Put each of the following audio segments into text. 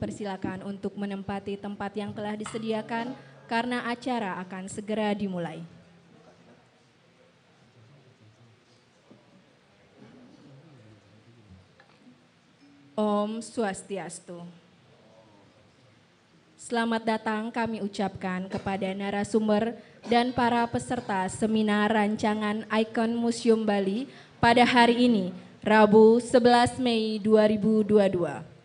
Persilakan untuk menempati tempat yang telah disediakan karena acara akan segera dimulai. Om Swastiastu. Selamat datang kami ucapkan kepada narasumber dan para peserta seminar rancangan Icon Museum Bali pada hari ini, Rabu 11 Mei 2022.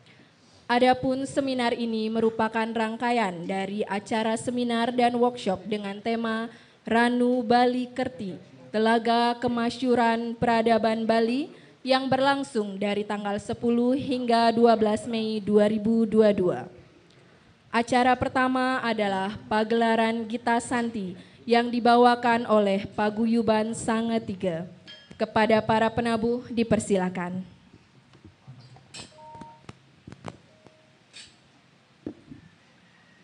Adapun seminar ini merupakan rangkaian dari acara seminar dan workshop dengan tema Ranu Bali Kerti, Telaga Kemasyuran Peradaban Bali yang berlangsung dari tanggal 10 hingga 12 Mei 2022. Acara pertama adalah pagelaran Gita Santi yang dibawakan oleh Paguyuban Sangetiga. Kepada para penabuh dipersilakan.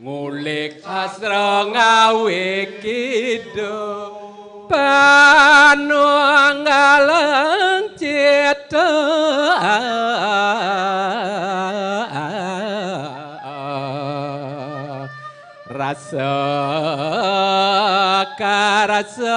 ngulik asra ngawe hidup panu anggalan cito rasa karasa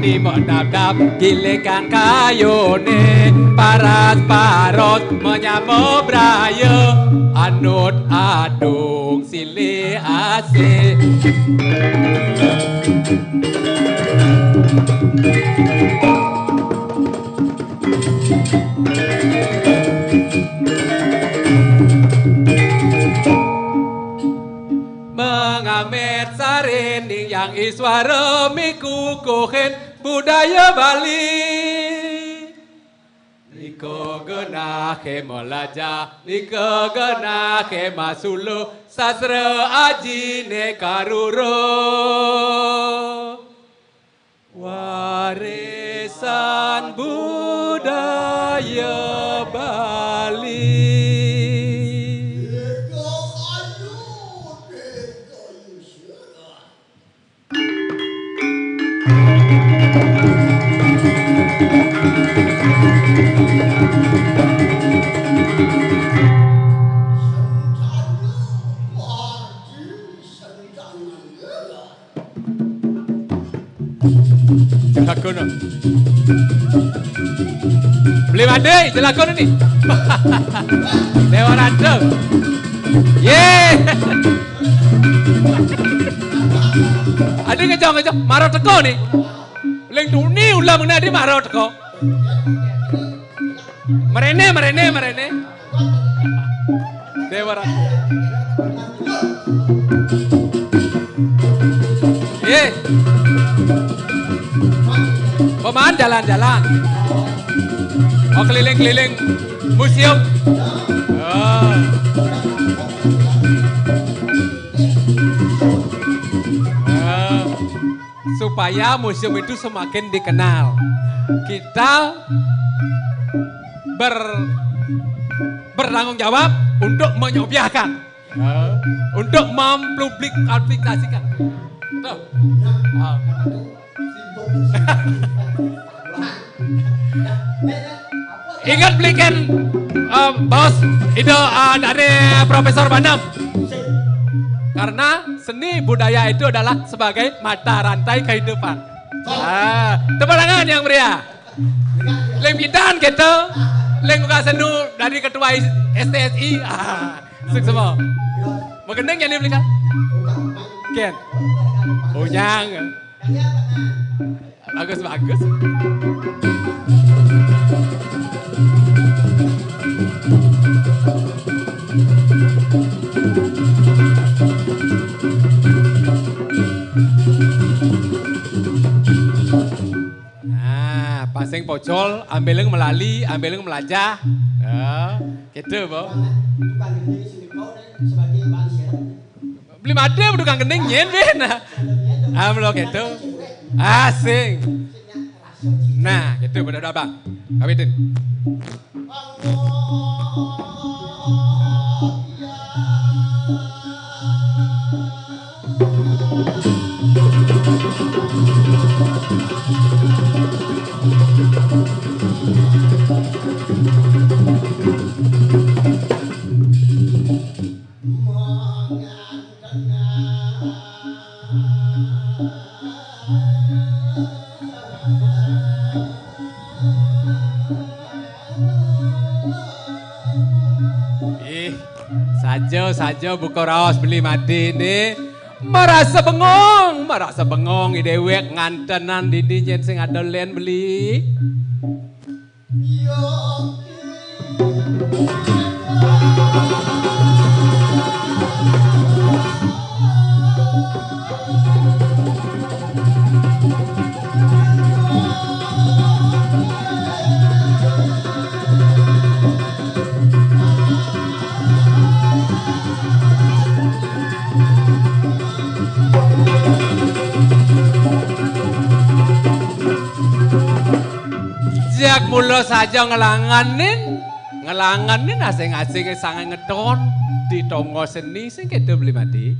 Wani menangkap gilekan kayone Paras paros menyamu braya Anut adung sili asik Mengamet sarin yang iswara mikukuhin budaya Bali Niko gena ke melaja, niko gena ke masulu, sasra aji ne karuro. Warisan budaya Bali. Delakono. Beli mandai, delakono ni. Dewa random. Yeay. Ada kejong-kejong, marah teko nih. Leng duni ulah mengna di marot kok. Merene merene merene. Devara. Eh. Peman jalan-jalan. Oh keliling-keliling museum. Oh. supaya museum itu semakin dikenal. Kita ber bertanggung jawab untuk menyopiakan, uh. untuk mempublikasikan. Ah, Ingat belikan uh, bos itu uh, dari Profesor bandung karena seni budaya itu adalah sebagai mata rantai kehidupan. Ah, tepuk tangan yang meriah. Leng bidan gitu. Leng buka senu dari ketua STSI. Ah, semua. Mau gendeng yang nih belikan? Ken. Unyang. Bagus, bagus. Thank you. pojol, ambeleng melali, ambeleng melajah, Ya, gitu, Bo. Beli made tukang gending yen bena. Nah, Amlo ah, gitu. Asing. Nah, gitu bener Abang. Kawitin. Allah. saja buka raos beli mati ini merasa bengong merasa bengong idewek ngantenan didi jen sing ada len beli Yo. Mula saja ngelanganin ngelanganin asing-asing sangat ngedon di tonggo seni sing kita beli mati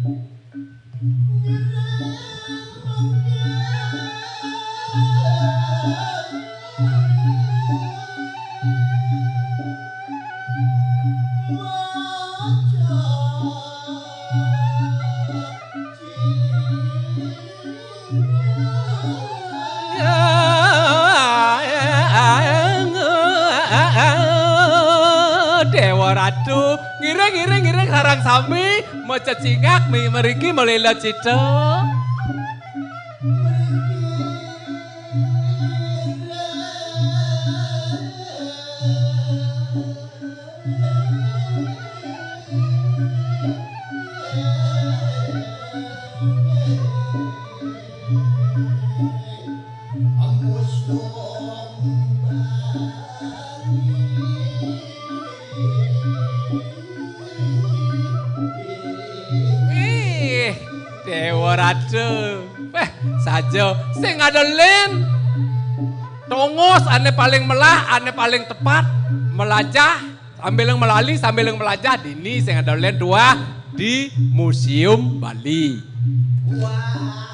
Aduh, ngireng ngireng ngireng sarang sami, mau cecingak mi meriki melila cita. aja sing lain, tongos ane paling melah ane paling tepat melajah sambil yang melali sambil yang melajah dini sing lain dua di museum Bali wow.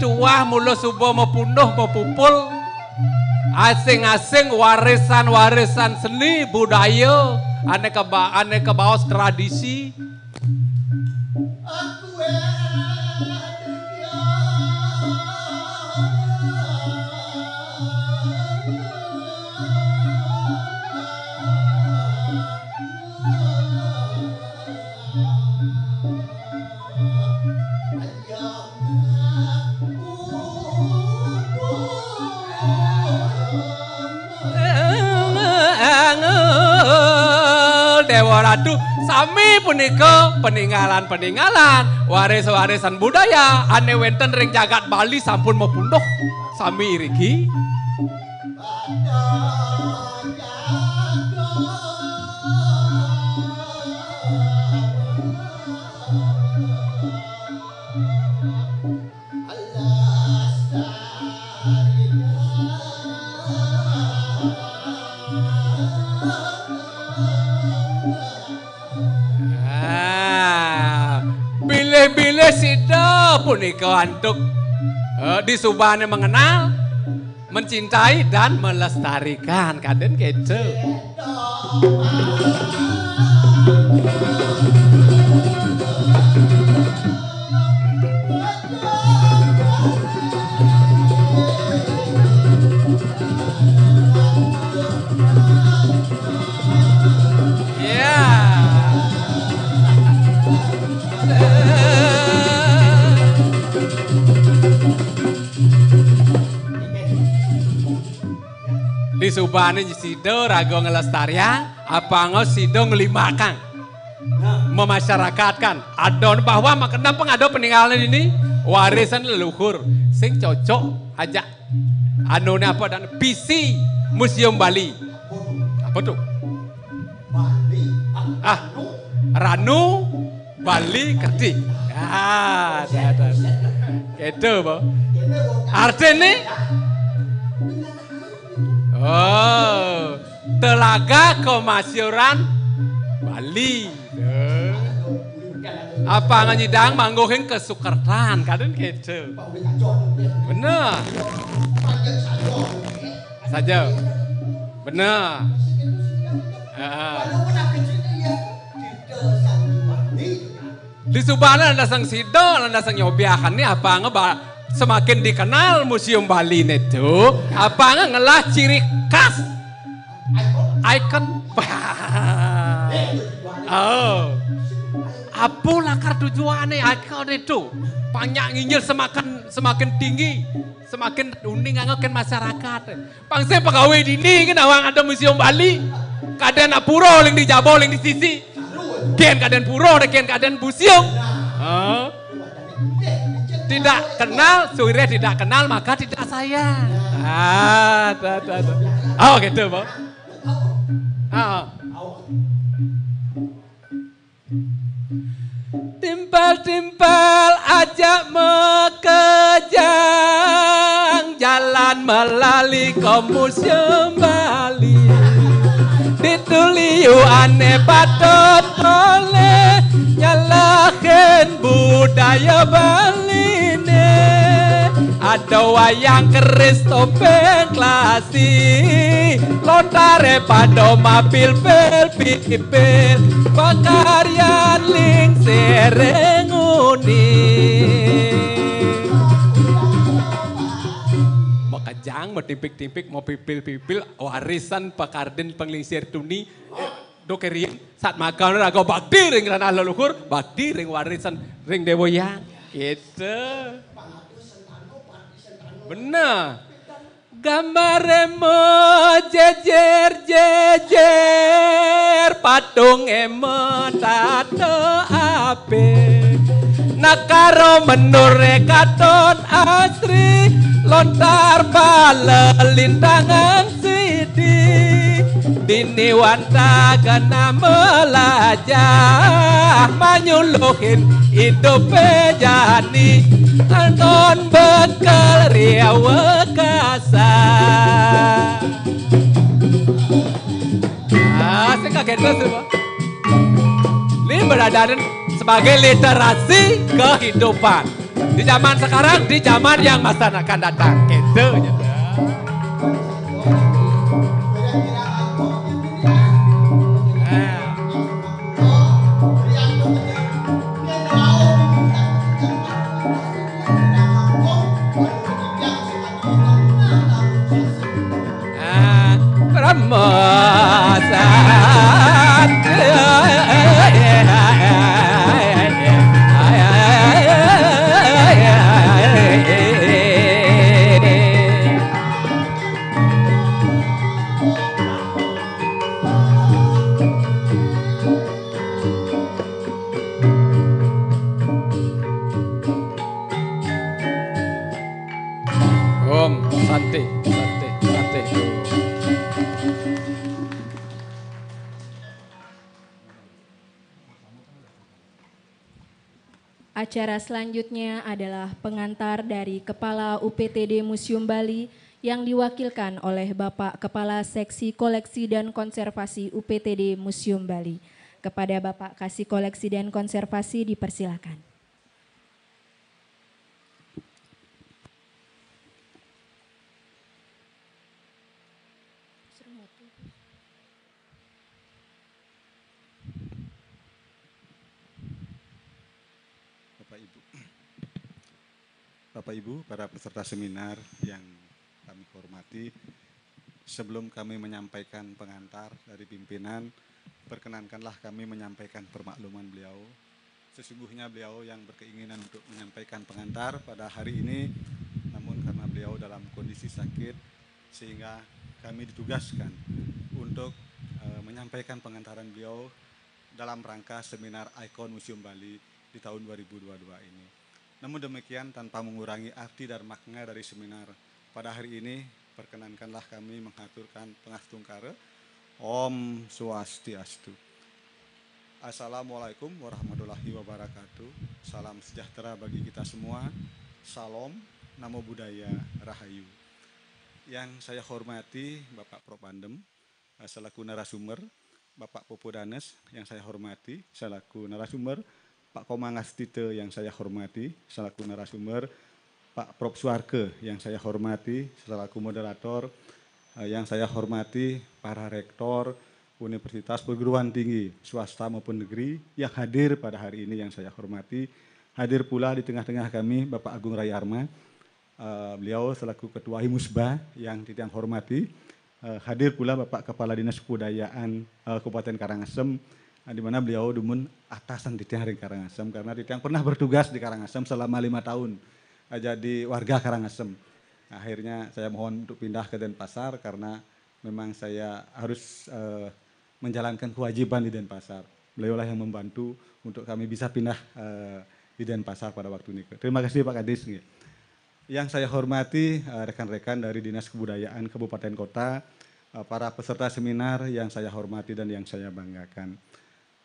tuah mulu subuh mau punduh mau pupul asing-asing warisan-warisan seni budaya aneka ba aneka baos tradisi Batu sami punika peninggalan-peninggalan waris-warisan budaya ane wenten ring jagat Bali sampun mepundhoh sami rigi Batu. punika antuk uh, di Subane mengenal, mencintai dan melestarikan. Kaden kece. subane sido rago ngelestarya apa ngos sido ngelimakan memasyarakatkan adon bahwa makna pengado peninggalan ini warisan leluhur sing cocok ajak anone apa dan PC Museum Bali apa tuh Bali ah Ranu Bali Kerti ah ada ada itu bu artinya Oh, Telaga Komasioran Bali. Apa nganyidang manggohin ke Sukertan, kadang gitu. Bener. Saja. Bener. Di Subana ada sang sido, ada sang nyobiakan ini apa ngebak semakin dikenal Museum Bali itu apa ngelah ciri khas icon oh apa kartu tujuannya ikon itu banyak nginjil semakin semakin tinggi semakin unik ngaken masyarakat pangsa pegawai dini kan awang ada Museum Bali keadaan apuro yang di jabo yang di sisi kian keadaan puro kian keadaan museum oh. Tidak kenal, sore tidak kenal, maka tidak sayang. Ah, tuh tuh tuh Oh gitu, Pak. Oh. Timpal-timpal ajak mekejang Jalan melalui ke museum Bali tuliu ane patut mole nyalahin budaya Bali ne ada wayang keris topeng klasi lontare pada mapil pil pipil pakarian ling sereng uning mau metimpik-timpik mau pipil-pipil warisan pekarden penglingsir tuni dokerin saat makan rago bakti ring ranah leluhur bakti ring warisan ring yang gitu benar gambar emo jejer jejer patung emo tato ape nakaro menure katon asri lontar balelintangan sidi dini wanta gana melajah menyuluhin itu pejani, anton bekal riawa kasar ah, saya kaget terus, Pak ini berada sebagai literasi kehidupan. Di zaman sekarang, di zaman yang masa akan datang. Gitu. Acara selanjutnya adalah pengantar dari Kepala UPTD Museum Bali yang diwakilkan oleh Bapak Kepala Seksi Koleksi dan Konservasi UPTD Museum Bali. Kepada Bapak Kasih Koleksi dan Konservasi dipersilakan. Bapak Ibu, para peserta seminar yang kami hormati, sebelum kami menyampaikan pengantar dari pimpinan, perkenankanlah kami menyampaikan permakluman beliau. Sesungguhnya beliau yang berkeinginan untuk menyampaikan pengantar pada hari ini, namun karena beliau dalam kondisi sakit, sehingga kami ditugaskan untuk e, menyampaikan pengantaran beliau dalam rangka seminar Ikon Museum Bali di tahun 2022 ini. Namun demikian tanpa mengurangi arti dan makna dari seminar. Pada hari ini perkenankanlah kami mengaturkan tengah kare Om Swastiastu. Assalamualaikum warahmatullahi wabarakatuh. Salam sejahtera bagi kita semua. Salam, Namo budaya Rahayu. Yang saya hormati Bapak Propandem eh, selaku narasumber, Bapak Popodanes, yang saya hormati selaku narasumber, Pak Komang Astite yang saya hormati selaku narasumber, Pak Prof. Suarke yang saya hormati selaku moderator, eh, yang saya hormati para rektor Universitas Perguruan Tinggi swasta maupun negeri yang hadir pada hari ini yang saya hormati, hadir pula di tengah-tengah kami Bapak Agung Rayarma, eh, beliau selaku Ketua Himusba yang tidak hormati, eh, hadir pula Bapak Kepala Dinas Kebudayaan Kabupaten Karangasem, Nah, di mana beliau demun atasan di di Karangasem karena di tiang pernah bertugas di Karangasem selama lima tahun eh, jadi warga Karangasem. Akhirnya saya mohon untuk pindah ke Denpasar karena memang saya harus uh, menjalankan kewajiban di Denpasar. beliau lah yang membantu untuk kami bisa pindah uh, di Denpasar pada waktu ini. Terima kasih Pak Kadis. Yang saya hormati rekan-rekan uh, dari Dinas Kebudayaan Kabupaten Kota, para peserta seminar yang saya hormati dan yang saya banggakan.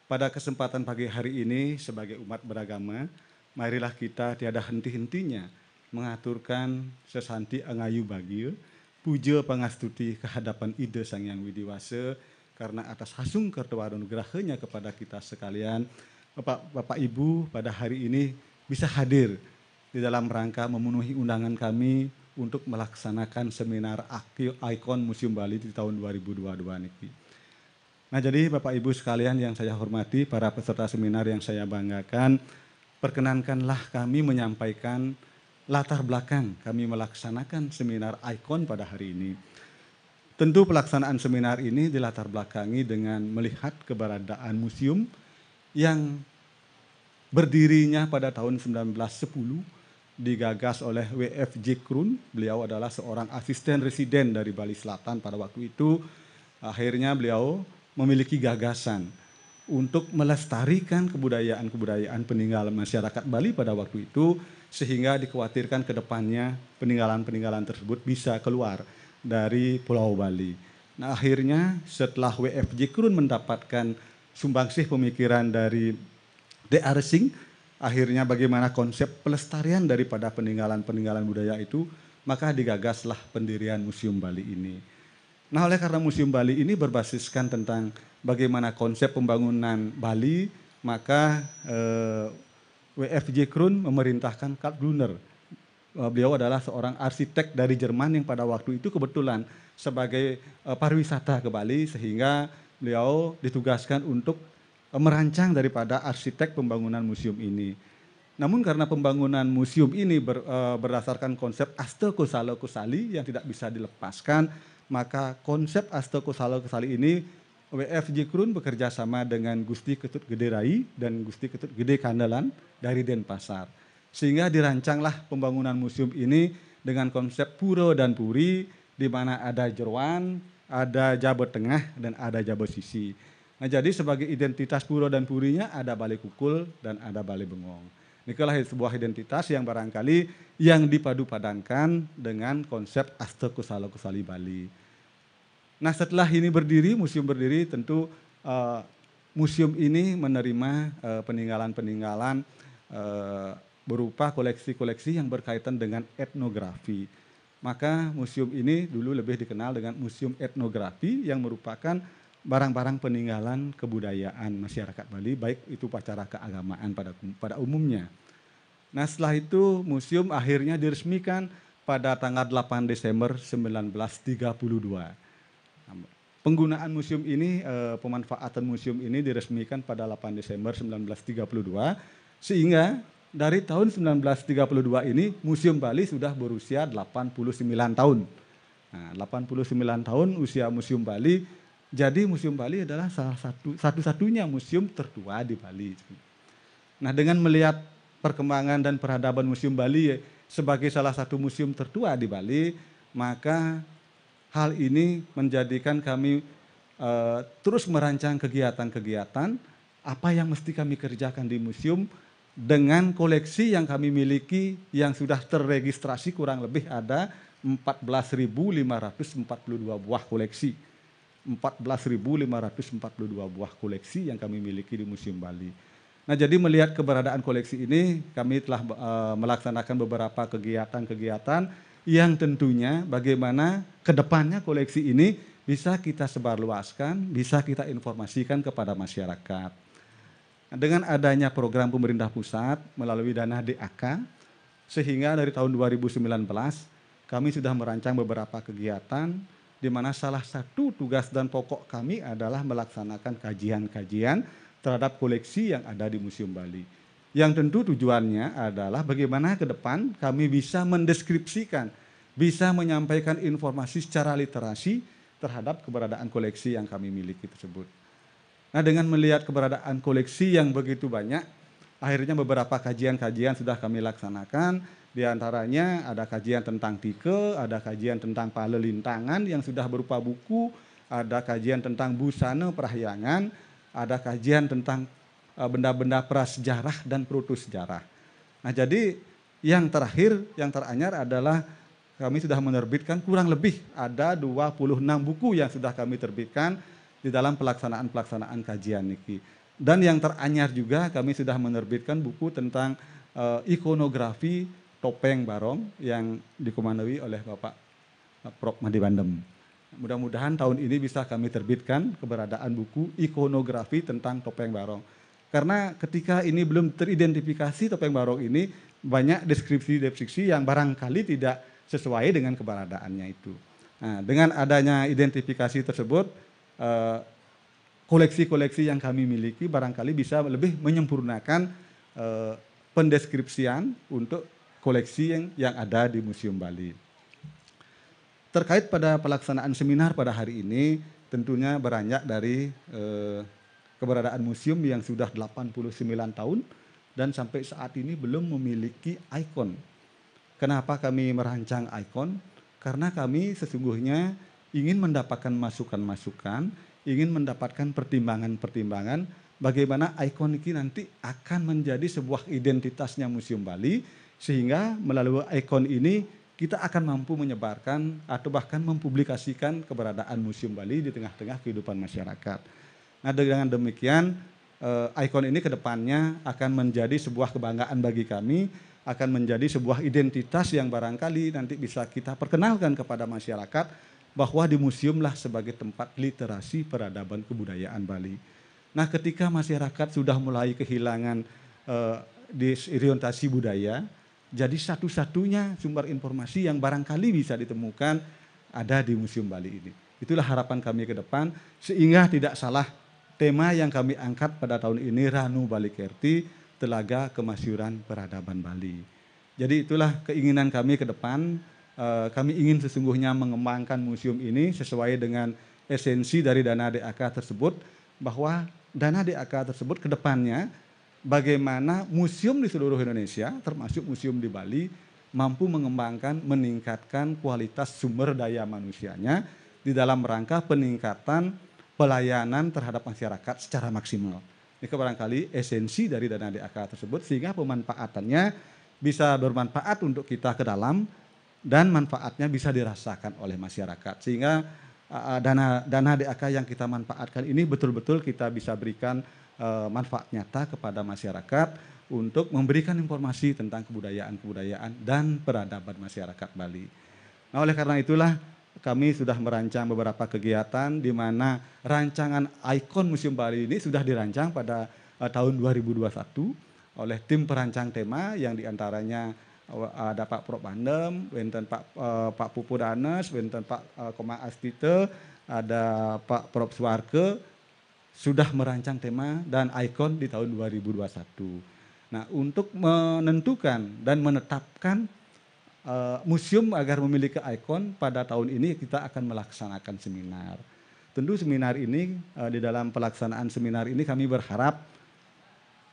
Pada kesempatan pagi hari ini sebagai umat beragama, marilah kita tiada henti-hentinya mengaturkan sesanti angayu bagil, puja pangastuti kehadapan ide sang yang widiwasa, karena atas hasung dan gerahnya kepada kita sekalian, Bapak, Bapak Ibu pada hari ini bisa hadir di dalam rangka memenuhi undangan kami untuk melaksanakan seminar Akio Icon Museum Bali di tahun 2022 nih. Nah jadi Bapak Ibu sekalian yang saya hormati, para peserta seminar yang saya banggakan, perkenankanlah kami menyampaikan latar belakang kami melaksanakan seminar ikon pada hari ini. Tentu pelaksanaan seminar ini dilatar belakangi dengan melihat keberadaan museum yang berdirinya pada tahun 1910 digagas oleh WFJ Krun. Beliau adalah seorang asisten residen dari Bali Selatan pada waktu itu. Akhirnya beliau memiliki gagasan untuk melestarikan kebudayaan-kebudayaan peninggalan masyarakat Bali pada waktu itu sehingga dikhawatirkan ke depannya peninggalan-peninggalan tersebut bisa keluar dari Pulau Bali. Nah akhirnya setelah WFJ Krun mendapatkan sumbangsih pemikiran dari DR Singh, akhirnya bagaimana konsep pelestarian daripada peninggalan-peninggalan budaya itu, maka digagaslah pendirian Museum Bali ini. Nah oleh karena Museum Bali ini berbasiskan tentang bagaimana konsep pembangunan Bali, maka eh, WFJ Krun memerintahkan Karl Brunner. Eh, beliau adalah seorang arsitek dari Jerman yang pada waktu itu kebetulan sebagai eh, pariwisata ke Bali sehingga beliau ditugaskan untuk eh, merancang daripada arsitek pembangunan museum ini. Namun karena pembangunan museum ini ber, e, berdasarkan konsep Astel kusalo kusali yang tidak bisa dilepaskan, maka konsep Asto Kusalo Kesali ini WFJ Krun bekerja sama dengan Gusti Ketut Gede Rai dan Gusti Ketut Gede Kandalan dari Denpasar. Sehingga dirancanglah pembangunan museum ini dengan konsep puro dan puri di mana ada jeruan, ada jabot Tengah dan ada jabot Sisi. Nah, jadi sebagai identitas puro dan purinya ada Balai Kukul dan ada Balai Bengong. Itulah sebuah identitas yang barangkali yang dipadu padankan dengan konsep Aste Kusala Kusali Bali. Nah setelah ini berdiri, museum berdiri tentu uh, museum ini menerima eh, peninggalan-peninggalan uh, uh, berupa koleksi-koleksi yang berkaitan dengan etnografi. Maka museum ini dulu lebih dikenal dengan Museum Etnografi yang merupakan barang-barang peninggalan kebudayaan masyarakat Bali, baik itu upacara keagamaan pada pada umumnya. Nah setelah itu museum akhirnya diresmikan pada tanggal 8 Desember 1932. Penggunaan museum ini, eh, pemanfaatan museum ini diresmikan pada 8 Desember 1932, sehingga dari tahun 1932 ini Museum Bali sudah berusia 89 tahun. Nah, 89 tahun usia Museum Bali jadi Museum Bali adalah salah satu satu-satunya museum tertua di Bali. Nah, dengan melihat perkembangan dan peradaban Museum Bali sebagai salah satu museum tertua di Bali, maka hal ini menjadikan kami e, terus merancang kegiatan-kegiatan apa yang mesti kami kerjakan di museum dengan koleksi yang kami miliki yang sudah terregistrasi kurang lebih ada 14.542 buah koleksi 14.542 buah koleksi yang kami miliki di Museum Bali. Nah, jadi melihat keberadaan koleksi ini, kami telah uh, melaksanakan beberapa kegiatan-kegiatan yang tentunya bagaimana kedepannya koleksi ini bisa kita sebarluaskan, bisa kita informasikan kepada masyarakat. Dengan adanya program pemerintah pusat melalui dana DAK, sehingga dari tahun 2019 kami sudah merancang beberapa kegiatan di mana salah satu tugas dan pokok kami adalah melaksanakan kajian-kajian terhadap koleksi yang ada di Museum Bali. Yang tentu tujuannya adalah bagaimana ke depan kami bisa mendeskripsikan, bisa menyampaikan informasi secara literasi terhadap keberadaan koleksi yang kami miliki tersebut. Nah, dengan melihat keberadaan koleksi yang begitu banyak, akhirnya beberapa kajian-kajian sudah kami laksanakan. Di antaranya ada kajian tentang tike, ada kajian tentang palelintangan yang sudah berupa buku, ada kajian tentang busana perhayangan, ada kajian tentang eh, benda-benda prasejarah dan sejarah. Nah, jadi yang terakhir yang teranyar adalah kami sudah menerbitkan kurang lebih ada 26 buku yang sudah kami terbitkan di dalam pelaksanaan-pelaksanaan kajian ini. Dan yang teranyar juga kami sudah menerbitkan buku tentang uh, ikonografi topeng barong yang dikomandoi oleh Bapak eh, Prof. Madi Bandem. Mudah-mudahan tahun ini bisa kami terbitkan keberadaan buku ikonografi tentang topeng barong. Karena ketika ini belum teridentifikasi topeng barong ini banyak deskripsi-deskripsi yang barangkali tidak sesuai dengan keberadaannya itu. Nah, dengan adanya identifikasi tersebut, eh, koleksi-koleksi yang kami miliki barangkali bisa lebih menyempurnakan eh, pendeskripsian untuk koleksi yang yang ada di Museum Bali. Terkait pada pelaksanaan seminar pada hari ini, tentunya beranjak dari eh, keberadaan museum yang sudah 89 tahun dan sampai saat ini belum memiliki ikon. Kenapa kami merancang ikon? Karena kami sesungguhnya ingin mendapatkan masukan-masukan ingin mendapatkan pertimbangan-pertimbangan bagaimana ikon ini nanti akan menjadi sebuah identitasnya Museum Bali sehingga melalui ikon ini kita akan mampu menyebarkan atau bahkan mempublikasikan keberadaan Museum Bali di tengah-tengah kehidupan masyarakat. Nah dengan demikian eh, ikon ini kedepannya akan menjadi sebuah kebanggaan bagi kami, akan menjadi sebuah identitas yang barangkali nanti bisa kita perkenalkan kepada masyarakat bahwa di museumlah sebagai tempat literasi peradaban kebudayaan Bali. Nah, ketika masyarakat sudah mulai kehilangan uh, disorientasi budaya, jadi satu-satunya sumber informasi yang barangkali bisa ditemukan ada di Museum Bali ini. Itulah harapan kami ke depan, sehingga tidak salah tema yang kami angkat pada tahun ini, Ranu Bali Kerti, Telaga Kemasyuran Peradaban Bali. Jadi itulah keinginan kami ke depan, Eh, kami ingin sesungguhnya mengembangkan museum ini sesuai dengan esensi dari dana DAK tersebut bahwa dana DAK tersebut kedepannya bagaimana museum di seluruh Indonesia termasuk museum di Bali mampu mengembangkan meningkatkan kualitas sumber daya manusianya di dalam rangka peningkatan pelayanan terhadap masyarakat secara maksimal. Ini kebarangkali esensi dari dana DAK tersebut sehingga pemanfaatannya bisa bermanfaat untuk kita ke dalam dan manfaatnya bisa dirasakan oleh masyarakat. Sehingga uh, dana dana DAK yang kita manfaatkan ini betul-betul kita bisa berikan e, manfaat nyata kepada masyarakat untuk memberikan informasi tentang kebudayaan-kebudayaan dan peradaban masyarakat Bali. Nah, oleh karena itulah kami sudah merancang beberapa kegiatan di mana rancangan ikon Museum Bali ini sudah dirancang pada e, tahun 2021 oleh tim perancang tema yang diantaranya ada Pak Prof. Bandem, benten Pak uh, Pak Pupu Danes, benten Pak uh, eh, Koma Astite, ada Pak Prof. Suarke sudah merancang tema dan ikon di tahun 2021. Nah, untuk menentukan dan menetapkan uh, museum agar memiliki ikon pada tahun ini kita akan melaksanakan seminar. Tentu seminar ini uh, di dalam pelaksanaan seminar ini kami berharap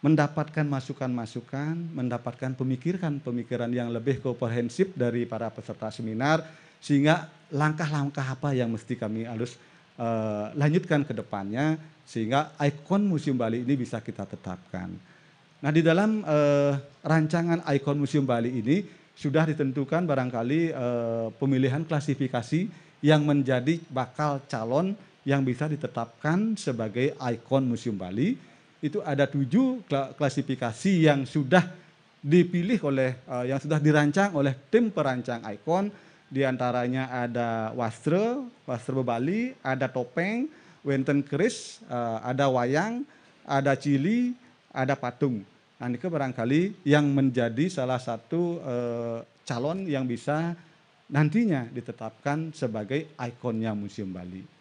mendapatkan masukan-masukan, mendapatkan pemikiran-pemikiran yang lebih komprehensif dari para peserta seminar, sehingga langkah-langkah apa yang mesti kami harus uh, lanjutkan ke depannya, sehingga ikon Museum Bali ini bisa kita tetapkan. Nah, di dalam uh, rancangan ikon Museum Bali ini sudah ditentukan barangkali uh, pemilihan klasifikasi yang menjadi bakal calon yang bisa ditetapkan sebagai ikon Museum Bali itu ada tujuh klasifikasi yang sudah dipilih oleh uh, yang sudah dirancang oleh tim perancang ikon diantaranya ada wastre, wastre bebali, ada topeng, wenten keris, uh, ada wayang, ada cili, ada patung. nah, ini barangkali yang menjadi salah satu uh, calon yang bisa nantinya ditetapkan sebagai ikonnya Museum Bali.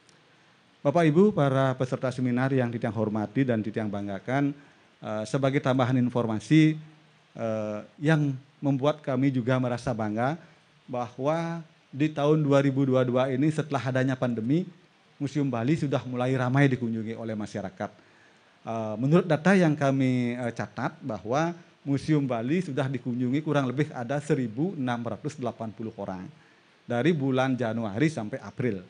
Bapak Ibu, para peserta seminar yang tidak hormati dan tidak banggakan, eh, sebagai tambahan informasi eh, yang membuat kami juga merasa bangga bahwa di tahun 2022 ini setelah adanya pandemi, Museum Bali sudah mulai ramai dikunjungi oleh masyarakat. Eh, menurut data yang kami catat bahwa Museum Bali sudah dikunjungi kurang lebih ada 1.680 orang dari bulan Januari sampai April.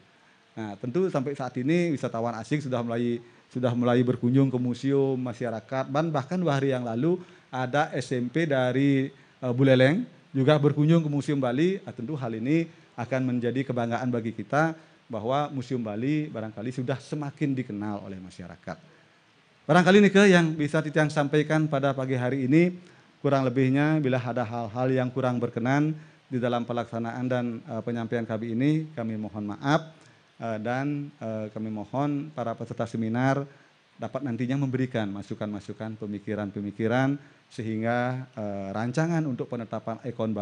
Nah, tentu sampai saat ini wisatawan asing sudah mulai sudah mulai berkunjung ke museum masyarakat. Dan bahkan dua hari yang lalu ada SMP dari uh, Buleleng juga berkunjung ke Museum Bali. Nah, tentu hal ini akan menjadi kebanggaan bagi kita bahwa Museum Bali barangkali sudah semakin dikenal oleh masyarakat. Barangkali ke yang bisa Titiang sampaikan pada pagi hari ini, kurang lebihnya bila ada hal-hal yang kurang berkenan di dalam pelaksanaan dan uh, penyampaian kami ini, kami mohon maaf. Eh, dan eh, kami mohon para peserta seminar dapat nantinya memberikan masukan-masukan pemikiran-pemikiran sehingga eh, rancangan untuk penetapan ikon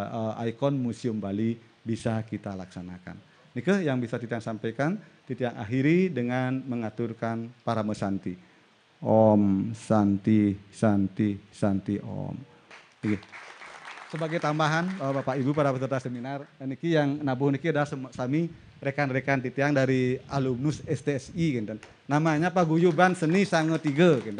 ikon Museum Bali bisa kita laksanakan. Nike yang bisa kita sampaikan, Titian akhiri dengan mengaturkan para mesanti. Om Santi Santi Santi Om. Oke. Sebagai tambahan Bapak Ibu para peserta seminar, Niki yang nabuh Niki adalah sami rekan-rekan titiang dari alumnus STSI gitu. Namanya Pak paguyuban seni sango tiga gitu.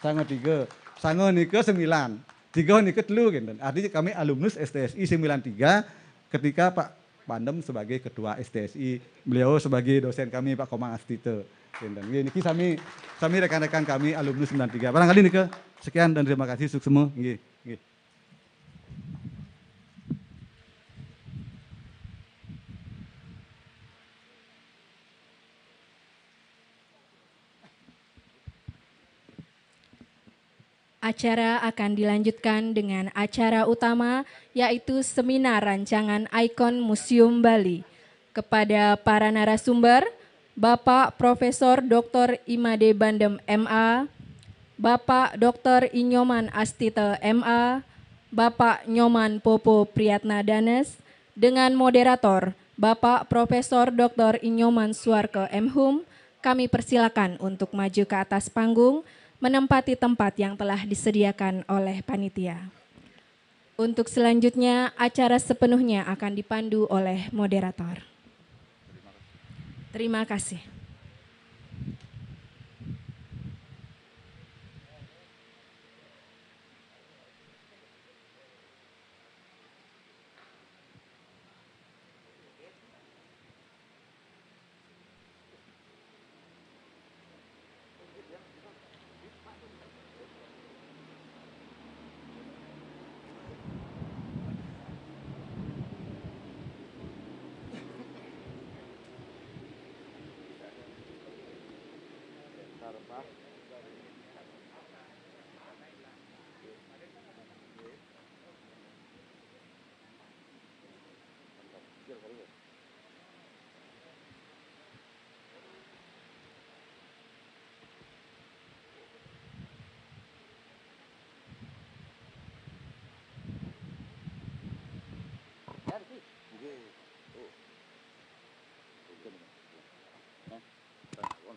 Sango tiga. Sango niku sembilan. Tiga niku telu gitu. Artinya kami alumnus STSI sembilan tiga, ketika Pak Pandem sebagai ketua STSI, beliau sebagai dosen kami Pak Komang Astite. Gitu. Ini kami, kami rekan-rekan kami alumnus sembilan tiga. Barangkali niki sekian dan terima kasih semua. gitu. Acara akan dilanjutkan dengan acara utama yaitu seminar rancangan ikon Museum Bali. Kepada para narasumber, Bapak Profesor Dr. Imade Bandem MA, Bapak Dr. Inyoman Astite MA, Bapak Nyoman Popo Priyatna Danes, dengan moderator Bapak Profesor Dr. Inyoman Suarke Mhum kami persilakan untuk maju ke atas panggung menempati tempat yang telah disediakan oleh panitia. Untuk selanjutnya, acara sepenuhnya akan dipandu oleh moderator. Terima kasih.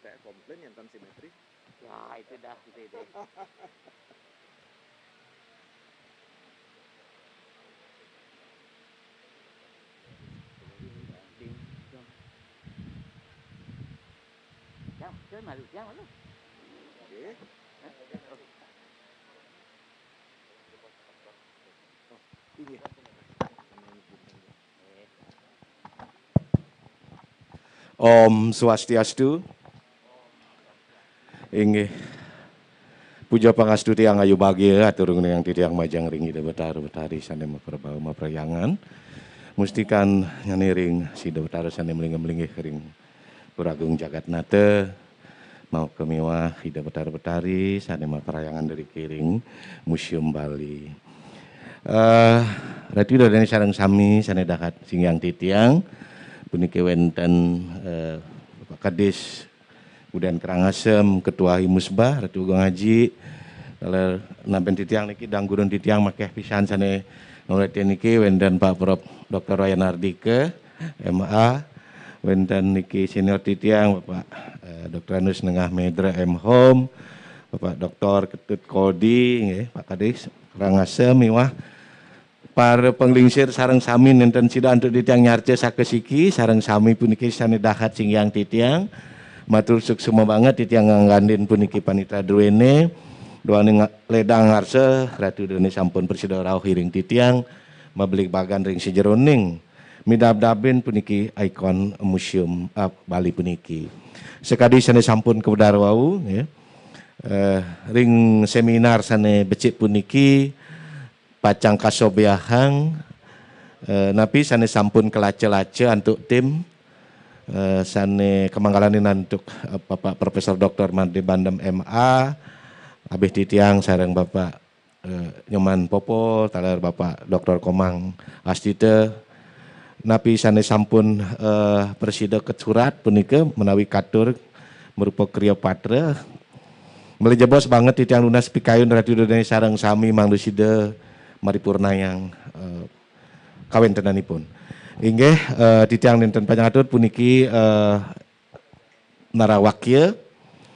saya komplain yang kan simetris ya nah, itu dah itu itu oh, iya. Om Swastiastu inggih puja pangastuti yang ayu bahagia ya, atur yang titiang majang ringi ida betar betari sande maperbau perayangan mustikan ring si sida betar sana melinggih-melinggih kering puragung jagat nate mau kemiwa hida betar betari sanema perayangan dari kiring museum Bali. Uh, Ratu dari sarang sami sana dahat singgang titiang puniki wenten uh, Bapak kemudian Kerangasem, Ketua Himusbah, Ratu Gong Haji, lalu naben titiang niki gurun titiang makeh pisan sane ngulet niki wenden Pak Prof Dr. Ryan Ardike MA wenden niki senior titiang Bapak eh, Dr. Anus Nengah Medra M Home Bapak Dr. Ketut Kodi nggih Pak Kadis kerangasem miwah para penglingsir sarang sami nenten sida untuk titiang nyarce sakesiki sarang sami puniki sane dahat sing yang titiang matur semua banget di tiang angganganin puniki panitra dua neng ledang harse ratu dene sampun persida rawuh hiring titiang mabelik bagan ring sejeroning midab-dabin puniki ikon museum uh, Bali puniki sekadi sana sampun kepada wau ya. Uh, ring seminar sana becik puniki pacang kasobiahang uh, eh, napi sana sampun kelace-lace antuk tim eh, sane kemangkalan nantuk eh, Bapak Profesor Dr. Mandi Bandem MA, Abih titiang sarang Bapak eh, Nyoman Popo, talar Bapak Dr. Komang Astite, napi sane sampun eh, presida kecurat punika menawi katur merupakan melihat melejebos banget titiang lunas pikayun radio dunia sarang sami maripurna yang eh, kawin tenanipun. Inggih uh, eh, Nenten dinten panjenengan puniki uh, eh, narawakil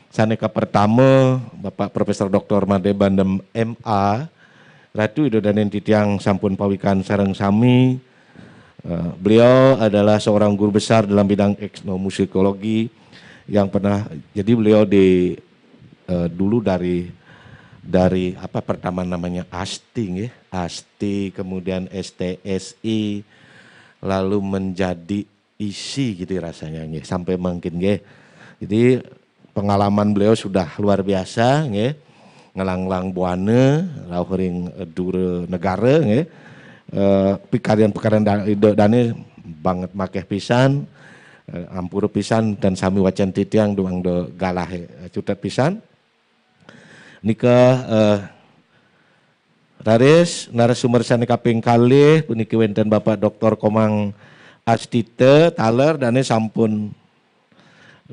saneka pertama Bapak Profesor Dr. Made Bandem MA Ratu Idodanen Titiang Sampun Pawikan Sarang Sami uh, Beliau adalah seorang guru besar dalam bidang etnomusikologi yang pernah jadi beliau di uh, dulu dari dari apa pertama namanya ASTI ya Asti kemudian STSI lalu menjadi isi gitu rasanya nge, sampai mungkin nge. Jadi pengalaman beliau sudah luar biasa nge, ngelanglang buane lauhering eh, dure negara nge. E, eh, pikarian-pikarian dani banget make pisan, eh, ampur pisan dan sami wacan titiang doang do galah cutet pisan. Nikah ke Taris narasumber kaping kali puniki wonten Bapak Dr. Komang Astite Taler ini sampun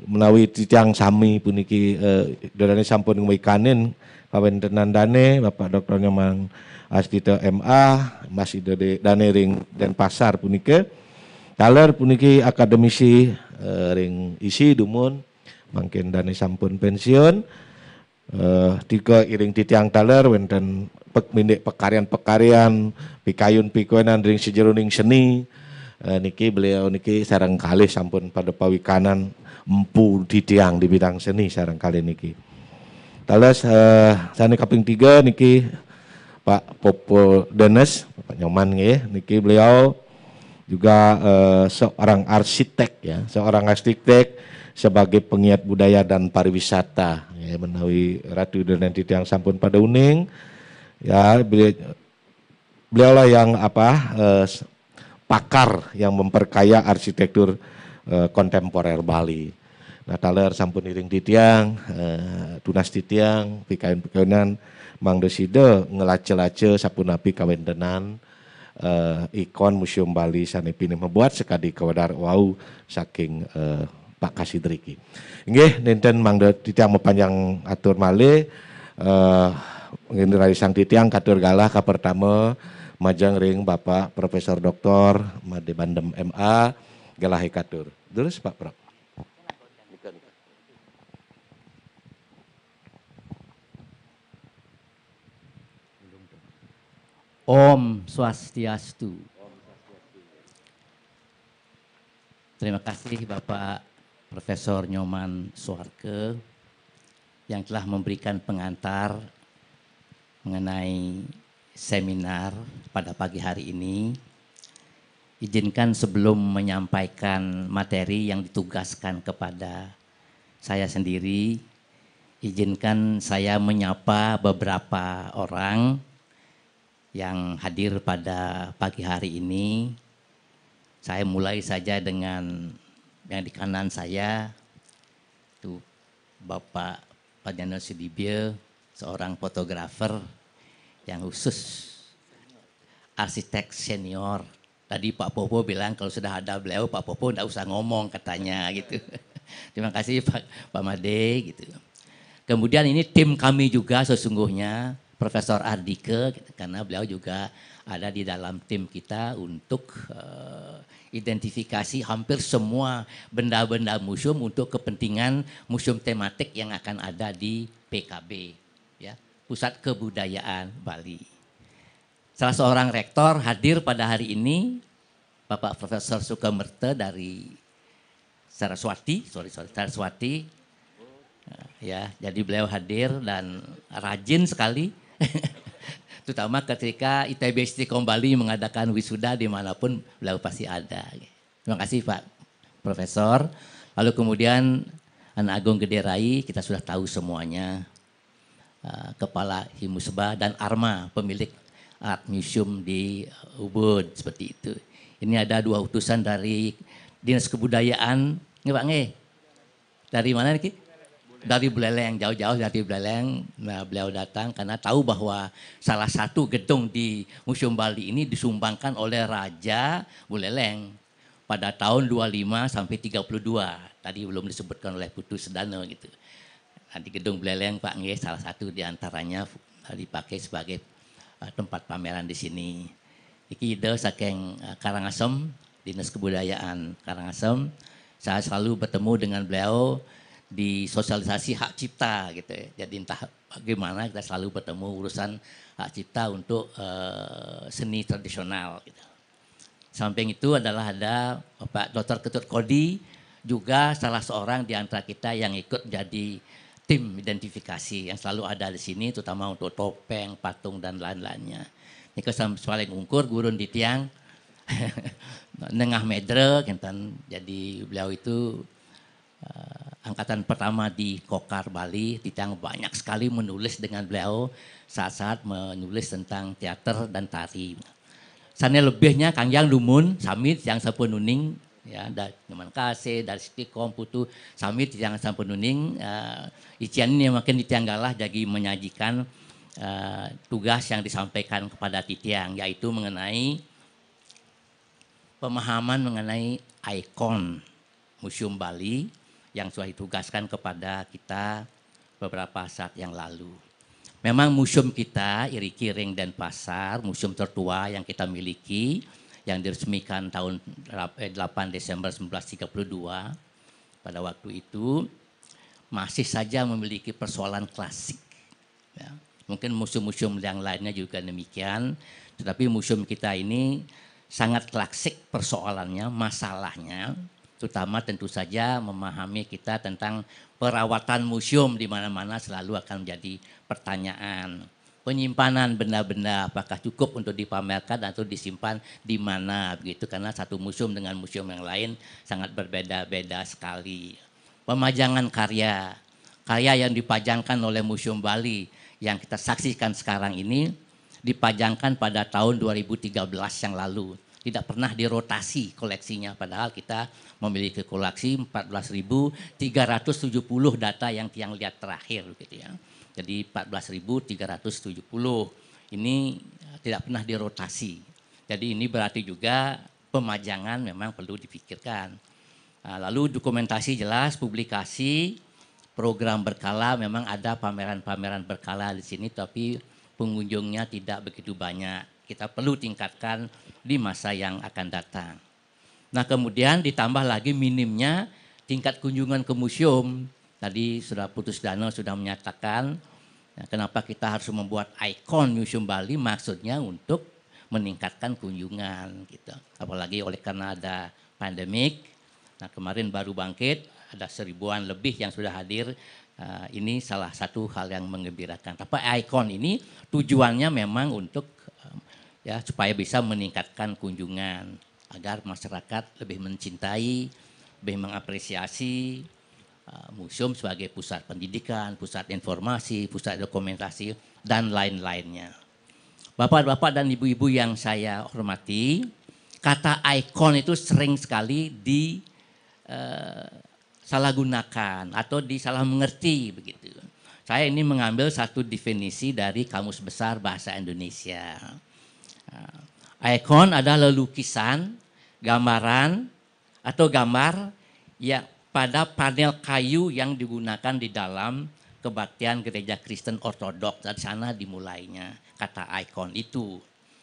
menawi titiang sami puniki eh, dan ini sampun ngwikanen kawontenan dane Bapak Dr. Komang Astite MA Mas Ide dane ring dan pasar punike Taler puniki akademisi eh, ring isi dumun mungkin dane sampun pensiun eh, tiga iring titiang taler dan pek pekarian-pekarian pikayun pikoenan ring sejeruning seni eh, niki beliau niki sarang kali sampun pada pawikanan empu di tiang di bidang seni sarang kali niki talas eh, sana kaping tiga niki Pak Popo Denes Pak Nyoman ya niki beliau juga eh, seorang arsitek ya seorang arsitek sebagai pengiat budaya dan pariwisata Iya, menawi Ratu dan yang sampun pada uning ya beliau lah yang apa eh, pakar yang memperkaya arsitektur eh, kontemporer Bali. Nah, taler sampun iring titiang, eh, tunas titiang, pikain-pikainan, mang deside ngelace-lace sapunapi denan, eh, ikon Museum Bali sanepi membuat sekadi kawadar wau saking eh, Pak Kasidriki. Nggih nenten mangga titiang mepanjang atur male eh uh, sang titiang katur galah pertama majang ring Bapak Profesor doktor Made Bandem MA galah katur. Terus Pak Prof. Om Swastiastu. Terima kasih Bapak Profesor Nyoman Suarke yang telah memberikan pengantar mengenai seminar pada pagi hari ini. Izinkan sebelum menyampaikan materi yang ditugaskan kepada saya sendiri, izinkan saya menyapa beberapa orang yang hadir pada pagi hari ini. Saya mulai saja dengan yang di kanan saya itu Bapak Padjano Sudibyo, seorang fotografer yang khusus arsitek senior. Tadi Pak Popo bilang kalau sudah ada beliau Pak Popo tidak usah ngomong katanya gitu. Terima kasih Pak Pak Made gitu. Kemudian ini tim kami juga sesungguhnya Profesor Ardike karena beliau juga ada di dalam tim kita untuk uh, identifikasi hampir semua benda-benda museum untuk kepentingan museum tematik yang akan ada di PKB, ya, Pusat Kebudayaan Bali. Salah seorang rektor hadir pada hari ini, Bapak Profesor Sukamerta dari Saraswati, sorry sorry Saraswati, ya, jadi beliau hadir dan rajin sekali. terutama ketika ITB kembali Bali mengadakan wisuda dimanapun beliau pasti ada. Terima kasih Pak Profesor. Lalu kemudian Anak Agung Gede Rai kita sudah tahu semuanya. Eh, Kepala Himusba dan Arma pemilik Art Museum di Ubud seperti itu. Ini ada dua utusan dari Dinas Kebudayaan, ini Pak Nge? Dari mana nih? Iya. dari Beleleng jauh-jauh dari Beleleng nah, beliau datang karena tahu bahwa salah satu gedung di Museum Bali ini disumbangkan oleh Raja Buleleng pada tahun 25 sampai 32 tadi belum disebutkan oleh Putu Sedano gitu nanti gedung Beleleng Pak Nge salah satu diantaranya nah, dipakai sebagai eh, tempat pameran di sini iki ide saking eh, Karangasem Dinas Kebudayaan Karangasem saya selalu bertemu dengan beliau di sosialisasi hak cipta gitu ya. Jadi entah bagaimana kita selalu bertemu urusan hak cipta untuk uh, seni tradisional gitu. Samping itu adalah ada Bapak Dr. Ketut Kodi juga salah seorang di antara kita yang ikut jadi tim identifikasi yang selalu ada di sini terutama untuk topeng, patung dan lain-lainnya. Niko soalnya ngungkur gurun di tiang nengah medre gitu kan. jadi beliau itu uh, angkatan pertama di Kokar Bali, Titang banyak sekali menulis dengan beliau saat-saat menulis tentang teater dan tari. Sana lebihnya Kang Yang Lumun, Samit yang sepenuning ya dari Nyaman Kase, dari Stikom, Putu, Samit yang sepenuning uh, eh, Ician ini makin ditianggalah jadi menyajikan uh, tugas yang disampaikan kepada Titiang yaitu mengenai pemahaman mengenai ikon Museum Bali yang sudah ditugaskan kepada kita beberapa saat yang lalu. Memang museum kita, Iri Kiring dan Pasar, museum tertua yang kita miliki, yang diresmikan tahun 8 eh, Desember 1932 pada waktu itu, masih saja memiliki persoalan klasik. Ya. Mungkin museum-museum yang lainnya juga demikian, tetapi museum kita ini sangat klasik persoalannya, masalahnya, terutama tentu saja memahami kita tentang perawatan museum di mana-mana selalu akan menjadi pertanyaan. Penyimpanan benda-benda apakah cukup untuk dipamerkan atau disimpan di mana begitu karena satu museum dengan museum yang lain sangat berbeda-beda sekali. Pemajangan karya, karya yang dipajangkan oleh Museum Bali yang kita saksikan sekarang ini dipajangkan pada tahun 2013 yang lalu tidak pernah dirotasi koleksinya padahal kita memiliki koleksi 14.370 data yang tiang lihat terakhir gitu ya. Jadi 14.370 ini tidak pernah dirotasi. Jadi ini berarti juga pemajangan memang perlu dipikirkan. Nah, lalu dokumentasi jelas, publikasi, program berkala memang ada pameran-pameran berkala di sini tapi pengunjungnya tidak begitu banyak. Kita perlu tingkatkan di masa yang akan datang. Nah kemudian ditambah lagi minimnya tingkat kunjungan ke museum. Tadi sudah Putus danau sudah menyatakan nah, kenapa kita harus membuat ikon Museum Bali maksudnya untuk meningkatkan kunjungan gitu. Apalagi oleh karena ada pandemik. Nah kemarin baru bangkit ada seribuan lebih yang sudah hadir. Uh, ini salah satu hal yang mengembirakan. Tapi ikon ini tujuannya memang untuk ya supaya bisa meningkatkan kunjungan agar masyarakat lebih mencintai, lebih mengapresiasi uh, museum sebagai pusat pendidikan, pusat informasi, pusat dokumentasi dan lain-lainnya. Bapak-bapak dan ibu-ibu yang saya hormati, kata ikon itu sering sekali di uh, gunakan atau disalah mengerti begitu. Saya ini mengambil satu definisi dari Kamus Besar Bahasa Indonesia. Ah. Ikon adalah lukisan, gambaran atau gambar ya pada panel kayu yang digunakan di dalam kebaktian gereja Kristen Ortodok. Dari sana dimulainya kata ikon itu.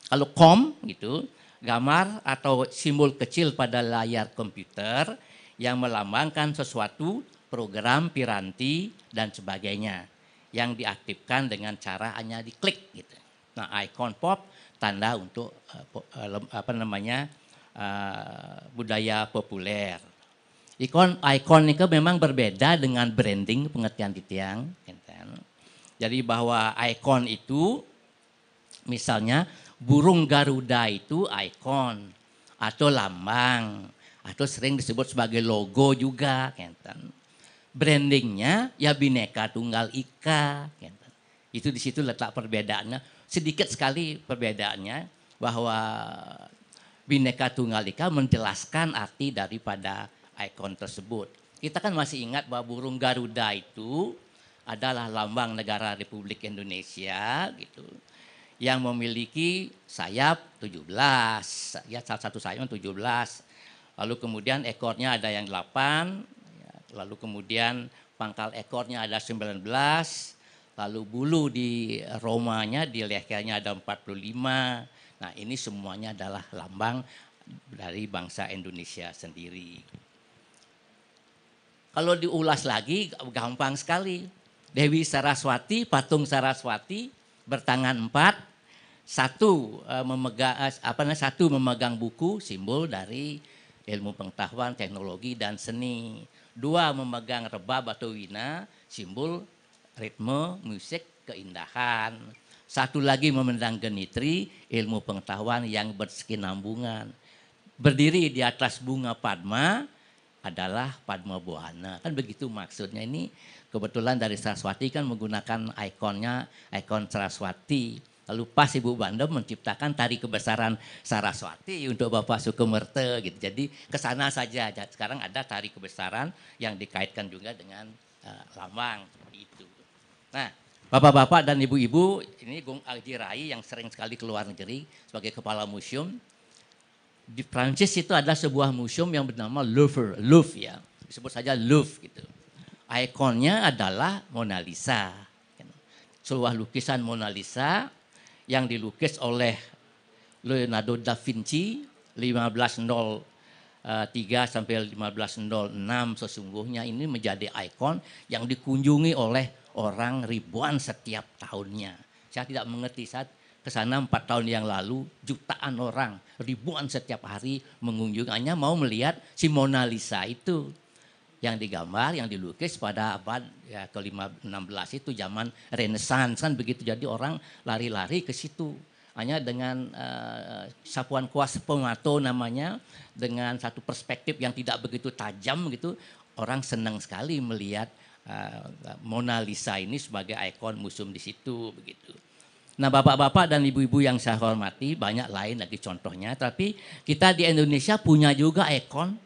Kalau kom gitu, gambar atau simbol kecil pada layar komputer yang melambangkan sesuatu, program, piranti, dan sebagainya yang diaktifkan dengan cara hanya diklik gitu. Nah, icon pop tanda untuk eh, eh, apa namanya eh, budaya populer. Ikon ikon itu memang berbeda dengan branding pengertian titiang. Kan, kan? Jadi bahwa ikon itu misalnya burung Garuda itu ikon atau lambang atau sering disebut sebagai logo juga. Kan, Brandingnya ya bineka tunggal ika. Itu di situ letak perbedaannya sedikit sekali perbedaannya bahwa Bineka Tunggal Ika menjelaskan arti daripada ikon tersebut. Kita kan masih ingat bahwa burung Garuda itu adalah lambang negara Republik Indonesia gitu yang memiliki sayap 17. Ya salah satu sayap 17. Lalu kemudian ekornya ada yang 8, ya, lalu kemudian pangkal ekornya ada 19, lalu bulu di romanya, di lehernya ada 45. Nah ini semuanya adalah lambang dari bangsa Indonesia sendiri. Kalau diulas lagi gampang sekali. Dewi Saraswati, patung Saraswati bertangan empat, satu eh, memegang eh, apa satu memegang buku simbol dari ilmu pengetahuan, teknologi dan seni. Dua memegang rebab atau wina, simbol ritme, musik, keindahan. Satu lagi memendang genitri, ilmu pengetahuan yang bersekinambungan. Berdiri di atas bunga padma adalah padma buana. Kan begitu maksudnya ini kebetulan dari Saraswati kan menggunakan ikonnya, ikon Saraswati. Lalu pas Ibu Banda menciptakan tari kebesaran Saraswati untuk Bapak Sukumerte gitu. Jadi ke sana saja. Sekarang ada tari kebesaran yang dikaitkan juga dengan uh, lambang seperti itu. Nah, Bapak-bapak dan ibu-ibu, ini Gung Aldi Rai yang sering sekali keluar negeri sebagai kepala museum. Di Prancis itu adalah sebuah museum yang bernama Louvre, Louvre ya, disebut saja Louvre gitu. Ikonnya adalah Mona Lisa. Sebuah lukisan Mona Lisa yang dilukis oleh Leonardo da Vinci 1503 sampai 1506 sesungguhnya ini menjadi ikon yang dikunjungi oleh orang ribuan setiap tahunnya. Saya tidak mengerti saat ke sana empat tahun yang lalu jutaan orang ribuan setiap hari mengunjungi hanya mau melihat si Mona Lisa itu yang digambar, yang dilukis pada abad ya, ke-16 itu zaman Renaissance kan begitu. Jadi orang lari-lari ke situ. Hanya dengan uh, sapuan kuas pemato namanya, dengan satu perspektif yang tidak begitu tajam gitu, orang senang sekali melihat Ah, Mona Lisa ini sebagai ikon museum di situ begitu. Nah, bapak-bapak dan ibu-ibu yang saya hormati, banyak lain lagi contohnya, tapi kita di Indonesia punya juga ikon.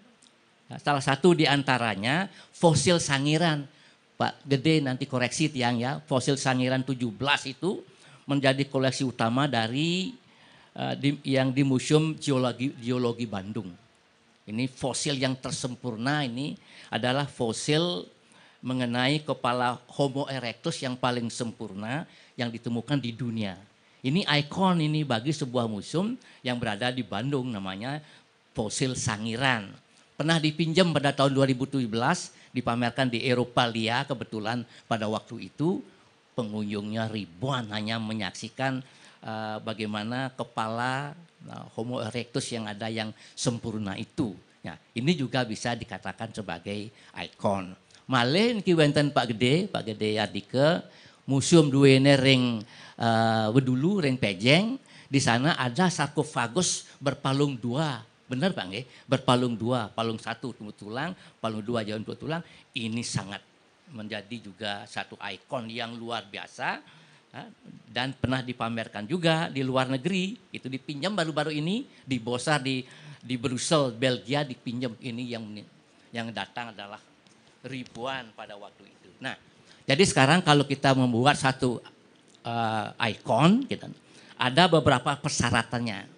Nah, salah satu di antaranya fosil sangiran. Pak Gede nanti koreksi tiang ya, fosil sangiran 17 itu menjadi koleksi utama dari uh, di, yang di Museum Geologi, Geologi Bandung. Ini fosil yang tersempurna ini adalah fosil mengenai kepala Homo erectus yang paling sempurna yang ditemukan di dunia. Ini ikon ini bagi sebuah museum yang berada di Bandung namanya Fosil Sangiran. Pernah dipinjam pada tahun 2017, dipamerkan di Eropa Lia kebetulan pada waktu itu pengunjungnya ribuan hanya menyaksikan uh, bagaimana kepala uh, Homo erectus yang ada yang sempurna itu. Ya, ini juga bisa dikatakan sebagai ikon. Malih ini wonten Pak Gede, Pak Gede Yardike, museum duwene ring uh, Wedulu, ring Pejeng. Di sana ada sarkofagus berpalung dua. Benar Pak Nge? Berpalung dua, palung satu tumbuh tulang, palung dua jalan dua tulang. Ini sangat menjadi juga satu ikon yang luar biasa dan pernah dipamerkan juga di luar negeri itu dipinjam baru-baru ini di Bosa di di Brussel Belgia dipinjam ini yang yang datang adalah ribuan pada waktu itu. Nah, jadi sekarang kalau kita membuat satu uh, ikon, gitu, ada beberapa persyaratannya.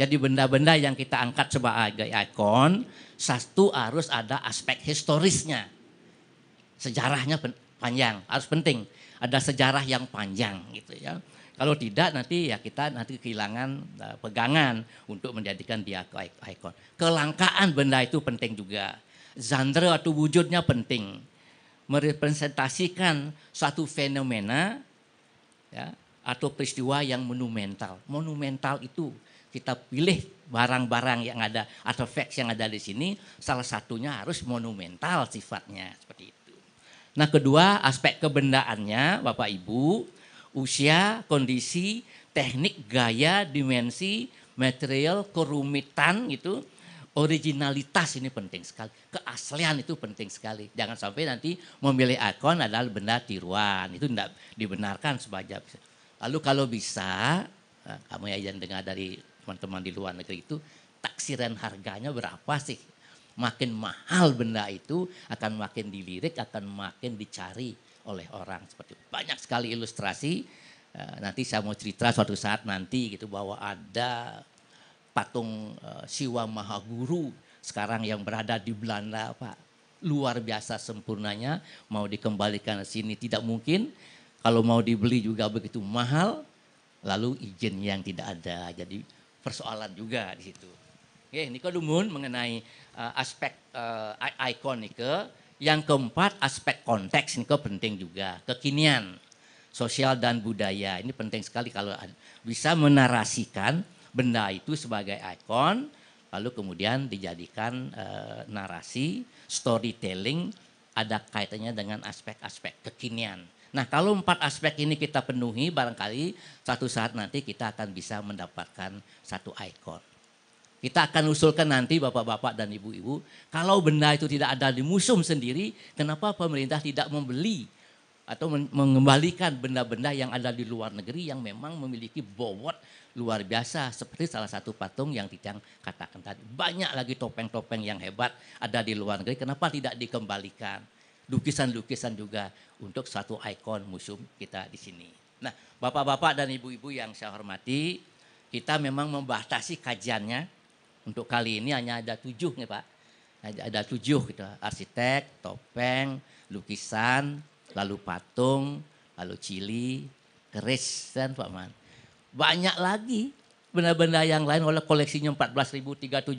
Jadi, benda-benda yang kita angkat sebagai ikon, satu harus ada aspek historisnya. Sejarahnya panjang, harus penting. Ada sejarah yang panjang gitu ya. Kalau tidak nanti ya kita nanti kehilangan eh, pegangan untuk menjadikan dia ikon. Kelangkaan benda itu penting juga. Genre atau wujudnya penting. Merepresentasikan suatu fenomena ya, atau peristiwa yang monumental. Monumental itu kita pilih barang-barang yang ada, atau artefak yang ada di sini, salah satunya harus monumental sifatnya seperti itu. Nah kedua aspek kebendaannya Bapak Ibu, usia, kondisi, teknik, gaya, dimensi, material, kerumitan gitu, Originalitas ini penting sekali. Keaslian itu penting sekali. Jangan sampai nanti memilih akun adalah benda tiruan. Itu tidak dibenarkan sebanyak. Lalu kalau bisa, nah, kamu ya yang dengar dari teman-teman di luar negeri itu, taksiran harganya berapa sih? Makin mahal benda itu akan makin dilirik, akan makin dicari oleh orang seperti itu. Banyak sekali ilustrasi. Eh, nanti saya mau cerita suatu saat nanti gitu bahwa ada patung Siwa eh, Siwa Mahaguru sekarang yang berada di Belanda Pak. Luar biasa sempurnanya, mau dikembalikan ke sini tidak mungkin. Kalau mau dibeli juga begitu mahal, lalu izin yang tidak ada. Jadi persoalan juga di situ. Oke, ini kedumun mengenai uh, aspek uh, ke. Yang keempat aspek konteks, ini penting juga. Kekinian, sosial dan budaya. Ini penting sekali kalau bisa menarasikan benda itu sebagai ikon, lalu kemudian dijadikan e, narasi, storytelling, ada kaitannya dengan aspek-aspek kekinian. Nah kalau empat aspek ini kita penuhi, barangkali satu saat nanti kita akan bisa mendapatkan satu ikon. Kita akan usulkan nanti bapak-bapak dan ibu-ibu, kalau benda itu tidak ada di musim sendiri, kenapa pemerintah tidak membeli atau mengembalikan benda-benda yang ada di luar negeri yang memang memiliki bobot luar biasa seperti salah satu patung yang Tijang katakan tadi. Banyak lagi topeng-topeng yang hebat ada di luar negeri, kenapa tidak dikembalikan? Lukisan-lukisan juga untuk satu ikon museum kita di sini. Nah, Bapak-bapak dan Ibu-ibu yang saya hormati, kita memang membatasi kajiannya untuk kali ini hanya ada tujuh nih Pak. Ada tujuh gitu, arsitek, topeng, lukisan, lalu patung, lalu cili, keris dan Pak Man. Banyak lagi benda-benda yang lain oleh koleksinya 14.370.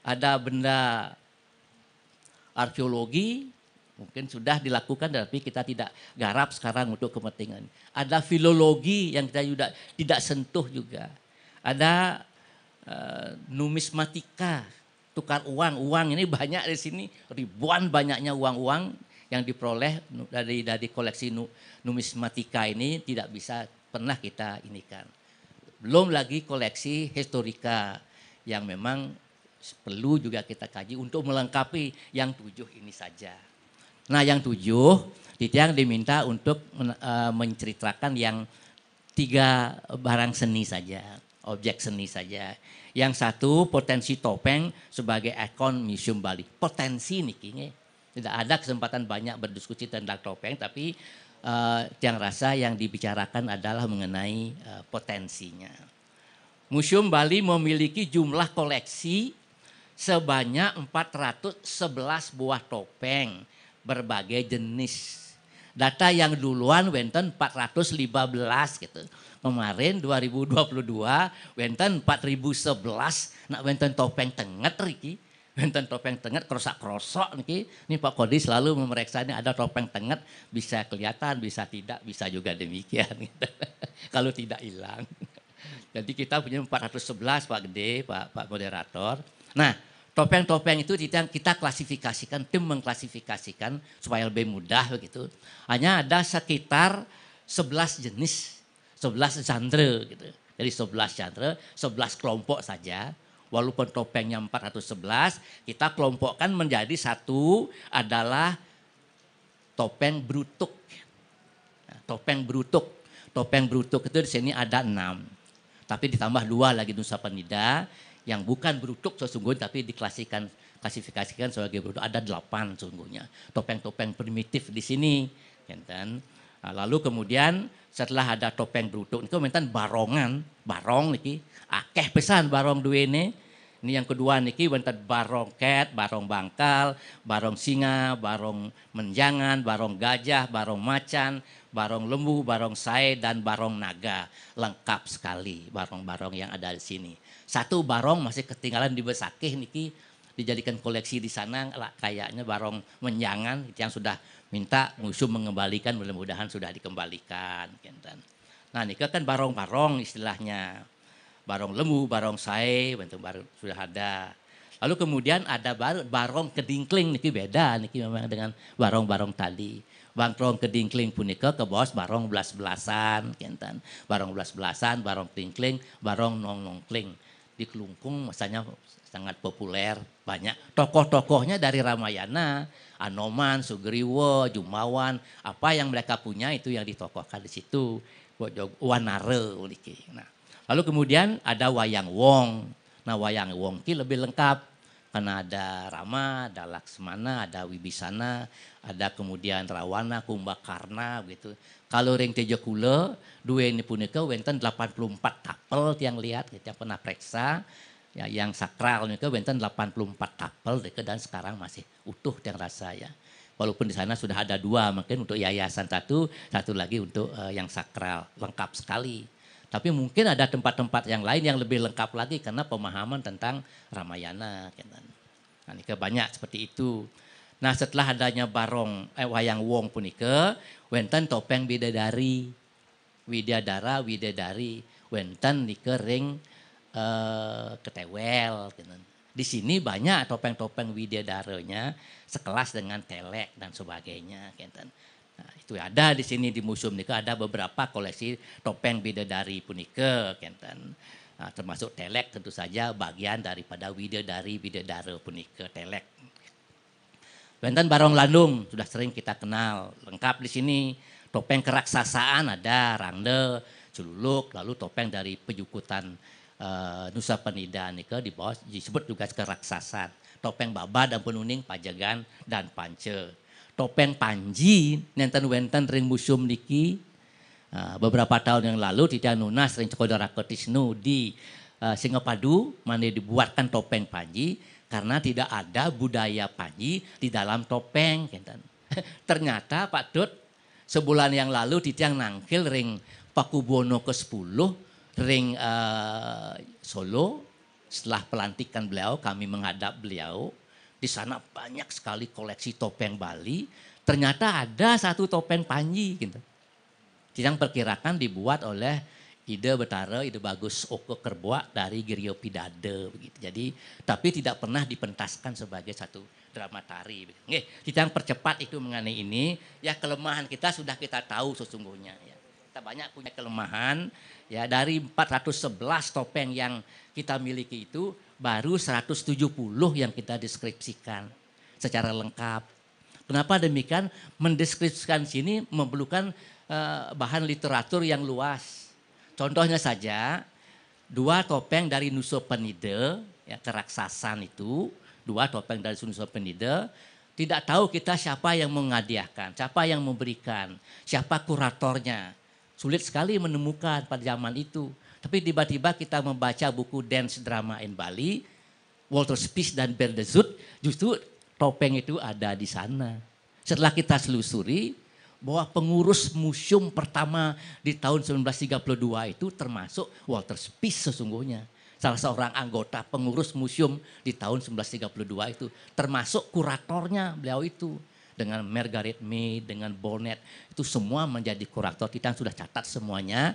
Ada benda arkeologi mungkin sudah dilakukan tapi kita tidak garap sekarang untuk kepentingan. Ada filologi yang kita juga tidak sentuh juga. Ada uh, eh, numismatika tukar uang. Uang ini banyak di sini ribuan banyaknya uang-uang yang diperoleh dari dari koleksi numismatika ini tidak bisa pernah kita inikan. Belum lagi koleksi historika yang memang perlu juga kita kaji untuk melengkapi yang tujuh ini saja. Nah yang tujuh, Titiang diminta untuk e, menceritakan yang tiga barang seni saja, objek seni saja. Yang satu potensi topeng sebagai ikon museum Bali. Potensi nih kini tidak ada kesempatan banyak berdiskusi tentang topeng, tapi uh, yang rasa yang dibicarakan adalah mengenai uh, potensinya. Museum Bali memiliki jumlah koleksi sebanyak 411 buah topeng berbagai jenis. Data yang duluan Wenton 415 gitu. Kemarin 2022 Wenton 4011 nak Wenton topeng tengah Riki Benten topeng tengat kerosak-kerosok niki. Ini Pak Kodi selalu memeriksa ini ada topeng tengat bisa kelihatan, bisa tidak, bisa juga demikian. Kalau tidak hilang. Jadi kita punya 411 Pak Gede, Pak Pak moderator. Nah, topeng-topeng itu kita, kita klasifikasikan, tim mengklasifikasikan supaya lebih mudah begitu. Hanya ada sekitar 11 jenis, 11 genre gitu. Jadi 11 genre, 11 kelompok saja walaupun topengnya 411, kita kelompokkan menjadi satu adalah topeng brutuk. Nah, topeng brutuk. Topeng brutuk itu di sini ada enam. Tapi ditambah dua lagi Nusa Penida yang bukan brutuk sesungguhnya tapi diklasifikasikan klasifikasikan sebagai brutuk ada delapan sesungguhnya topeng-topeng primitif di sini nah, lalu kemudian setelah ada topeng brutuk itu mentan barongan barong niki akeh pesan barong dua Ini ini yang kedua niki wonten barong ket, barong bangkal, barong singa, barong menjangan, barong gajah, barong macan, barong lembu, barong sae dan barong naga. Lengkap sekali barong-barong yang ada di sini. Satu barong masih ketinggalan di Besakih niki dijadikan koleksi di sana kayaknya barong menjangan yang sudah minta musuh mengembalikan mudah-mudahan sudah dikembalikan. Gitu kan. Nah niki kan barong-barong istilahnya barong lemu, barong sae, bentuk barong sudah ada. Lalu kemudian ada bar, barong kedingkling niki beda niki memang dengan barong-barong tadi. Bangkrong kedingkling punika ke bos barong belas-belasan kentan, Barong belas-belasan, barong kedingkling, barong nong-nongkling. Di Kelungkung misalnya sangat populer, banyak tokoh-tokohnya dari Ramayana, Anoman, Sugriwo, Jumawan, apa yang mereka punya itu yang ditokohkan di situ. Wanare niki. Nah, Lalu kemudian ada wayang wong. Nah wayang wong ki lebih lengkap. Karena ada Rama, ada Laksmana, ada Wibisana, ada kemudian Rawana, Kumbakarna gitu. Kalau ring tejo kula, dua ini punika wenten 84 tapel yang lihat, gitu. yang pernah periksa. Ya, yang sakral mereka wenten 84 tapel dan sekarang masih utuh yang rasa ya walaupun di sana sudah ada dua mungkin untuk yayasan satu satu lagi untuk uh, yang sakral lengkap sekali tapi mungkin ada tempat-tempat yang lain yang lebih lengkap lagi karena pemahaman tentang Ramayana. Gitu. Nah, Kebanyak banyak seperti itu. Nah setelah adanya barong eh, wayang wong punike, wenten topeng bidadari, widadara widadari, wenten nike ring eh, ketewel. Kenan. Gitu. Di sini banyak topeng-topeng widadaranya sekelas dengan telek dan sebagainya. Kenan. Nah, itu ada di sini di museum niku ada beberapa koleksi topeng bidadari punike kenten. Nah, termasuk telek tentu saja bagian daripada bidadari bidadara punike telek. Benten Barong Landung sudah sering kita kenal lengkap di sini topeng keraksasaan ada rangde celuluk lalu topeng dari penyukutan uh, Nusa Penida nike di bawah disebut juga keraksasaan topeng babad dan penuning pajagan dan pance topeng Panji nenten wenten ring musum niki ah, beberapa tahun yang lalu di Danuna sering cekodara ketisnu di ah, Singapadu mana dibuatkan topeng Panji karena tidak ada budaya Panji di dalam topeng Ternyata Pak Dut sebulan yang lalu di Tiang Nangkil ring Pakubono ke-10 ring uh, Solo setelah pelantikan beliau kami menghadap beliau di sana banyak sekali koleksi topeng Bali. Ternyata ada satu topeng Panji gitu. Yang perkirakan dibuat oleh ide betara, ide bagus oke Kerboa dari Girio Pidade. Begitu. Jadi tapi tidak pernah dipentaskan sebagai satu drama tari. Oke, kita yang percepat itu mengenai ini. Ya kelemahan kita sudah kita tahu sesungguhnya. Ya. Kita banyak punya kelemahan. Ya dari 411 topeng yang kita miliki itu baru 170 yang kita deskripsikan secara lengkap. Kenapa demikian? Mendeskripsikan sini memerlukan eh, bahan literatur yang luas. Contohnya saja, dua topeng dari Nuso Penide, ya, keraksasan itu, dua topeng dari Nuso Penide, tidak tahu kita siapa yang menghadiahkan, siapa yang memberikan, siapa kuratornya. Sulit sekali menemukan pada zaman itu. Tapi tiba-tiba kita membaca buku Dance Drama in Bali, Walter Spies dan Berdezut, justru topeng itu ada di sana. Setelah kita selusuri, bahwa pengurus museum pertama di tahun 1932 itu termasuk Walter Spies sesungguhnya. Salah seorang anggota pengurus museum di tahun 1932 itu. Termasuk kuratornya beliau itu. Dengan Margaret May, dengan Bonnet. Itu semua menjadi kurator. Kita sudah catat semuanya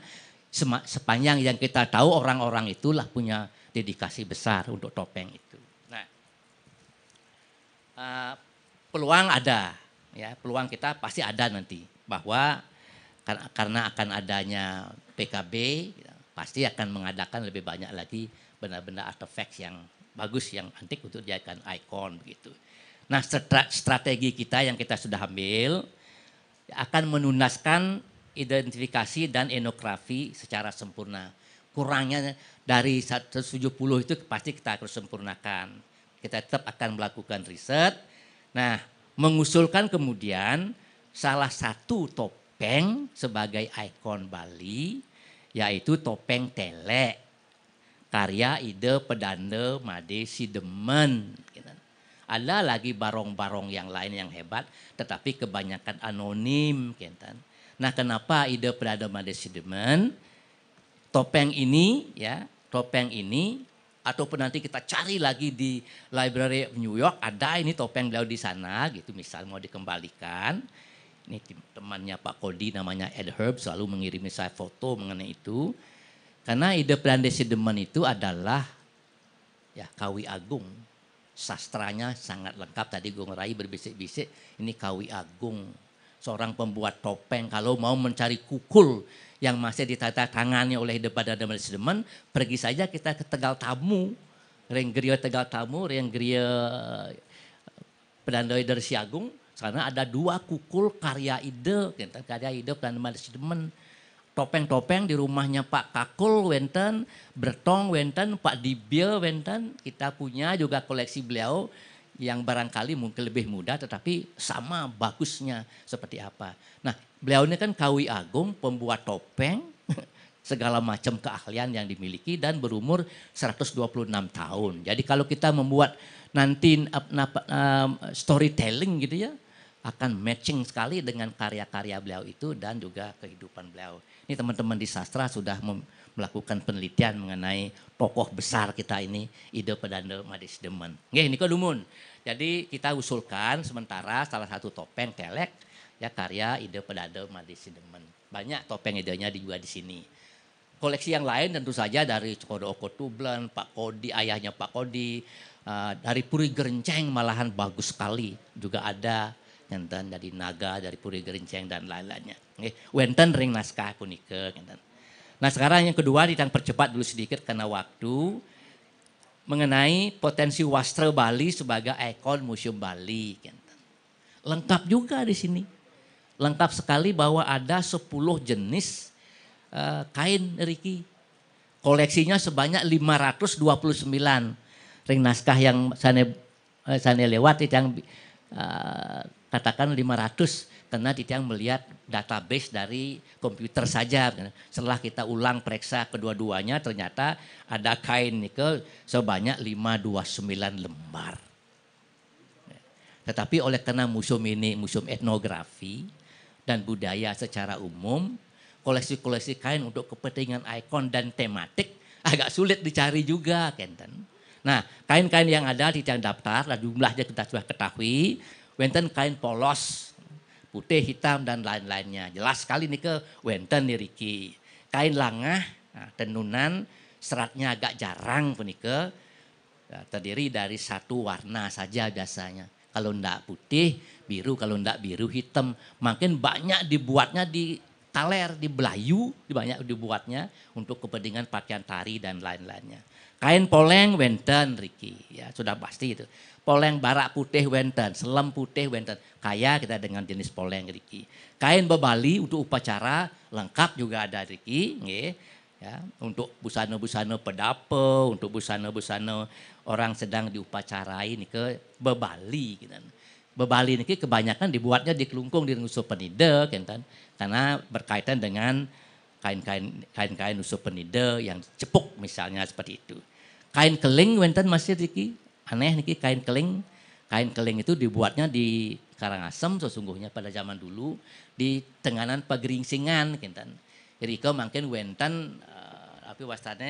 sepanjang yang kita tahu orang-orang itulah punya dedikasi besar untuk topeng itu. Nah, uh, peluang ada, ya peluang kita pasti ada nanti bahwa karena akan adanya PKB ya, pasti akan mengadakan lebih banyak lagi benda-benda artefak yang bagus yang antik untuk dijadikan ikon begitu. Nah strategi kita yang kita sudah ambil akan menunaskan identifikasi dan enografi secara sempurna. Kurangnya dari 170 itu pasti kita harus sempurnakan. Kita tetap akan melakukan riset. Nah, mengusulkan kemudian salah satu topeng sebagai ikon Bali yaitu topeng tele karya ide pedanda Made Sidemen. Ada lagi barong-barong yang lain yang hebat, tetapi kebanyakan anonim. Gitu. Nah, kenapa ide peradaban desidemen Topeng ini ya, topeng ini ataupun nanti kita cari lagi di Library New York ada ini topeng beliau di sana gitu misal mau dikembalikan ini temannya Pak Kodi namanya Ed Herb selalu mengirimi saya foto mengenai itu karena ide desidemen itu adalah ya Kawi Agung sastranya sangat lengkap tadi Rai berbisik-bisik ini Kawi Agung seorang pembuat topeng kalau mau mencari kukul yang masih ditata tangannya oleh daripada dan demen pergi saja kita ke Tegal Tamu. Renggrio Tegal Tamu, Renggrio eh, Pedandoi dari Siagung, karena ada dua kukul karya ide, kita gitu, karya ide dan demen topeng-topeng di rumahnya Pak Kakul Wenten, Bertong Wenten, Pak Dibil Wenten, kita punya juga koleksi beliau yang barangkali mungkin lebih muda tetapi sama bagusnya seperti apa. Nah beliau ini kan kawi agung, pembuat topeng, segala macam keahlian yang dimiliki dan berumur 126 tahun. Jadi kalau kita membuat nanti storytelling gitu ya, akan matching sekali dengan karya-karya beliau itu dan juga kehidupan beliau. Ini teman-teman di sastra sudah melakukan penelitian mengenai tokoh besar kita ini, Ide Pedanda Madis Demen. Nggih, ini dumun. Jadi kita usulkan sementara salah satu topeng telek ya karya ide pedade Madi Sidemen. Banyak topeng idenya juga di sini. Koleksi yang lain tentu saja dari Cokodo Oko Tublan, Pak Kodi, ayahnya Pak Kodi, uh, dari Puri Gerenceng malahan bagus sekali juga ada ngenten dari Naga, dari Puri Gerenceng dan lain-lainnya. Okay. Wenten ring naskah punike Nah sekarang yang kedua kita percepat dulu sedikit karena waktu mengenai potensi Wastra Bali sebagai ikon Museum Bali. Gitu. Lengkap juga di sini. Lengkap sekali bahwa ada 10 jenis eh, kain Riki. Koleksinya sebanyak 529 ring naskah yang sana eh, sana lewat yang eh, katakan 500 karena tidak melihat database dari komputer saja. Setelah kita ulang periksa kedua-duanya ternyata ada kain nikel sebanyak 529 lembar. Tetapi oleh karena museum ini museum etnografi dan budaya secara umum, koleksi-koleksi kain untuk kepentingan ikon dan tematik agak sulit dicari juga, Kenten. Nah, kain-kain yang ada di tiang daftar, dan jumlahnya kita sudah ketahui, Wenten kain polos putih, hitam, dan lain-lainnya. Jelas sekali nih ke wenten nih Riki. Kain langah, nah, tenunan, seratnya agak jarang punike. Ya, terdiri dari satu warna saja biasanya. Kalau ndak putih, biru, kalau ndak biru, hitam. Makin banyak dibuatnya di taler, di belayu, banyak dibuatnya untuk kepentingan pakaian tari dan lain-lainnya. Kain poleng, wenten, Riki. Ya, sudah pasti itu poleng barak putih wenten, selem putih wenten. Kaya kita dengan jenis poleng riki. Kain bebali untuk upacara lengkap juga ada riki. Nge. Ya, untuk busana-busana pedape, untuk busana-busana orang sedang diupacarai ini ke bebali gitu. Kan. Bebali ini kebanyakan dibuatnya di kelungkung di nusup penida gitu, karena berkaitan dengan kain-kain kain-kain penida yang cepuk misalnya seperti itu. Kain keling wenten masih Riki aneh nih kain keling kain keling itu dibuatnya di Karangasem sesungguhnya pada zaman dulu di tenganan pegeringsingan gitu kan. jadi kau mungkin wentan uh, eh, tapi wastane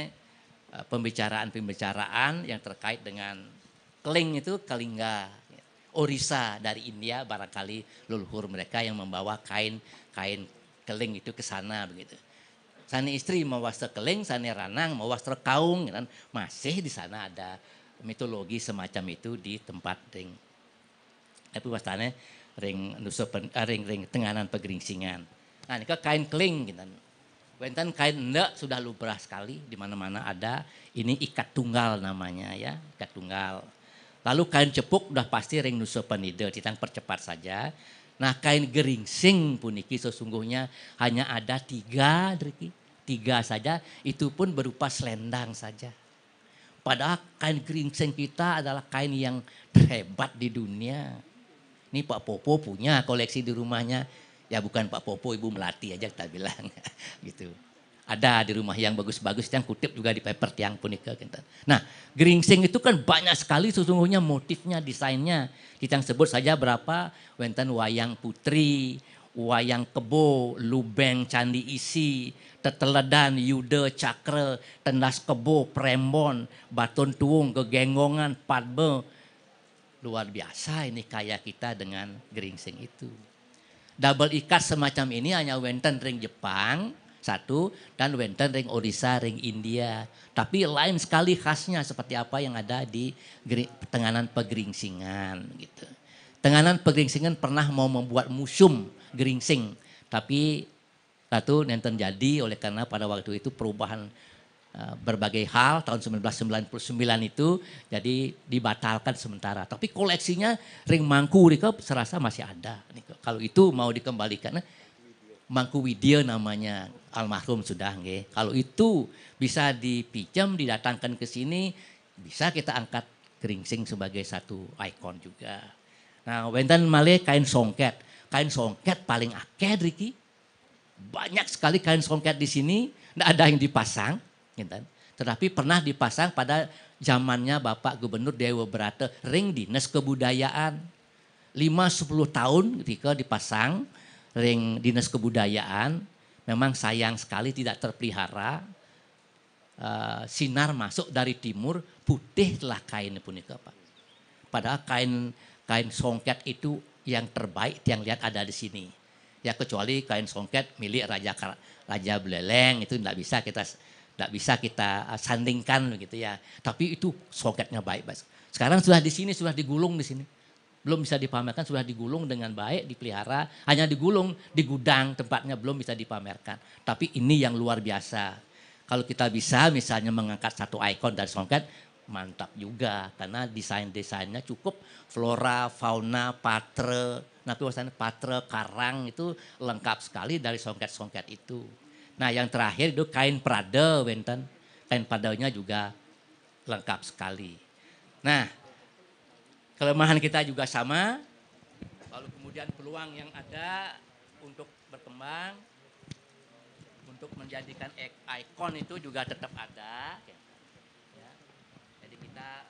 eh, pembicaraan-pembicaraan yang terkait dengan keling itu kalingga ya, orisa dari India barangkali leluhur mereka yang membawa kain kain keling itu ke sana begitu. Sani istri mewastra keling, sani ranang mewastra kaung, gitu kan? masih di sana ada mitologi semacam itu di tempat ring tapi wastane ring nusa eh, ring ring tenganan pegeringsingan nah ini kain keling gitu Wenten kain ndak sudah lubrah sekali di mana-mana ada. Ini ikat tunggal namanya ya, ikat tunggal. Lalu kain cepuk udah pasti ring nusa penide, titang percepat saja. Nah kain geringsing puniki sesungguhnya hanya ada tiga, tiga saja, itu pun berupa selendang saja. Padahal kain geringsing kita adalah kain yang hebat di dunia. Ini Pak Popo punya koleksi di rumahnya. Ya bukan Pak Popo, Ibu Melati aja kita bilang. gitu. Ada di rumah yang bagus-bagus, yang kutip juga di paper tiang punika. Gitu. Nah, geringsing itu kan banyak sekali sesungguhnya motifnya, desainnya. Kita sebut saja berapa, wenten wayang putri, wayang kebo, lubeng candi isi, teteledan, yude cakre, tendas kebo, prembon, batun tuung, kegenggongan, padbe Luar biasa ini kaya kita dengan geringsing itu. Double ikat semacam ini hanya wenten ring Jepang, satu, dan wenten ring Orisa ring India. Tapi lain sekali khasnya seperti apa yang ada di tenganan pegeringsingan gitu. Tenganan Pegeringsingan pernah mau membuat musum geringsing. Tapi satu yang terjadi oleh karena pada waktu itu perubahan eh, berbagai hal tahun 1999 itu jadi dibatalkan sementara. Tapi koleksinya ring mangku Riko serasa masih ada. Kalau itu mau dikembalikan, eh, Mangku video namanya almarhum sudah Kalau itu bisa dipinjam, didatangkan ke sini, bisa kita angkat geringsing sebagai satu ikon juga. Nah, wenten male kain songket kain songket paling akeh Riki. Banyak sekali kain songket di sini, tidak ada yang dipasang. Gitu. Tetapi pernah dipasang pada zamannya Bapak Gubernur Dewa Berate, ring dinas kebudayaan. 5-10 tahun ketika dipasang ring dinas kebudayaan, memang sayang sekali tidak terpelihara. Uh, sinar masuk dari timur, putihlah kain punika Pak. Padahal kain kain songket itu yang terbaik yang lihat ada di sini. Ya kecuali kain songket milik Raja Raja Beleleng itu tidak bisa kita tidak bisa kita eh, sandingkan begitu ya. Tapi itu songketnya baik, Mas. Sekarang sudah di sini, sudah digulung di sini. Belum bisa dipamerkan, sudah digulung dengan baik, dipelihara. Hanya digulung di gudang tempatnya belum bisa dipamerkan. Tapi ini yang luar biasa. Kalau kita bisa misalnya mengangkat satu ikon dari songket, mantap juga karena desain-desainnya cukup flora, fauna, patre, nah kawasan patre, karang itu lengkap sekali dari songket-songket itu. Nah yang terakhir itu kain prada Wenten. Kain padanya juga lengkap sekali. Nah kelemahan kita juga sama, lalu kemudian peluang yang ada untuk berkembang, untuk menjadikan ikon itu juga tetap ada kita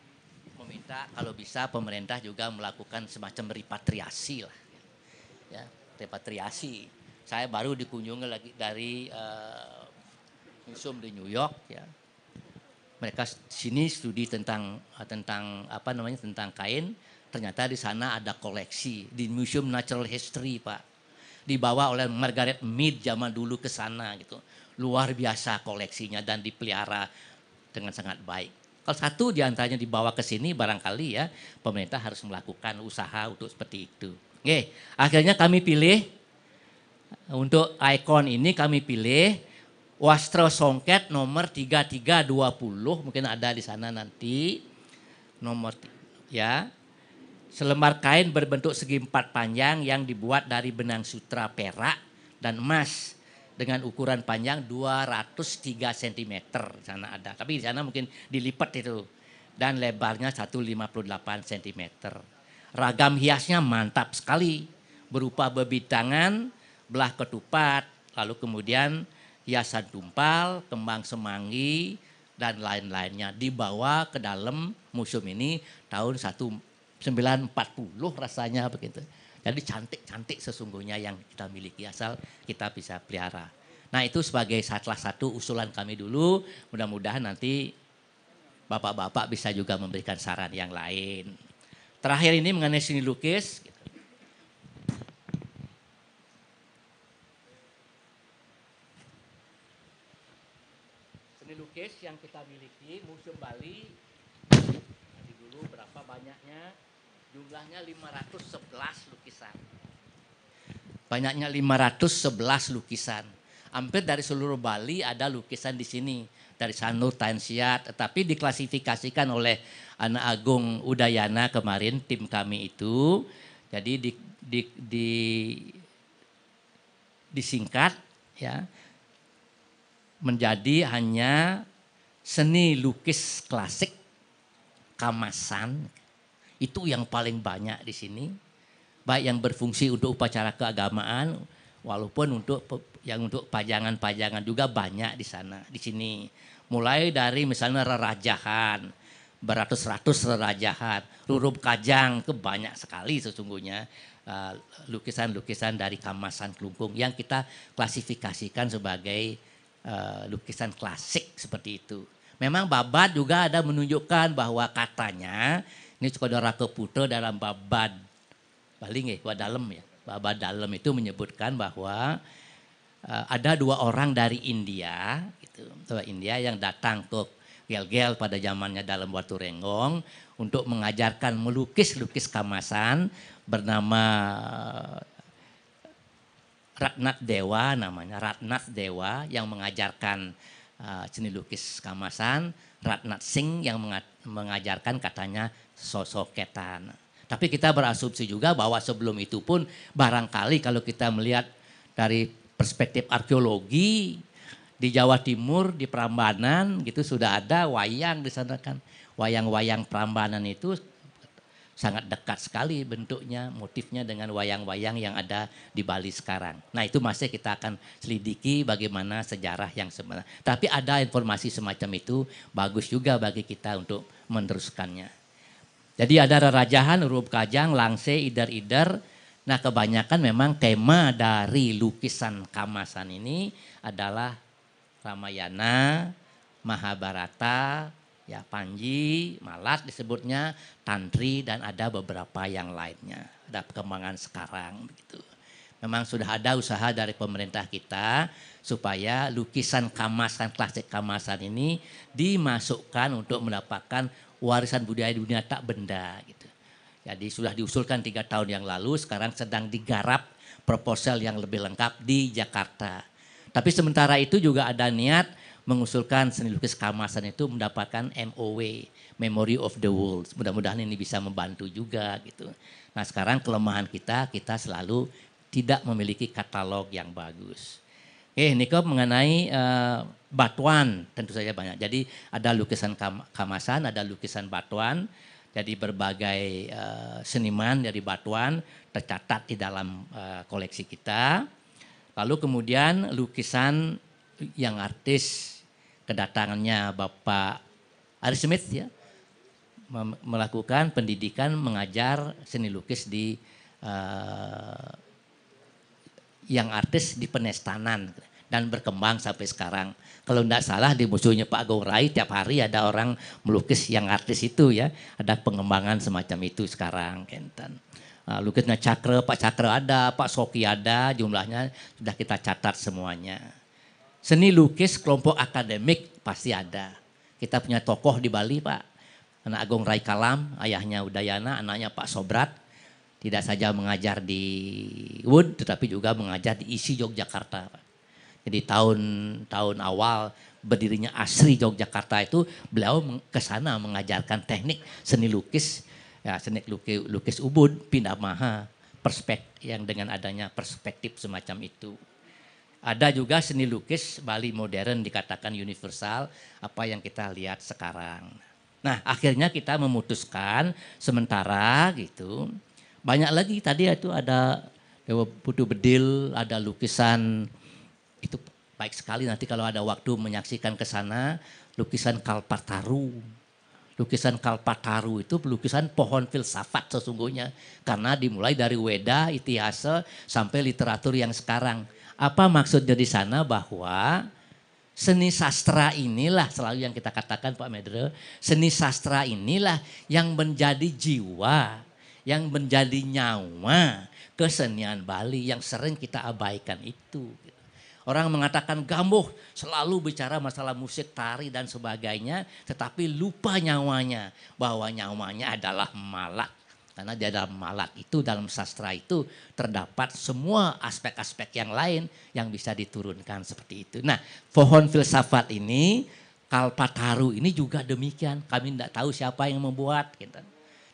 meminta kalau bisa pemerintah juga melakukan semacam repatriasi lah. Ya, repatriasi. Saya baru dikunjungi lagi dari uh, eh, museum di New York ya. Mereka sini studi tentang tentang apa namanya tentang kain. Ternyata di sana ada koleksi di Museum Natural History, Pak. Dibawa oleh Margaret Mead zaman dulu ke sana gitu. Luar biasa koleksinya dan dipelihara dengan sangat baik. Kalau satu diantaranya dibawa ke sini barangkali ya pemerintah harus melakukan usaha untuk seperti itu. Oke, akhirnya kami pilih untuk ikon ini kami pilih Wastro Songket nomor 3320 mungkin ada di sana nanti nomor ya selembar kain berbentuk segi empat panjang yang dibuat dari benang sutra perak dan emas dengan ukuran panjang 203 cm sana ada. Tapi di sana mungkin dilipat itu. Dan lebarnya 158 cm. Ragam hiasnya mantap sekali. Berupa bebitangan, belah ketupat, lalu kemudian hiasan tumpal, kembang semanggi dan lain-lainnya dibawa ke dalam museum ini tahun 1940 rasanya begitu. Jadi cantik-cantik sesungguhnya yang kita miliki asal kita bisa pelihara. Nah itu sebagai salah satu usulan kami dulu. Mudah-mudahan nanti bapak-bapak bisa juga memberikan saran yang lain. Terakhir ini mengenai seni lukis. Seni lukis yang kita miliki Museum Bali. Nanti dulu berapa banyaknya Jumlahnya 511 lukisan. Banyaknya 511 lukisan. Hampir dari seluruh Bali ada lukisan di sini. Dari Sanur, Tansiat, tapi diklasifikasikan oleh Anak Agung Udayana kemarin, tim kami itu. Jadi di, di, di, disingkat ya menjadi hanya seni lukis klasik kamasan itu yang paling banyak di sini. Baik yang berfungsi untuk upacara keagamaan, walaupun untuk yang untuk pajangan-pajangan juga banyak di sana, di sini. Mulai dari misalnya rerajahan, beratus-ratus rerajahan, rurup kajang, kebanyak sekali sesungguhnya eh, lukisan-lukisan uh, dari kamasan kelungkung yang kita klasifikasikan sebagai uh, lukisan klasik seperti itu. Memang babat juga ada menunjukkan bahwa katanya ini rakyat putra dalam babad. Paling ya, dalam ya. Babad dalam itu menyebutkan bahwa uh, ada dua orang dari India, gitu, India yang datang ke Gel-Gel pada zamannya dalam Watu Renggong untuk mengajarkan melukis lukis kamasan bernama eh, Ratnat Dewa namanya Ratnat Dewa yang mengajarkan uh, seni lukis kamasan Ratnat Singh yang mengajarkan katanya sosok ketan. Tapi kita berasumsi juga bahwa sebelum itu pun barangkali kalau kita melihat dari perspektif arkeologi di Jawa Timur di Prambanan gitu sudah ada wayang di sana kan. Wayang-wayang Prambanan itu sangat dekat sekali bentuknya, motifnya dengan wayang-wayang yang ada di Bali sekarang. Nah itu masih kita akan selidiki bagaimana sejarah yang sebenarnya. Tapi ada informasi semacam itu bagus juga bagi kita untuk meneruskannya. Jadi ada rajahan, huruf kajang, langse, ider-ider. Nah kebanyakan memang tema dari lukisan kamasan ini adalah Ramayana, Mahabharata, ya Panji, Malat disebutnya, Tantri dan ada beberapa yang lainnya. Ada perkembangan sekarang begitu. Memang sudah ada usaha dari pemerintah kita supaya lukisan kamasan klasik kamasan ini dimasukkan untuk mendapatkan warisan budaya dunia tak benda gitu. Jadi sudah diusulkan tiga tahun yang lalu, sekarang sedang digarap proposal yang lebih lengkap di Jakarta. Tapi sementara itu juga ada niat mengusulkan seni lukis kamasan itu mendapatkan MOW, Memory of the World. Mudah-mudahan ini bisa membantu juga gitu. Nah sekarang kelemahan kita, kita selalu tidak memiliki katalog yang bagus. Eh, Oke, Niko mengenai uh, batuan tentu saja banyak. Jadi ada lukisan kam kamasan, ada lukisan batuan. Jadi berbagai uh, seniman dari batuan tercatat di dalam uh, koleksi kita. Lalu kemudian lukisan yang artis kedatangannya Bapak Ari Smith ya melakukan pendidikan mengajar seni lukis di uh, yang artis di penestanan dan berkembang sampai sekarang. Kalau tidak salah di musuhnya Pak Agung Rai tiap hari ada orang melukis yang artis itu ya. Ada pengembangan semacam itu sekarang Kenten. Uh, ah, lukisnya Cakra, Pak Cakra ada, Pak Soki ada, jumlahnya sudah kita catat semuanya. Seni lukis kelompok akademik pasti ada. Kita punya tokoh di Bali Pak. Anak Agung Rai Kalam, ayahnya Udayana, anaknya Pak Sobrat, tidak saja mengajar di Wood, tetapi juga mengajar di isi Yogyakarta. Jadi tahun-tahun awal berdirinya Asri Yogyakarta itu beliau ke sana mengajarkan teknik seni lukis, ya, seni lukis, lukis ubud, pindah maha, perspektif yang dengan adanya perspektif semacam itu. Ada juga seni lukis Bali modern dikatakan universal, apa yang kita lihat sekarang. Nah akhirnya kita memutuskan sementara gitu banyak lagi tadi itu ada Dewa Putu Bedil, ada lukisan itu baik sekali nanti kalau ada waktu menyaksikan ke sana lukisan Kalpataru. Lukisan Kalpataru itu lukisan pohon filsafat sesungguhnya karena dimulai dari Weda, Itihase sampai literatur yang sekarang. Apa maksudnya di sana bahwa seni sastra inilah selalu yang kita katakan Pak Medre, seni sastra inilah yang menjadi jiwa yang menjadi nyawa kesenian Bali yang sering kita abaikan itu. Orang mengatakan Gambuh selalu bicara masalah musik, tari dan sebagainya, tetapi lupa nyawanya bahwa nyawanya adalah malak. Karena di dalam malak itu, dalam sastra itu terdapat semua aspek-aspek yang lain yang bisa diturunkan seperti itu. Nah, pohon filsafat ini, Kalpataru ini juga demikian. Kami tidak tahu siapa yang membuat. Gitu.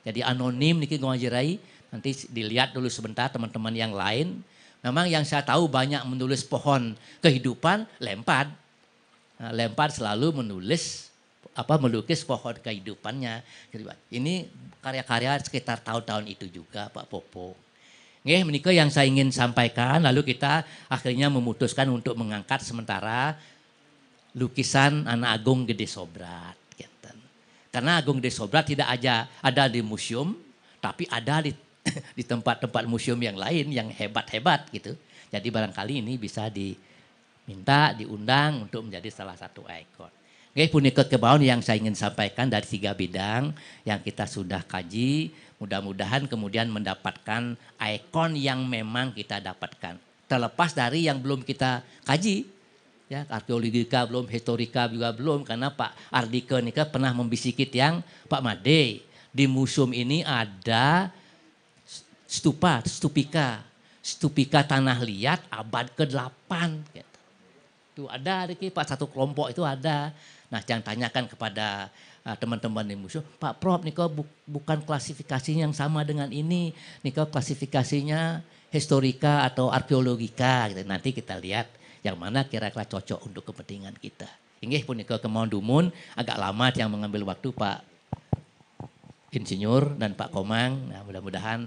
Jadi anonim niki ngajirai, nanti dilihat dulu sebentar teman-teman yang lain. Memang yang saya tahu banyak menulis pohon kehidupan, lempar. Nah, lempar selalu menulis apa melukis pohon kehidupannya. Ini karya-karya sekitar tahun-tahun itu juga Pak Popo. Nggih, menikah yang saya ingin sampaikan lalu kita akhirnya memutuskan untuk mengangkat sementara lukisan anak agung Gede Sobrat. Karena Agung Desobrat tidak aja ada di museum, tapi ada di di tempat-tempat museum yang lain yang hebat-hebat gitu. Jadi barangkali ini bisa diminta, diundang untuk menjadi salah satu ikon. Oke, punika kebaun yang saya ingin sampaikan dari tiga bidang yang kita sudah kaji. Mudah-mudahan kemudian mendapatkan ikon yang memang kita dapatkan. Terlepas dari yang belum kita kaji, ya arkeologika belum, historika juga belum karena Pak Ardike ini kan pernah membisiki yang Pak Made di museum ini ada stupa, stupika, stupika tanah liat abad ke-8 gitu. Itu ada Riki, Pak satu kelompok itu ada. Nah, jangan tanyakan kepada uh, teman-teman di museum, Pak Prof, Niko bu bukan klasifikasinya yang sama dengan ini. Niko klasifikasinya historika atau arkeologika. Gitu. Nanti kita lihat yang mana kira-kira cocok untuk kepentingan kita. pun punika kemauan dumun agak lama yang mengambil waktu Pak Insinyur dan Pak Komang. Nah, mudah-mudahan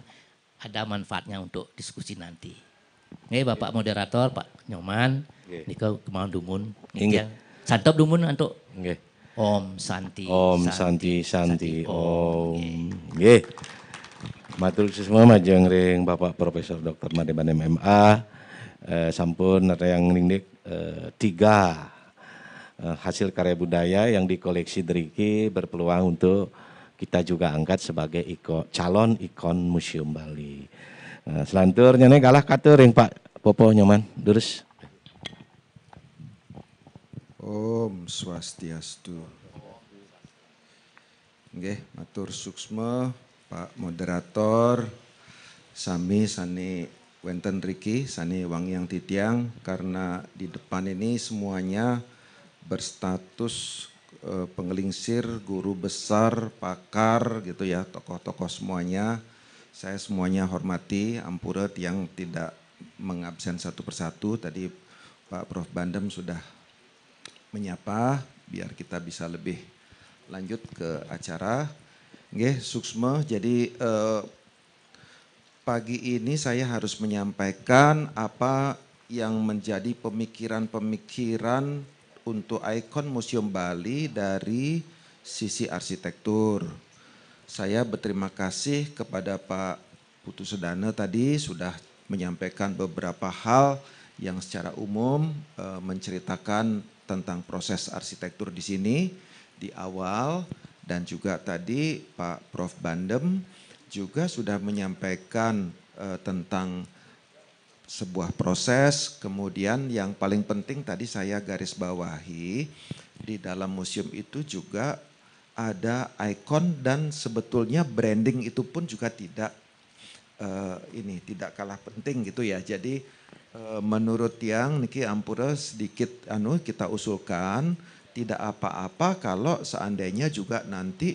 ada manfaatnya untuk diskusi nanti. Ini Bapak iya. moderator Pak Nyoman iya. niku kemauan dumun. Ini Santop dumun untuk Om Santi. Om Santi Santi, Santi Om. Nggih. Matur semua majeng ring Bapak Profesor Dr. Madem MA eh, sampun yang nindik eh, tiga eh, hasil karya budaya yang dikoleksi Driki berpeluang untuk kita juga angkat sebagai iko, calon ikon Museum Bali. Nah, eh, selanturnya nih kalah katering Pak Popo nyoman, durus. Om Swastiastu. Oke, matur suksma Pak moderator Sami Sani Wenten Riki, Sani Yang Titiang, karena di depan ini semuanya berstatus uh, eh, pengelingsir, guru besar, pakar gitu ya, tokoh-tokoh semuanya. Saya semuanya hormati, ampuret yang tidak mengabsen satu persatu. Tadi Pak Prof. Bandem sudah menyapa, biar kita bisa lebih lanjut ke acara. Nggih, suksma. Jadi uh, pagi ini saya harus menyampaikan apa yang menjadi pemikiran-pemikiran untuk ikon Museum Bali dari sisi arsitektur. Saya berterima kasih kepada Pak Putu Sedana tadi sudah menyampaikan beberapa hal yang secara umum e, menceritakan tentang proses arsitektur di sini di awal dan juga tadi Pak Prof Bandem juga sudah menyampaikan uh, tentang sebuah proses. Kemudian yang paling penting tadi saya garis bawahi di dalam museum itu juga ada ikon dan sebetulnya branding itu pun juga tidak uh, ini tidak kalah penting gitu ya. Jadi uh, menurut yang Niki Ampura sedikit anu kita usulkan tidak apa-apa kalau seandainya juga nanti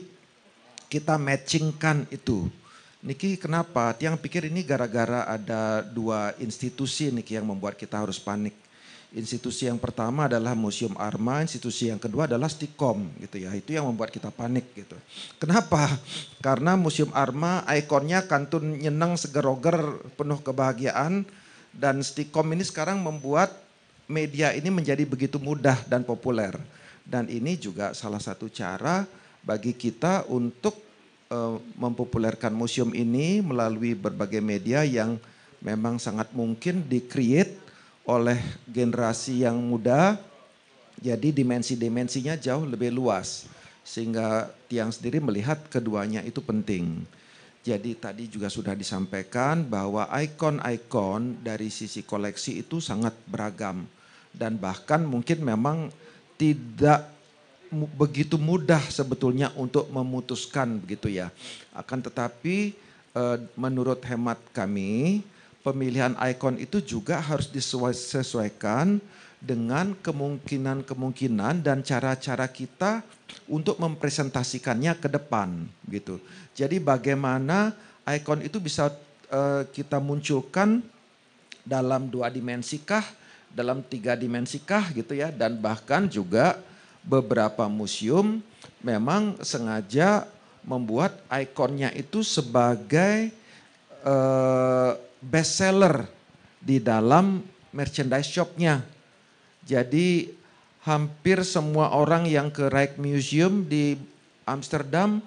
kita matchingkan itu Niki kenapa? Tiang pikir ini gara-gara ada dua institusi Niki yang membuat kita harus panik. Institusi yang pertama adalah Museum Arma, institusi yang kedua adalah Stikom gitu ya. Itu yang membuat kita panik gitu. Kenapa? Karena Museum Arma ikonnya kantun nyeneng segeroger penuh kebahagiaan dan Stikom ini sekarang membuat media ini menjadi begitu mudah dan populer. Dan ini juga salah satu cara bagi kita untuk Eh, mempopulerkan museum ini melalui berbagai media yang memang sangat mungkin di oleh generasi yang muda. Jadi dimensi-dimensinya jauh lebih luas. Sehingga Tiang sendiri melihat keduanya itu penting. Jadi tadi juga sudah disampaikan bahwa ikon-ikon dari sisi koleksi itu sangat beragam. Dan bahkan mungkin memang tidak begitu mudah sebetulnya untuk memutuskan begitu ya. Akan tetapi eh, menurut hemat kami pemilihan ikon itu juga harus disesuaikan dengan kemungkinan-kemungkinan dan cara-cara kita untuk mempresentasikannya ke depan gitu. Jadi bagaimana ikon itu bisa eh, kita munculkan dalam dua dimensi kah, dalam tiga dimensi kah gitu ya dan bahkan juga beberapa museum memang sengaja membuat ikonnya itu sebagai uh, eh, best seller di dalam merchandise shopnya. Jadi hampir semua orang yang ke Museum di Amsterdam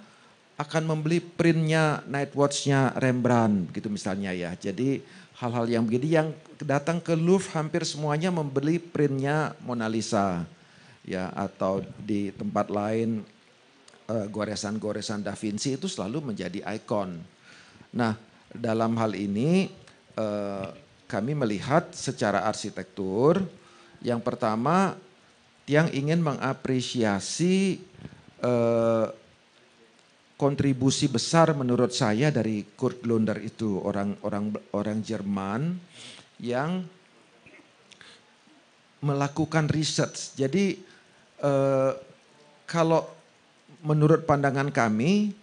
akan membeli printnya Nightwatch-nya Rembrandt gitu misalnya ya. Jadi hal-hal yang begini yang datang ke Louvre hampir semuanya membeli printnya Mona Lisa ya atau di tempat lain eh, goresan-goresan Da Vinci itu selalu menjadi ikon. Nah, dalam hal ini eh, kami melihat secara arsitektur yang pertama yang ingin mengapresiasi eh, kontribusi besar menurut saya dari Kurt Lunder itu orang orang orang Jerman yang melakukan riset. Jadi Eh, kalau menurut pandangan kami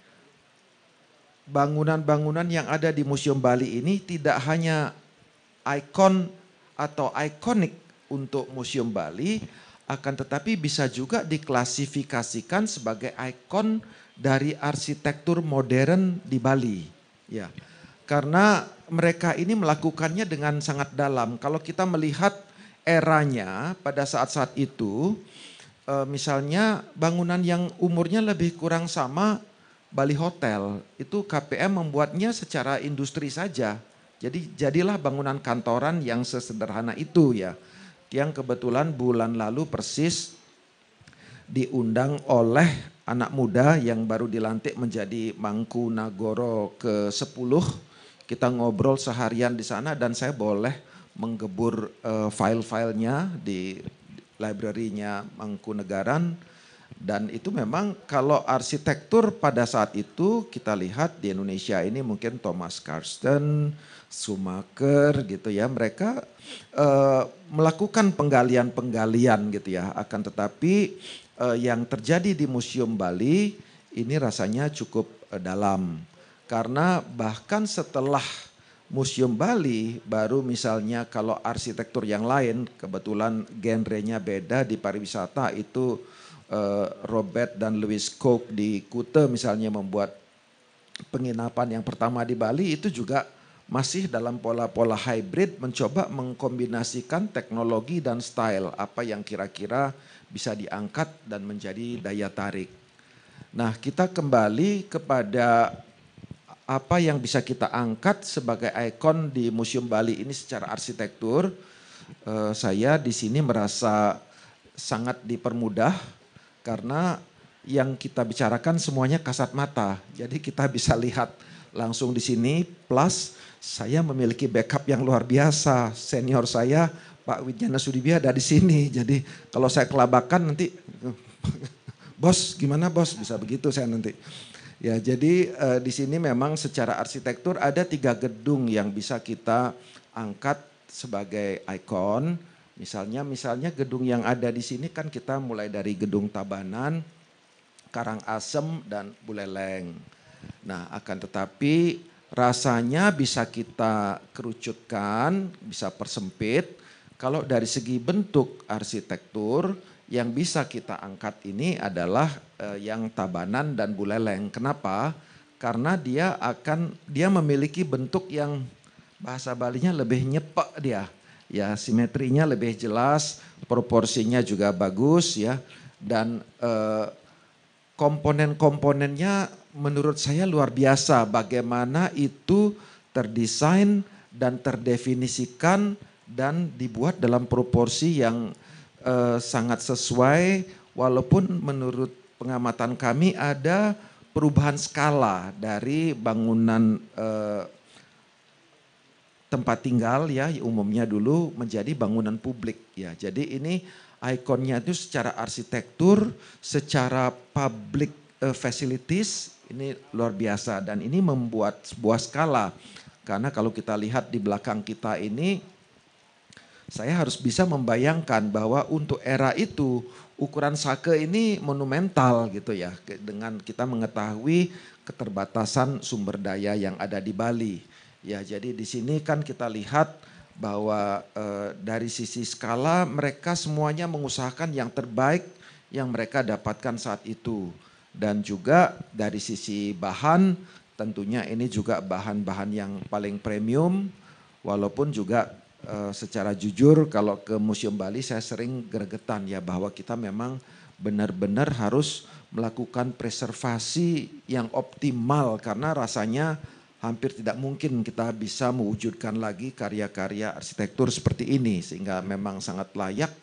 bangunan-bangunan yang ada di Museum Bali ini tidak hanya ikon atau ikonik untuk Museum Bali, akan tetapi bisa juga diklasifikasikan sebagai ikon dari arsitektur modern di Bali. Ya. Karena mereka ini melakukannya dengan sangat dalam. Kalau kita melihat eranya pada saat-saat itu, E, misalnya bangunan yang umurnya lebih kurang sama Bali Hotel itu KPM membuatnya secara industri saja. Jadi jadilah bangunan kantoran yang sesederhana itu ya. Yang kebetulan bulan lalu persis diundang oleh anak muda yang baru dilantik menjadi Mangku Nagoro ke-10. Kita ngobrol seharian di sana dan saya boleh menggebur uh, file-filenya di library-nya Mangkunegaran dan itu memang kalau arsitektur pada saat itu kita lihat di Indonesia ini mungkin Thomas Karsten, Sumaker gitu ya mereka e, melakukan penggalian-penggalian gitu ya akan tetapi e, yang terjadi di Museum Bali ini rasanya cukup e, dalam karena bahkan setelah Museum Bali baru misalnya kalau arsitektur yang lain kebetulan genrenya beda di pariwisata itu eh, Robert dan Louis Cook di Kuta misalnya membuat penginapan yang pertama di Bali itu juga masih dalam pola-pola hybrid mencoba mengkombinasikan teknologi dan style apa yang kira-kira bisa diangkat dan menjadi daya tarik. Nah, kita kembali kepada apa yang bisa kita angkat sebagai ikon di Museum Bali ini secara arsitektur. Uh, saya di sini merasa sangat dipermudah karena yang kita bicarakan semuanya kasat mata. Jadi kita bisa lihat langsung di sini plus saya memiliki backup yang luar biasa. Senior saya Pak Wijana Sudibya ada di sini. Jadi kalau saya kelabakan nanti eh, bos gimana bos bisa begitu saya nanti. Ya, jadi eh, di sini memang secara arsitektur ada tiga gedung yang bisa kita angkat sebagai ikon. Misalnya, misalnya gedung yang ada di sini kan kita mulai dari gedung Tabanan, Karangasem dan Buleleng. Nah, akan tetapi rasanya bisa kita kerucutkan, bisa persempit. Kalau dari segi bentuk arsitektur, yang bisa kita angkat ini adalah eh, yang tabanan dan buleleng. Kenapa? Karena dia akan dia memiliki bentuk yang bahasa Balinya lebih nyepak dia. Ya, simetrinya lebih jelas, proporsinya juga bagus ya dan uh, komponen-komponennya menurut saya luar biasa bagaimana itu terdesain dan terdefinisikan dan dibuat dalam proporsi yang eh, sangat sesuai walaupun menurut pengamatan kami ada perubahan skala dari bangunan eh, tempat tinggal ya umumnya dulu menjadi bangunan publik ya. Jadi ini ikonnya itu secara arsitektur, secara public uh, facilities ini luar biasa dan ini membuat sebuah skala. Karena kalau kita lihat di belakang kita ini saya harus bisa membayangkan bahwa untuk era itu ukuran sake ini monumental gitu ya dengan kita mengetahui keterbatasan sumber daya yang ada di Bali. Ya, jadi di sini kan kita lihat bahwa e, dari sisi skala mereka semuanya mengusahakan yang terbaik yang mereka dapatkan saat itu dan juga dari sisi bahan tentunya ini juga bahan-bahan yang paling premium walaupun juga Eh, secara jujur kalau ke Museum Bali saya sering gregetan ya bahwa kita memang benar-benar harus melakukan preservasi yang optimal karena rasanya hampir tidak mungkin kita bisa mewujudkan lagi karya-karya arsitektur seperti ini sehingga memang sangat layak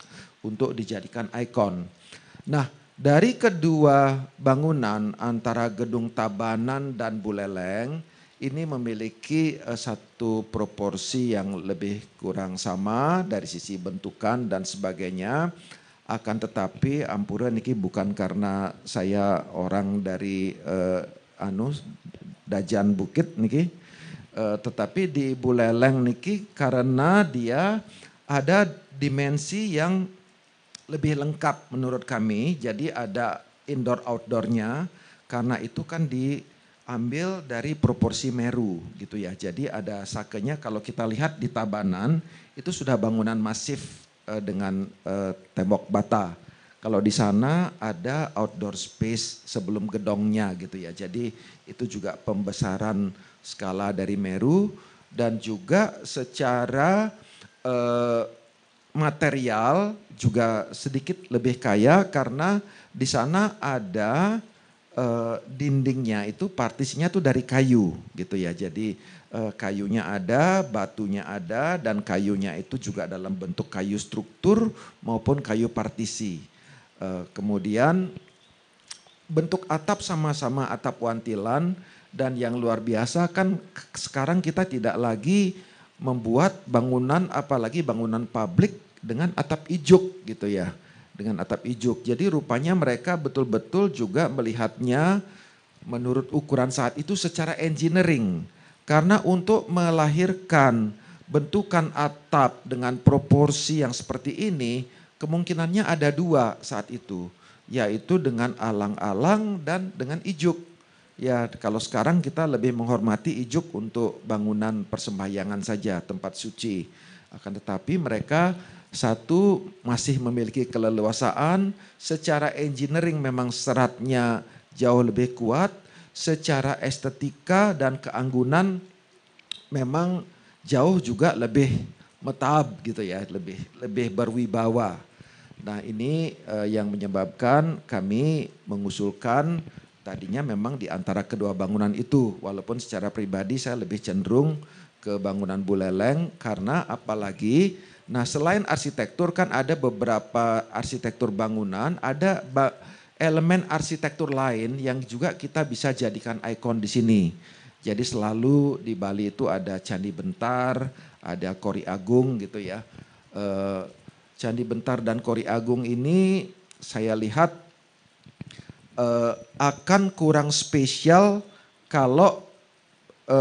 untuk dijadikan ikon. Nah, dari kedua bangunan antara Gedung Tabanan dan Buleleng, ini memiliki eh, satu proporsi yang lebih kurang sama dari sisi bentukan dan sebagainya. Akan tetapi ampura niki bukan karena saya orang dari uh, anu Dajan Bukit niki, uh, tetapi di Buleleng niki karena dia ada dimensi yang lebih lengkap menurut kami. Jadi ada indoor outdoornya. Karena itu kan di ambil dari proporsi Meru gitu ya. Jadi ada sakenya kalau kita lihat di Tabanan itu sudah bangunan masif eh, dengan eh, tembok bata. Kalau di sana ada outdoor space sebelum gedongnya gitu ya. Jadi itu juga pembesaran skala dari Meru dan juga secara eh, material juga sedikit lebih kaya karena di sana ada uh, dindingnya itu partisinya tuh dari kayu gitu ya. Jadi uh, kayunya ada, batunya ada dan kayunya itu juga dalam bentuk kayu struktur maupun kayu partisi. Uh, kemudian bentuk atap sama-sama atap wantilan dan yang luar biasa kan sekarang kita tidak lagi membuat bangunan apalagi bangunan publik dengan atap ijuk gitu ya dengan atap ijuk. Jadi rupanya mereka betul-betul juga melihatnya menurut ukuran saat itu secara engineering. Karena untuk melahirkan bentukan atap dengan proporsi yang seperti ini, kemungkinannya ada dua saat itu, yaitu dengan alang-alang dan dengan ijuk. Ya, kalau sekarang kita lebih menghormati ijuk untuk bangunan persembahyangan saja, tempat suci. Akan tetapi mereka satu, masih memiliki keleluasaan, secara engineering memang seratnya jauh lebih kuat, secara estetika dan keanggunan memang jauh juga lebih metab gitu ya, lebih lebih berwibawa. Nah, ini eh, yang menyebabkan kami mengusulkan tadinya memang di antara kedua bangunan itu, walaupun secara pribadi saya lebih cenderung ke bangunan Buleleng karena apalagi Nah, selain arsitektur kan ada beberapa arsitektur bangunan, ada ba elemen arsitektur lain yang juga kita bisa jadikan ikon di sini. Jadi selalu di Bali itu ada Candi Bentar, ada Kori Agung gitu ya. E, Candi Bentar dan Kori Agung ini saya lihat e, akan kurang spesial kalau e,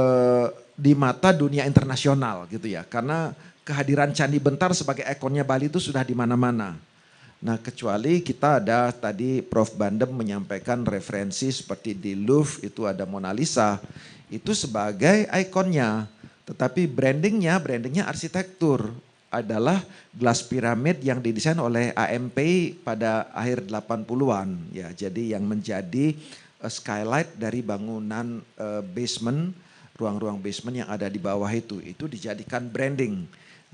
di mata dunia internasional gitu ya. Karena kehadiran candi bentar sebagai ikonnya Bali itu sudah di mana-mana. Nah kecuali kita ada tadi Prof. Bandem menyampaikan referensi seperti di Louvre itu ada Mona Lisa. Itu sebagai ikonnya. Tetapi brandingnya, brandingnya arsitektur adalah gelas piramid yang didesain oleh AMP pada akhir 80-an ya. Jadi yang menjadi eh, skylight dari bangunan eh, basement, ruang-ruang basement yang ada di bawah itu itu dijadikan branding.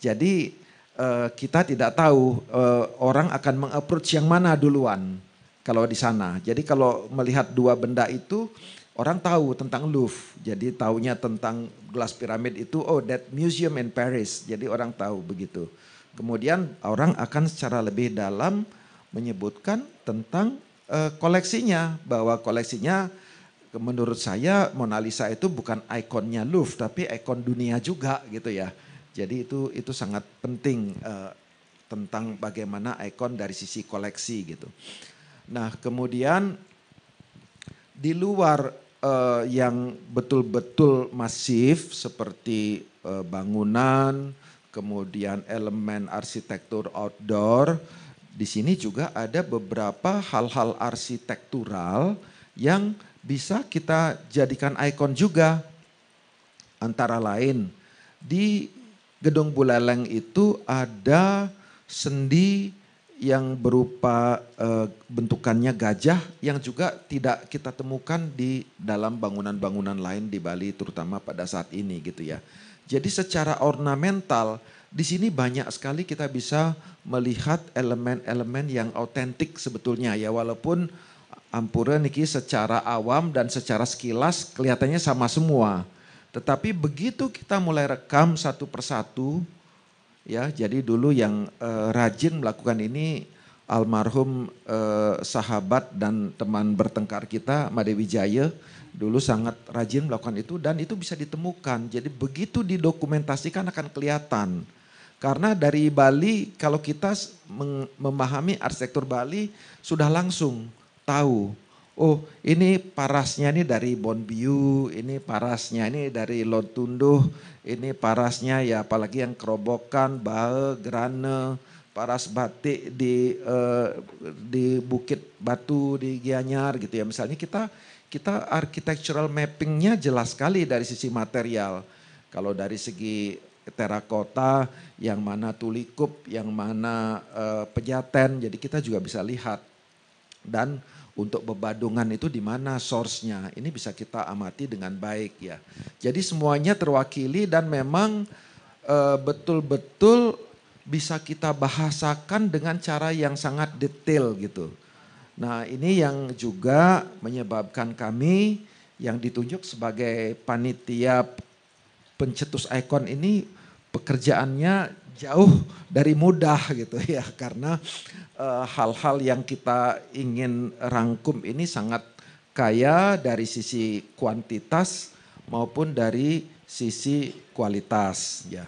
Jadi uh, kita tidak tahu uh, orang akan mengapproach yang mana duluan kalau di sana. Jadi kalau melihat dua benda itu orang tahu tentang Louvre. Jadi taunya tentang gelas piramid itu oh that museum in Paris. Jadi orang tahu begitu. Kemudian orang akan secara lebih dalam menyebutkan tentang uh, koleksinya bahwa koleksinya menurut saya Mona Lisa itu bukan ikonnya Louvre tapi ikon dunia juga gitu ya. Jadi itu itu sangat penting uh, tentang bagaimana ikon dari sisi koleksi gitu. Nah kemudian di luar uh, yang betul-betul masif seperti uh, bangunan, kemudian elemen arsitektur outdoor, di sini juga ada beberapa hal-hal arsitektural yang bisa kita jadikan ikon juga. Antara lain di gedung Bulaleng itu ada sendi yang berupa e, bentukannya gajah yang juga tidak kita temukan di dalam bangunan-bangunan lain di Bali terutama pada saat ini gitu ya. Jadi secara ornamental di sini banyak sekali kita bisa melihat elemen-elemen yang autentik sebetulnya ya walaupun ampura niki secara awam dan secara sekilas kelihatannya sama semua. Tetapi begitu kita mulai rekam satu persatu, ya jadi dulu yang eh, rajin melakukan ini almarhum eh, sahabat dan teman bertengkar kita Made Wijaya, dulu sangat rajin melakukan itu dan itu bisa ditemukan. Jadi begitu didokumentasikan akan kelihatan. Karena dari Bali kalau kita memahami arsitektur Bali sudah langsung tahu oh ini parasnya ini dari Bonbiu, ini parasnya ini dari Lontunduh, ini parasnya ya apalagi yang kerobokan, bae, grane, paras batik di eh, di Bukit Batu di Gianyar gitu ya. Misalnya kita kita architectural mappingnya jelas sekali dari sisi material. Kalau dari segi terakota, yang mana tulikup, yang mana eh, pejaten, jadi kita juga bisa lihat. Dan untuk bebadungan itu di mana source-nya. Ini bisa kita amati dengan baik ya. Jadi semuanya terwakili dan memang eh, betul-betul bisa kita bahasakan dengan cara yang sangat detail gitu. Nah ini yang juga menyebabkan kami yang ditunjuk sebagai panitia pencetus ikon ini pekerjaannya jauh dari mudah gitu ya karena eh, hal-hal uh, yang kita ingin rangkum ini sangat kaya dari sisi kuantitas maupun dari sisi kualitas ya.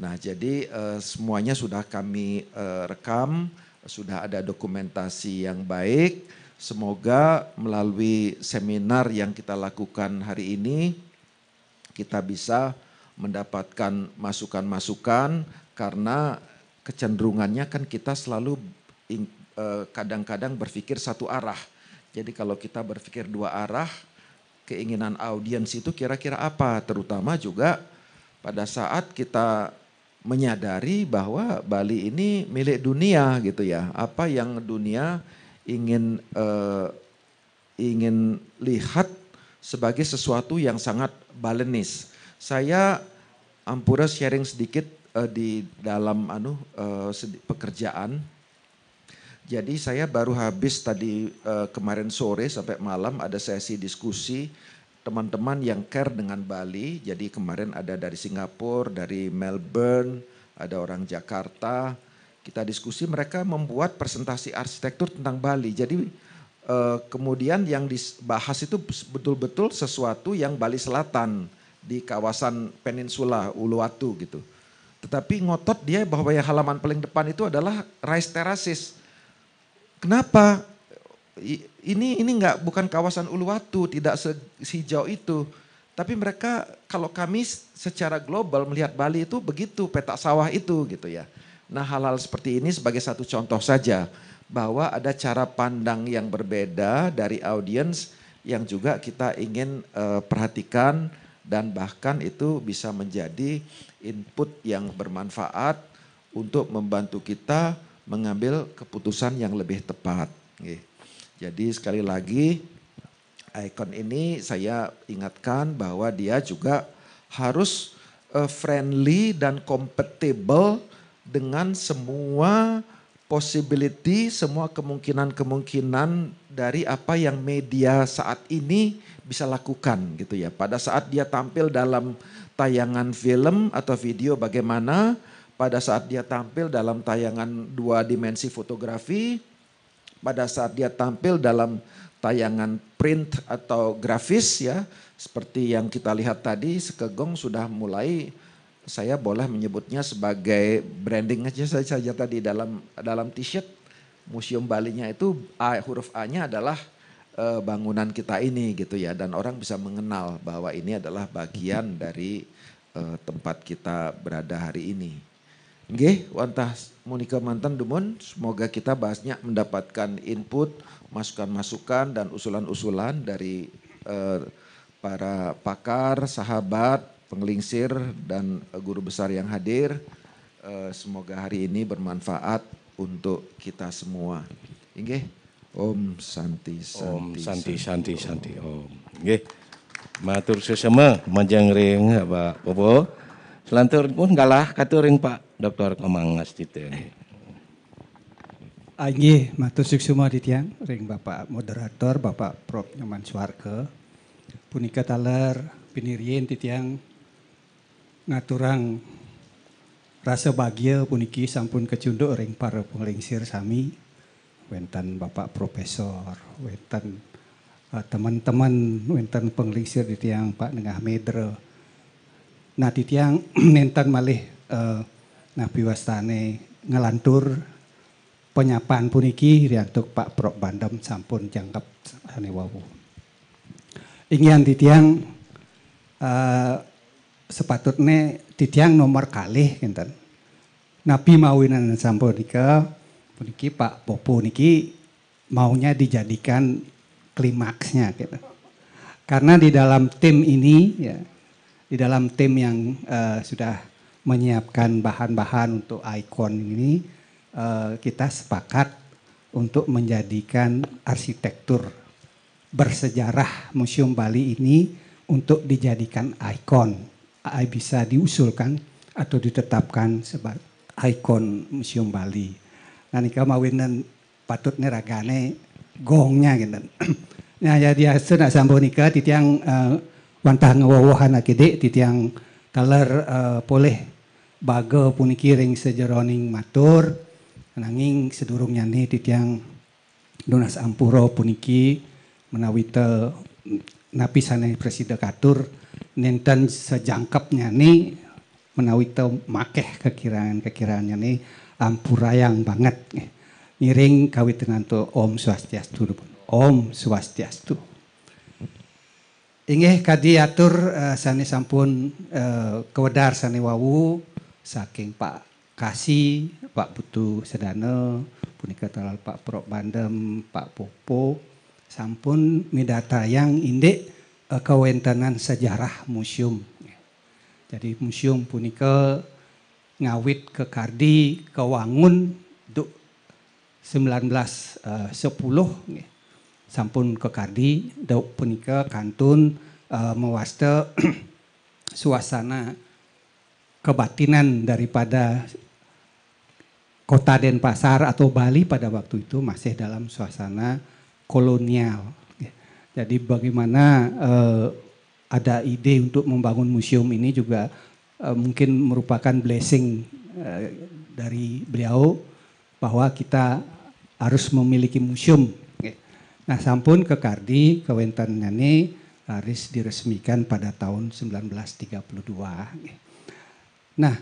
Nah, jadi uh, semuanya sudah kami uh, rekam, sudah ada dokumentasi yang baik. Semoga melalui seminar yang kita lakukan hari ini kita bisa mendapatkan masukan-masukan karena kecenderungannya kan kita selalu eh, kadang-kadang berpikir satu arah. Jadi kalau kita berpikir dua arah, keinginan audiens itu kira-kira apa? Terutama juga pada saat kita menyadari bahwa Bali ini milik dunia gitu ya. Apa yang dunia ingin uh, ingin lihat sebagai sesuatu yang sangat balenis. Saya ampura sharing sedikit uh, di dalam anu uh, pekerjaan. Jadi saya baru habis tadi uh, kemarin sore sampai malam ada sesi diskusi teman-teman yang care dengan Bali. Jadi kemarin ada dari Singapura, dari Melbourne, ada orang Jakarta. Kita diskusi mereka membuat presentasi arsitektur tentang Bali. Jadi uh, kemudian yang dibahas itu betul-betul sesuatu yang Bali Selatan di kawasan peninsula Uluwatu gitu. Tetapi ngotot dia bahwa ya halaman paling depan itu adalah rice terraces. Kenapa? Ini ini nggak bukan kawasan Uluwatu, tidak sehijau itu. Tapi mereka kalau kami secara global melihat Bali itu begitu petak sawah itu gitu ya. Nah hal-hal seperti ini sebagai satu contoh saja bahwa ada cara pandang yang berbeda dari audiens yang juga kita ingin uh, perhatikan dan bahkan itu bisa menjadi input yang bermanfaat untuk membantu kita mengambil keputusan yang lebih tepat. Jadi sekali lagi icon ini saya ingatkan bahwa dia juga harus eh, friendly dan compatible dengan semua possibility, semua kemungkinan-kemungkinan dari apa yang media saat ini bisa lakukan gitu ya. Pada saat dia tampil dalam tayangan film atau video bagaimana pada saat dia tampil dalam tayangan dua dimensi fotografi, pada saat dia tampil dalam tayangan print atau grafis ya, seperti yang kita lihat tadi Sekegong sudah mulai saya boleh menyebutnya sebagai branding aja saja tadi dalam dalam t-shirt Museum Bali nya itu A, huruf A-nya adalah Eh, bangunan kita ini gitu ya dan orang bisa mengenal bahwa ini adalah bagian dari uh, tempat kita berada hari ini. Nggih, wantah Monika Mantan Dumun, semoga kita bahasnya mendapatkan input, masukan-masukan dan usulan-usulan dari uh, para pakar, sahabat, penglingsir dan guru besar yang hadir. Uh, semoga hari ini bermanfaat untuk kita semua. Okay. Om Santi Santi. Om Santi Santi Santi. Om. Nggih. Matur sesama manjang ring Pak Popo. Selantur pun kalah katuring Pak Dr. Komang Astite. Anggi ah, matur suksuma ditiang ring Bapak moderator Bapak Prof Nyoman Suarke, Punika taler pinirien titiang ngaturang rasa bahagia puniki sampun kecunduk ring para penglingsir sami wentan Bapak Profesor, wentan eh, teman-teman, uh, wentan di tiang Pak Nengah Medre. Nah di tiang nentan malih uh, Nabi Wastane ngelantur penyapaan puniki riantuk Pak Prok Bandam sampun jangkap wawu, Ingian di tiang uh, eh, sepatutnya di tiang nomor kalih kinten. Nabi mawinan sampun nikah Niki Pak Popo niki maunya dijadikan klimaksnya gitu. Karena di dalam tim ini ya di dalam tim yang uh, sudah menyiapkan bahan-bahan untuk ikon ini uh, kita sepakat untuk menjadikan arsitektur bersejarah Museum Bali ini untuk dijadikan ikon. bisa diusulkan atau ditetapkan sebagai ikon Museum Bali mau mawinan patut neragane gongnya gitu. nah ya dia sena sambo nika titiang uh, eh, wantah ngewowohan akide titiang kaler uh, eh, boleh bago puniki sejeroning matur nanging sedurung nyani titiang donas ampuro puniki menawi te napi sana presiden katur nenten sejangkap nih menawi te makeh kekirangan kekiraannya nih lampu rayang banget. Ngiring kawit dengan tu Om Swastiastu. Om Swastiastu. Inggih kadi atur uh, sani sampun uh, eh, kewedar sani wawu saking Pak Kasi, Pak Butuh Sedana, punika talal Pak Prok Bandem, Pak Popo, sampun midatayang indik uh, eh, kawentanan sejarah museum. Jadi museum punika ngawit ke Kardi ke Wangun duk 1910 eh, uh, Sampun ke Kardi dauk punika kantun uh, mewaste suasana kebatinan daripada kota Denpasar atau Bali pada waktu itu masih dalam suasana kolonial. Jadi bagaimana uh, ada ide untuk membangun museum ini juga Eh, mungkin merupakan blessing eh, dari beliau bahwa kita harus memiliki museum. Nah, sampun ke Kardi, kewentan Nani, harus diresmikan pada tahun 1932. Nah,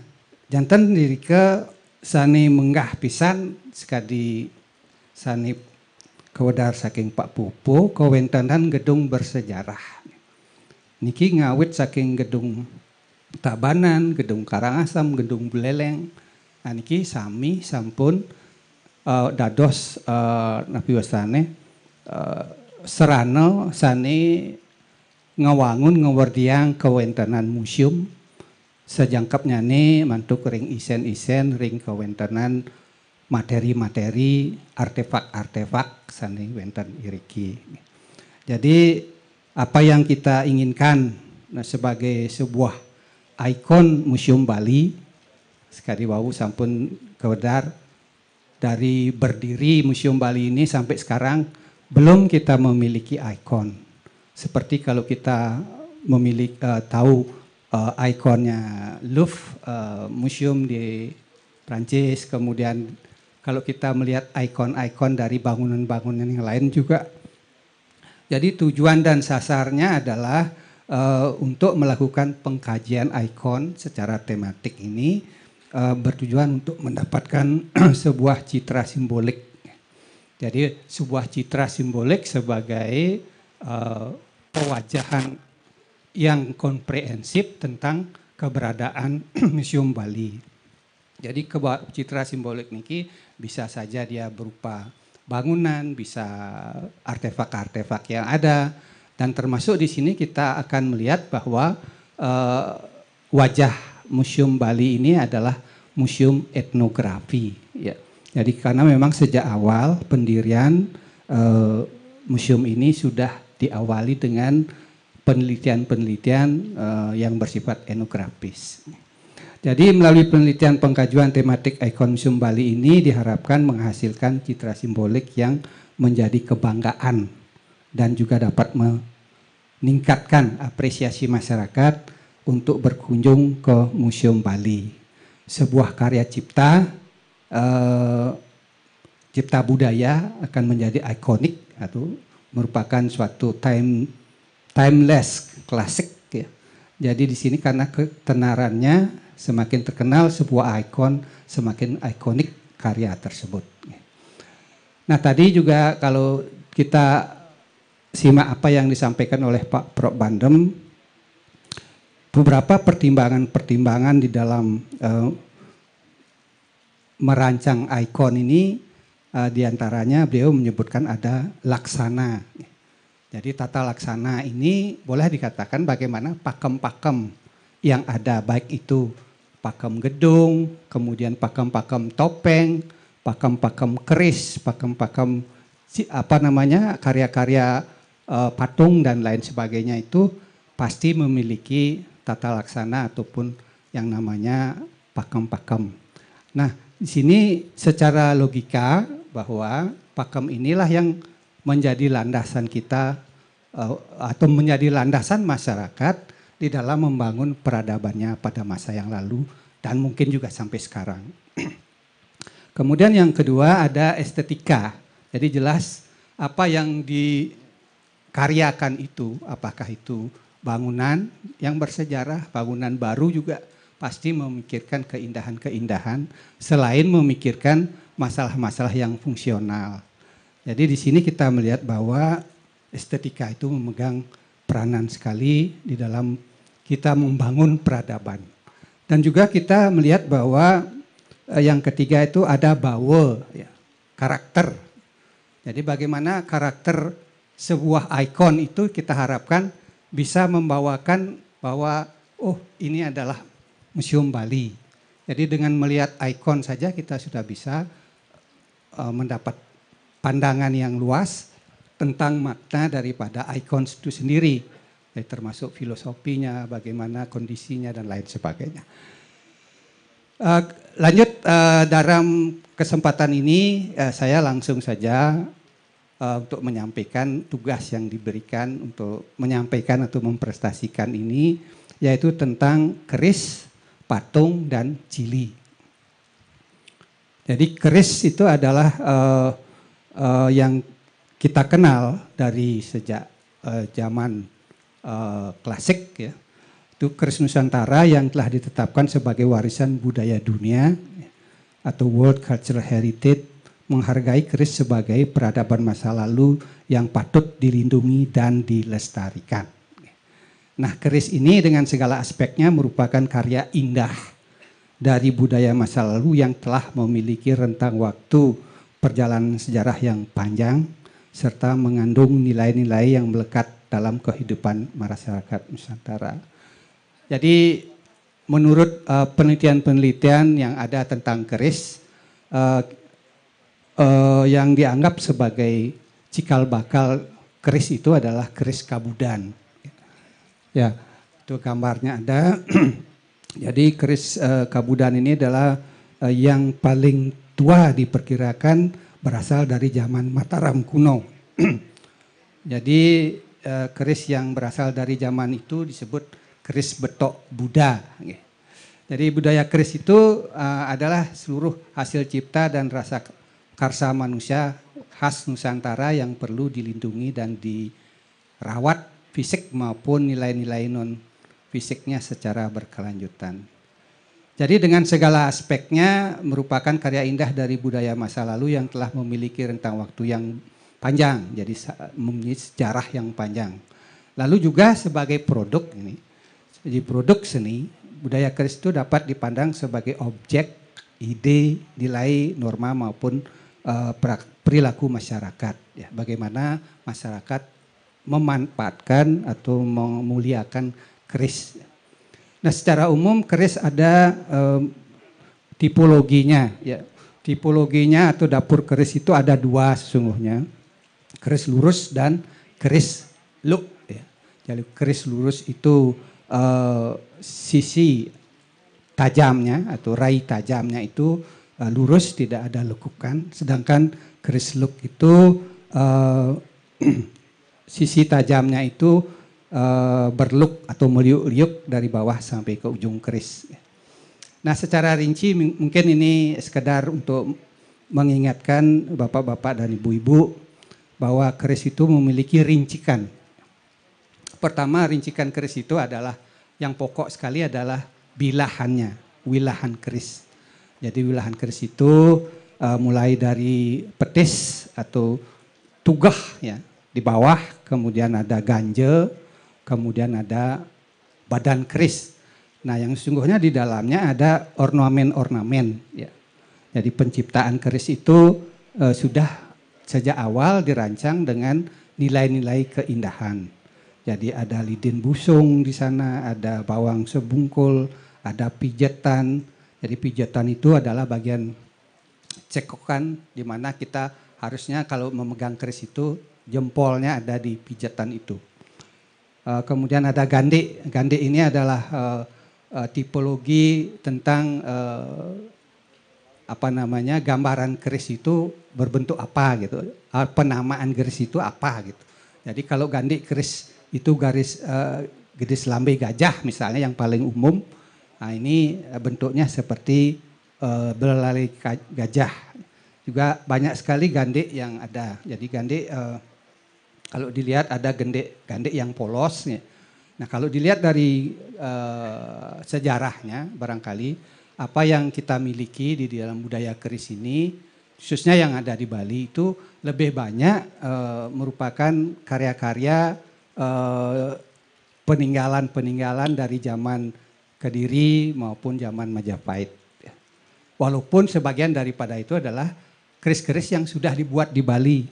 jantan diri ke sani menggah pisan sekadi sani kewedar saking Pak Pupu kewentanan gedung bersejarah. Niki ngawit saking gedung Tabanan, Gedung Karangasem, Gedung Buleleng, aniki sami sampun uh, dados uh, nabi wasane uh, eh, Serano, sane ngawangun ngewardiang kewentenan museum sejangkapnya ini mantuk ring isen-isen ring kewentenan materi-materi artefak-artefak sani wenten iriki. Jadi apa yang kita inginkan nah, sebagai sebuah ikon Museum Bali sekali wau sampun kewedar dari berdiri Museum Bali ini sampai sekarang belum kita memiliki ikon. Seperti kalau kita memiliki uh, tahu uh, ikonnya Louvre uh, Museum di Prancis, kemudian kalau kita melihat ikon-ikon dari bangunan-bangunan yang lain juga. Jadi tujuan dan sasarnya adalah Eh, untuk melakukan pengkajian ikon secara tematik ini uh, bertujuan untuk mendapatkan sebuah citra simbolik. Jadi sebuah citra simbolik sebagai uh, pewajahan yang komprehensif tentang keberadaan Museum Bali. Jadi citra simbolik niki bisa saja dia berupa bangunan, bisa artefak-artefak yang ada, dan termasuk di sini kita akan melihat bahwa uh, wajah Museum Bali ini adalah museum etnografi. Ya. Jadi karena memang sejak awal pendirian uh, museum ini sudah diawali dengan penelitian-penelitian uh, yang bersifat etnografis. Jadi melalui penelitian pengkajuan tematik ikon Museum Bali ini diharapkan menghasilkan citra simbolik yang menjadi kebanggaan dan juga dapat meningkatkan apresiasi masyarakat untuk berkunjung ke Museum Bali. Sebuah karya cipta, eh, cipta budaya akan menjadi ikonik atau merupakan suatu time timeless klasik ya. Jadi di sini karena ketenarannya semakin terkenal sebuah ikon semakin ikonik karya tersebut. Nah tadi juga kalau kita simak apa yang disampaikan oleh Pak Prof. Bandem, beberapa pertimbangan-pertimbangan di dalam uh, merancang ikon ini uh, diantaranya beliau menyebutkan ada laksana. Jadi tata laksana ini boleh dikatakan bagaimana pakem-pakem yang ada baik itu pakem gedung, kemudian pakem-pakem topeng, pakem-pakem keris, pakem-pakem apa namanya karya-karya uh, patung dan lain sebagainya itu pasti memiliki tata laksana ataupun yang namanya pakem-pakem. Nah, di sini secara logika bahwa pakem inilah yang menjadi landasan kita uh, atau menjadi landasan masyarakat di dalam membangun peradabannya pada masa yang lalu dan mungkin juga sampai sekarang. Kemudian yang kedua ada estetika. Jadi jelas apa yang di karyakan itu, apakah itu bangunan yang bersejarah, bangunan baru juga pasti memikirkan keindahan-keindahan selain memikirkan masalah-masalah yang fungsional. Jadi di sini kita melihat bahwa estetika itu memegang peranan sekali di dalam kita membangun peradaban. Dan juga kita melihat bahwa eh, yang ketiga itu ada bawa, ya, karakter. Jadi bagaimana karakter sebuah ikon itu kita harapkan bisa membawakan bahwa oh ini adalah Museum Bali. Jadi dengan melihat ikon saja kita sudah bisa uh, mendapat pandangan yang luas tentang makna daripada ikon itu sendiri. Jadi eh, termasuk filosofinya, bagaimana kondisinya dan lain sebagainya. Uh, lanjut uh, dalam kesempatan ini uh, saya langsung saja uh, untuk menyampaikan tugas yang diberikan untuk menyampaikan atau memprestasikan ini yaitu tentang keris, patung dan cili. Jadi keris itu adalah uh, uh, yang kita kenal dari sejak uh, zaman uh, klasik ya. Itu keris Nusantara yang telah ditetapkan sebagai warisan budaya dunia atau World Cultural Heritage menghargai keris sebagai peradaban masa lalu yang patut dilindungi dan dilestarikan. Nah, keris ini dengan segala aspeknya merupakan karya indah dari budaya masa lalu yang telah memiliki rentang waktu perjalanan sejarah yang panjang serta mengandung nilai-nilai yang melekat dalam kehidupan masyarakat Nusantara. Jadi menurut eh, penelitian-penelitian yang ada tentang keris, eh, uh, yang dianggap sebagai cikal bakal keris itu adalah keris kabudan. Ya, itu gambarnya ada. Jadi keris uh, kabudan ini adalah uh, yang paling tua diperkirakan berasal dari zaman Mataram kuno. Jadi keris yang berasal dari zaman itu disebut keris betok Buddha. Jadi budaya keris itu adalah seluruh hasil cipta dan rasa karsa manusia khas Nusantara yang perlu dilindungi dan dirawat fisik maupun nilai-nilai non fisiknya secara berkelanjutan. Jadi dengan segala aspeknya merupakan karya indah dari budaya masa lalu yang telah memiliki rentang waktu yang panjang, jadi memiliki sejarah yang panjang. Lalu juga sebagai produk ini, jadi produk seni, budaya Kristus dapat dipandang sebagai objek, ide, nilai, norma maupun uh, perilaku masyarakat ya bagaimana masyarakat memanfaatkan atau memuliakan keris ya. nah secara umum keris ada um, tipologinya ya tipologinya atau dapur keris itu ada dua sesungguhnya keris lurus dan keris luk ya jadi keris lurus itu uh, sisi tajamnya atau rai tajamnya itu uh, lurus, tidak ada lekukan. Sedangkan keris luk itu uh, sisi tajamnya itu uh, berluk atau meliuk-liuk dari bawah sampai ke ujung keris. Nah, secara rinci mungkin ini sekedar untuk mengingatkan bapak-bapak dan ibu-ibu bahwa keris itu memiliki rincikan. Pertama, rincikan keris itu adalah yang pokok sekali adalah bilahannya, wilahan keris. Jadi wilahan keris itu uh, mulai dari petis atau tugah ya di bawah, kemudian ada ganje, kemudian ada badan keris. Nah yang sesungguhnya di dalamnya ada ornamen-ornamen ya. Jadi penciptaan keris itu uh, sudah sejak awal dirancang dengan nilai-nilai keindahan. Jadi ada lidin busung di sana, ada bawang sebungkul, ada pijetan, jadi pijatan itu adalah bagian cekokan di mana kita harusnya kalau memegang keris itu jempolnya ada di pijatan itu. Eh, kemudian ada gandik. Gandik ini adalah eh, eh, tipologi tentang apa namanya gambaran keris itu berbentuk apa gitu. penamaan keris itu apa gitu. Jadi kalau gandik keris itu garis gede gedis lambe gajah misalnya yang paling umum Nah, ini eh, bentuknya seperti uh, eh, belalai gajah. Juga banyak sekali gandik yang ada. Jadi gandik uh, eh, kalau dilihat ada gandek gandik yang polos. Nah, kalau dilihat dari uh, sejarahnya barangkali apa yang kita miliki di dalam budaya keris ini khususnya yang ada di Bali itu lebih banyak uh, merupakan karya-karya uh, peninggalan-peninggalan dari zaman Kediri maupun zaman Majapahit. Ya. Walaupun sebagian daripada itu adalah keris-keris yang sudah dibuat di Bali.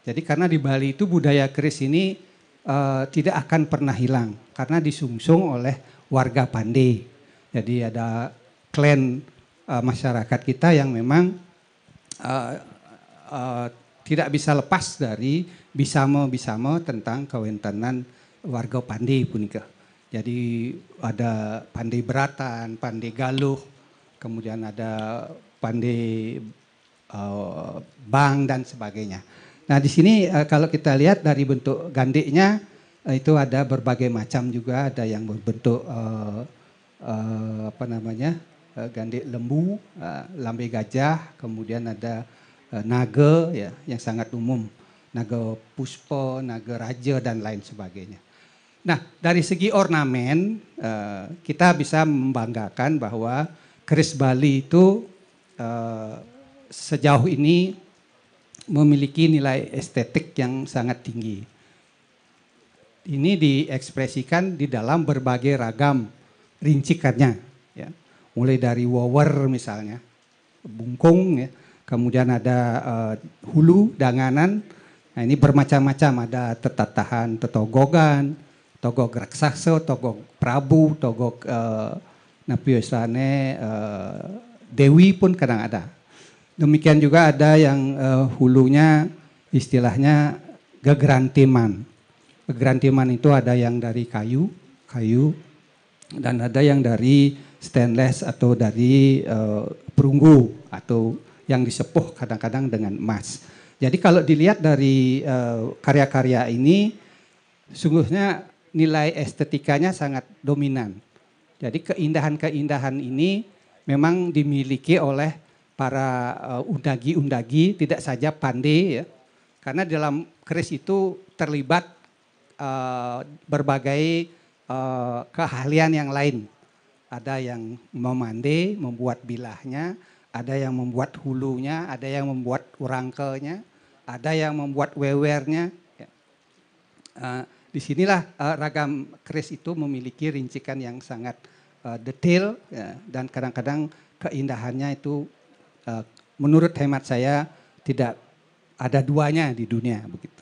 Jadi karena di Bali itu budaya keris ini uh, tidak akan pernah hilang karena disungsung oleh warga Pandai. Jadi ada klan uh, masyarakat kita yang memang uh, uh, tidak bisa lepas dari bisamo-bisamo tentang kawentanan warga Pandai punika. Jadi ada pandai beratan, pandai galuh, kemudian ada pandai uh, eh, bank dan sebagainya. Nah di sini uh, kalau kita lihat dari bentuk gandiknya uh, itu ada berbagai macam juga ada yang berbentuk uh, uh, apa namanya uh, gandik lembu, uh, lambe gajah, kemudian ada uh, naga ya yang sangat umum, naga puspo, naga raja dan lain sebagainya. Nah, dari segi ornamen, eh, kita bisa membanggakan bahwa keris Bali itu eh, sejauh ini memiliki nilai estetik yang sangat tinggi. Ini diekspresikan di dalam berbagai ragam rincikannya, ya. mulai dari wower misalnya, bungkung, ya. kemudian ada uh, hulu, danganan. Nah ini bermacam-macam, ada tetatahan, tetogogan, togok raksasa, togok prabu, togok uh, eh, napiosane uh, dewi pun kadang ada. Demikian juga ada yang uh, hulunya istilahnya gegrantiman. Gegrantiman itu ada yang dari kayu, kayu dan ada yang dari stainless atau dari uh, perunggu atau yang disepuh kadang-kadang dengan emas. Jadi kalau dilihat dari karya-karya uh, karya -karya ini sungguhnya nilai estetikanya sangat dominan. Jadi keindahan-keindahan ini memang dimiliki oleh para eh, undagi-undagi, tidak saja pandai ya. Karena dalam keris itu terlibat uh, berbagai uh, keahlian yang lain. Ada yang memandai, membuat bilahnya, ada yang membuat hulunya, ada yang membuat urangkelnya, ada yang membuat wewernya. Uh, disinilah uh, ragam keris itu memiliki rincikan yang sangat uh, detail ya, dan kadang-kadang keindahannya itu uh, menurut hemat saya tidak ada duanya di dunia begitu.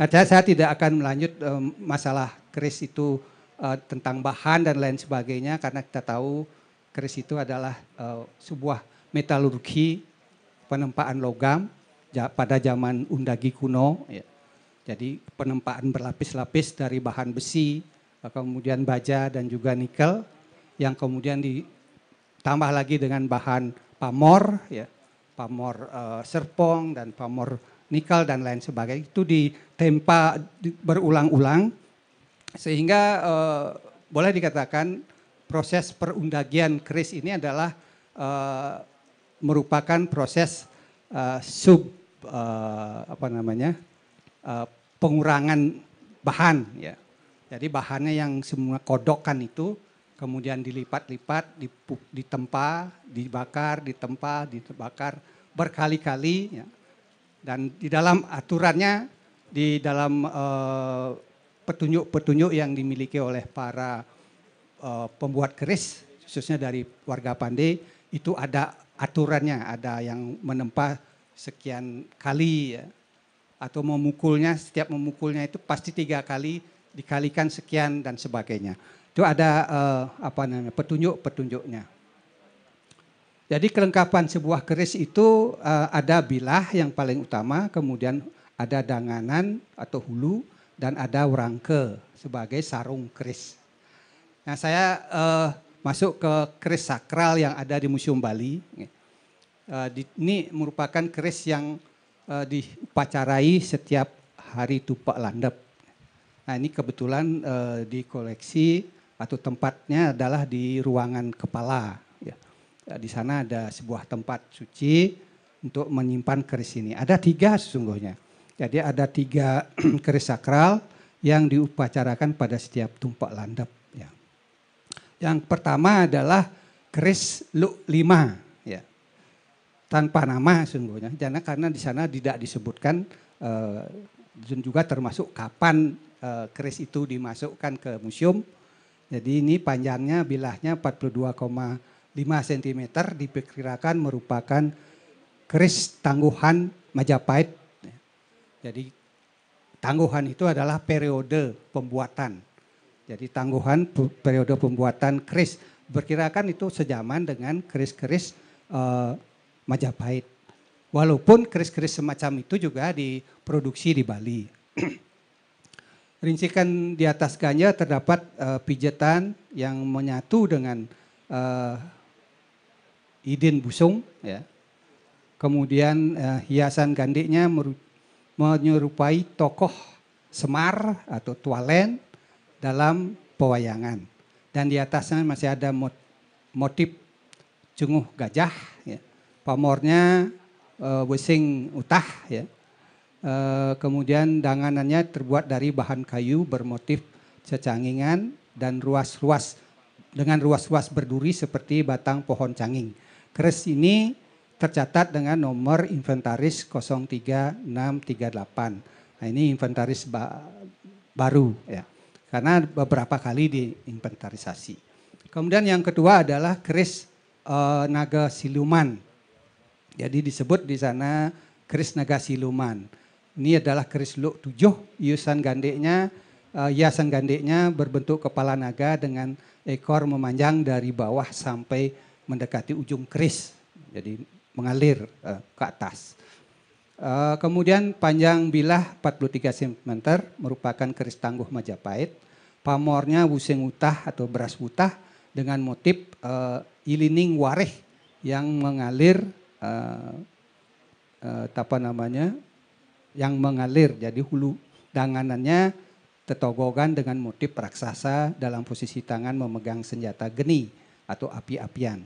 Nah saya tidak akan melanjut uh, masalah keris itu uh, tentang bahan dan lain sebagainya karena kita tahu keris itu adalah uh, sebuah metalurgi penempaan logam pada zaman undagi kuno. Ya jadi penempaan berlapis-lapis dari bahan besi, kemudian baja dan juga nikel yang kemudian ditambah lagi dengan bahan pamor ya, pamor e, serpong dan pamor nikel dan lain sebagainya itu ditempa berulang-ulang sehingga e, boleh dikatakan proses perundagian keris ini adalah e, merupakan proses e, sub e, apa namanya Eh, pengurangan bahan ya. Jadi bahannya yang semua kodokan itu kemudian dilipat-lipat, ditempa, dibakar, ditempa, dibakar berkali-kali ya. Dan di dalam aturannya di dalam eh, petunjuk-petunjuk uh, yang dimiliki oleh para uh, pembuat keris khususnya dari warga Pandai itu ada aturannya, ada yang menempa sekian kali ya atau memukulnya setiap memukulnya itu pasti tiga kali dikalikan sekian dan sebagainya. Itu ada uh, apa namanya petunjuk-petunjuknya. Jadi kelengkapan sebuah keris itu uh, ada bilah yang paling utama, kemudian ada danganan atau hulu dan ada wrangke sebagai sarung keris. Nah, saya uh, masuk ke keris sakral yang ada di Museum Bali. ini merupakan keris yang uh, eh, dipacarai setiap hari tupak landep. Nah ini kebetulan uh, di koleksi atau tempatnya adalah di ruangan kepala. Ya. ya di sana ada sebuah tempat suci untuk menyimpan keris ini. Ada tiga sesungguhnya. Jadi ada tiga keris sakral yang diupacarakan pada setiap tumpak landep. Ya. Yang pertama adalah keris luk lima tanpa nama sesungguhnya karena karena di sana tidak disebutkan eh, dan juga termasuk kapan eh, keris itu dimasukkan ke museum. Jadi ini panjangnya bilahnya 42,5 cm diperkirakan merupakan keris tangguhan Majapahit. Jadi tangguhan itu adalah periode pembuatan. Jadi tangguhan periode pembuatan keris. Berkirakan itu sejaman dengan keris-keris eh, Majapahit. Walaupun keris-keris semacam itu juga diproduksi di Bali. Rincikan di atas ganja terdapat uh, eh, pijatan yang menyatu dengan uh, idin busung, ya. Kemudian uh, hiasan gandiknya menyerupai tokoh Semar atau Tualen dalam pewayangan. Dan di atasnya masih ada motif cunguh gajah. Ya pamornya uh, wesing utah ya. Uh, kemudian danganannya terbuat dari bahan kayu bermotif cecangingan dan ruas-ruas dengan ruas-ruas berduri seperti batang pohon canging. Keris ini tercatat dengan nomor inventaris 03638. Nah, ini inventaris ba baru ya. Karena beberapa kali di inventarisasi. Kemudian yang kedua adalah keris e, naga siluman jadi disebut di sana keris Nagasiluman. Ini adalah keris luk tujuh, yusan gandeknya, uh, eh, hiasan gandeknya berbentuk kepala naga dengan ekor memanjang dari bawah sampai mendekati ujung keris. Jadi mengalir eh, ke atas. Eh, kemudian panjang bilah 43 cm merupakan keris tangguh Majapahit. Pamornya wuseng utah atau beras utah dengan motif uh, ilining warih yang mengalir uh, uh, apa namanya yang mengalir jadi hulu danganannya tetogogan dengan motif raksasa dalam posisi tangan memegang senjata geni atau api-apian.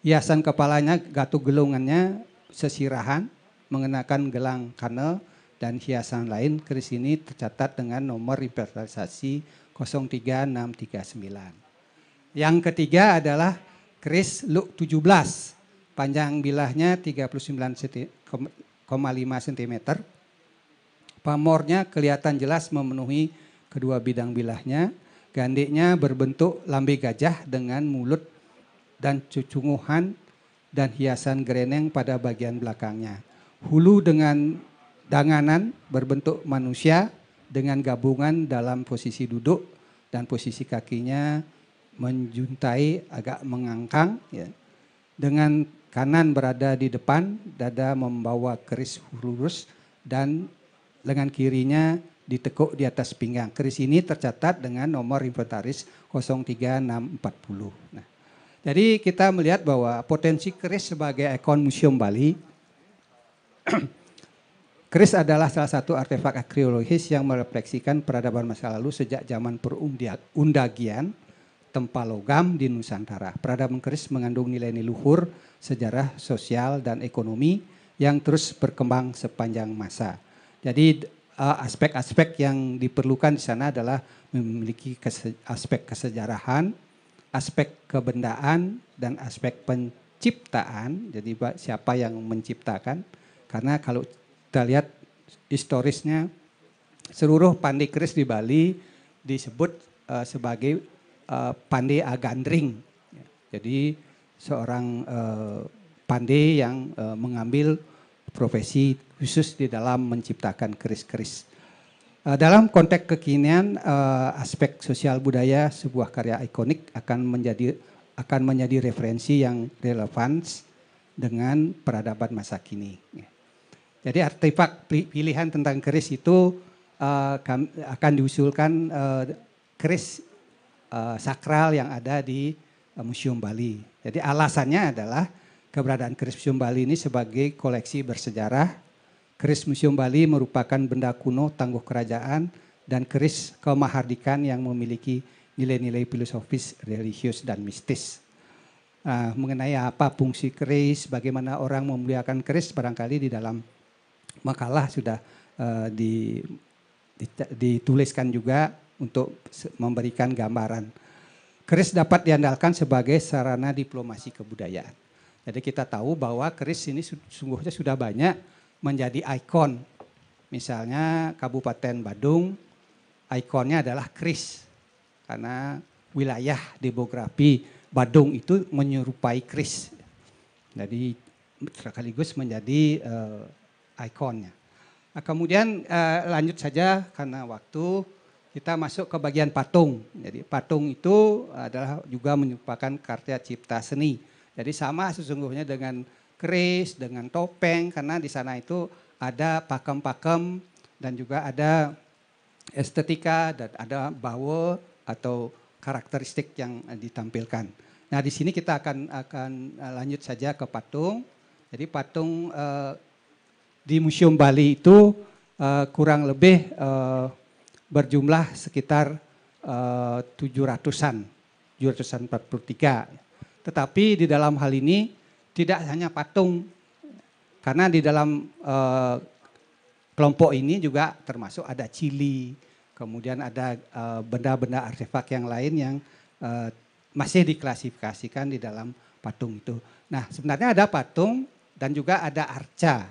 Hiasan kepalanya gatu gelungannya sesirahan mengenakan gelang kanel dan hiasan lain keris ini tercatat dengan nomor representasi 03639. Yang ketiga adalah keris Luk 17 Panjang bilahnya 39,5 cm. Pamornya kelihatan jelas memenuhi kedua bidang bilahnya. Gandiknya berbentuk lambe gajah dengan mulut dan cucunguhan dan hiasan greneng pada bagian belakangnya. Hulu dengan danganan berbentuk manusia dengan gabungan dalam posisi duduk dan posisi kakinya menjuntai agak mengangkang ya. dengan Kanan berada di depan, dada membawa keris lurus dan lengan kirinya ditekuk di atas pinggang. Keris ini tercatat dengan nomor inventaris 03640. Nah, jadi kita melihat bahwa potensi keris sebagai ikon Museum Bali Keris adalah salah satu artefak arkeologis yang merefleksikan peradaban masa lalu sejak zaman perundagian logam di Nusantara. Peradaban keris mengandung nilai-nilai luhur, sejarah, sosial, dan ekonomi yang terus berkembang sepanjang masa. Jadi aspek-aspek yang diperlukan di sana adalah memiliki aspek kesejarahan, aspek kebendaan, dan aspek penciptaan. Jadi siapa yang menciptakan? Karena kalau kita lihat historisnya, seluruh pandai keris di Bali disebut e, sebagai uh, pandai agandring. Jadi seorang uh, pandai yang uh, mengambil profesi khusus di dalam menciptakan keris-keris. Uh, dalam konteks kekinian, uh, aspek sosial budaya sebuah karya ikonik akan menjadi akan menjadi referensi yang relevan dengan peradaban masa kini. Jadi artefak pilihan tentang keris itu uh, akan diusulkan uh, keris Eh, sakral yang ada di eh, Museum Bali. Jadi alasannya adalah keberadaan keris Museum Bali ini sebagai koleksi bersejarah. Keris Museum Bali merupakan benda kuno tangguh kerajaan dan keris kemahardikan yang memiliki nilai-nilai filosofis, religius, dan mistis. Nah, mengenai apa fungsi keris, bagaimana orang memuliakan keris, barangkali di dalam makalah sudah uh, di, di, dituliskan juga untuk memberikan gambaran. Keris dapat diandalkan sebagai sarana diplomasi kebudayaan. Jadi kita tahu bahwa keris ini sungguhnya sudah banyak menjadi ikon. Misalnya Kabupaten Badung, ikonnya adalah keris. Karena wilayah demografi Badung itu menyerupai keris. Jadi sekaligus menjadi uh, ikonnya. Nah, kemudian uh, lanjut saja karena waktu kita masuk ke bagian patung. Jadi patung itu adalah juga merupakan karya cipta seni. Jadi sama sesungguhnya dengan keris, dengan topeng karena di sana itu ada pakem-pakem dan juga ada estetika dan ada bawa atau karakteristik yang ditampilkan. Nah, di sini kita akan akan eh, lanjut saja ke patung. Jadi patung eh, di Museum Bali itu eh, kurang lebih eh, berjumlah sekitar eh, tujuh ratusan, tujuh ratusan empat puluh tiga. Tetapi di dalam hal ini tidak hanya patung, karena di dalam eh, kelompok ini juga termasuk ada cili, kemudian ada eh, benda-benda eh, artefak yang lain yang eh, masih diklasifikasikan di dalam patung itu. Nah sebenarnya ada patung dan juga ada arca.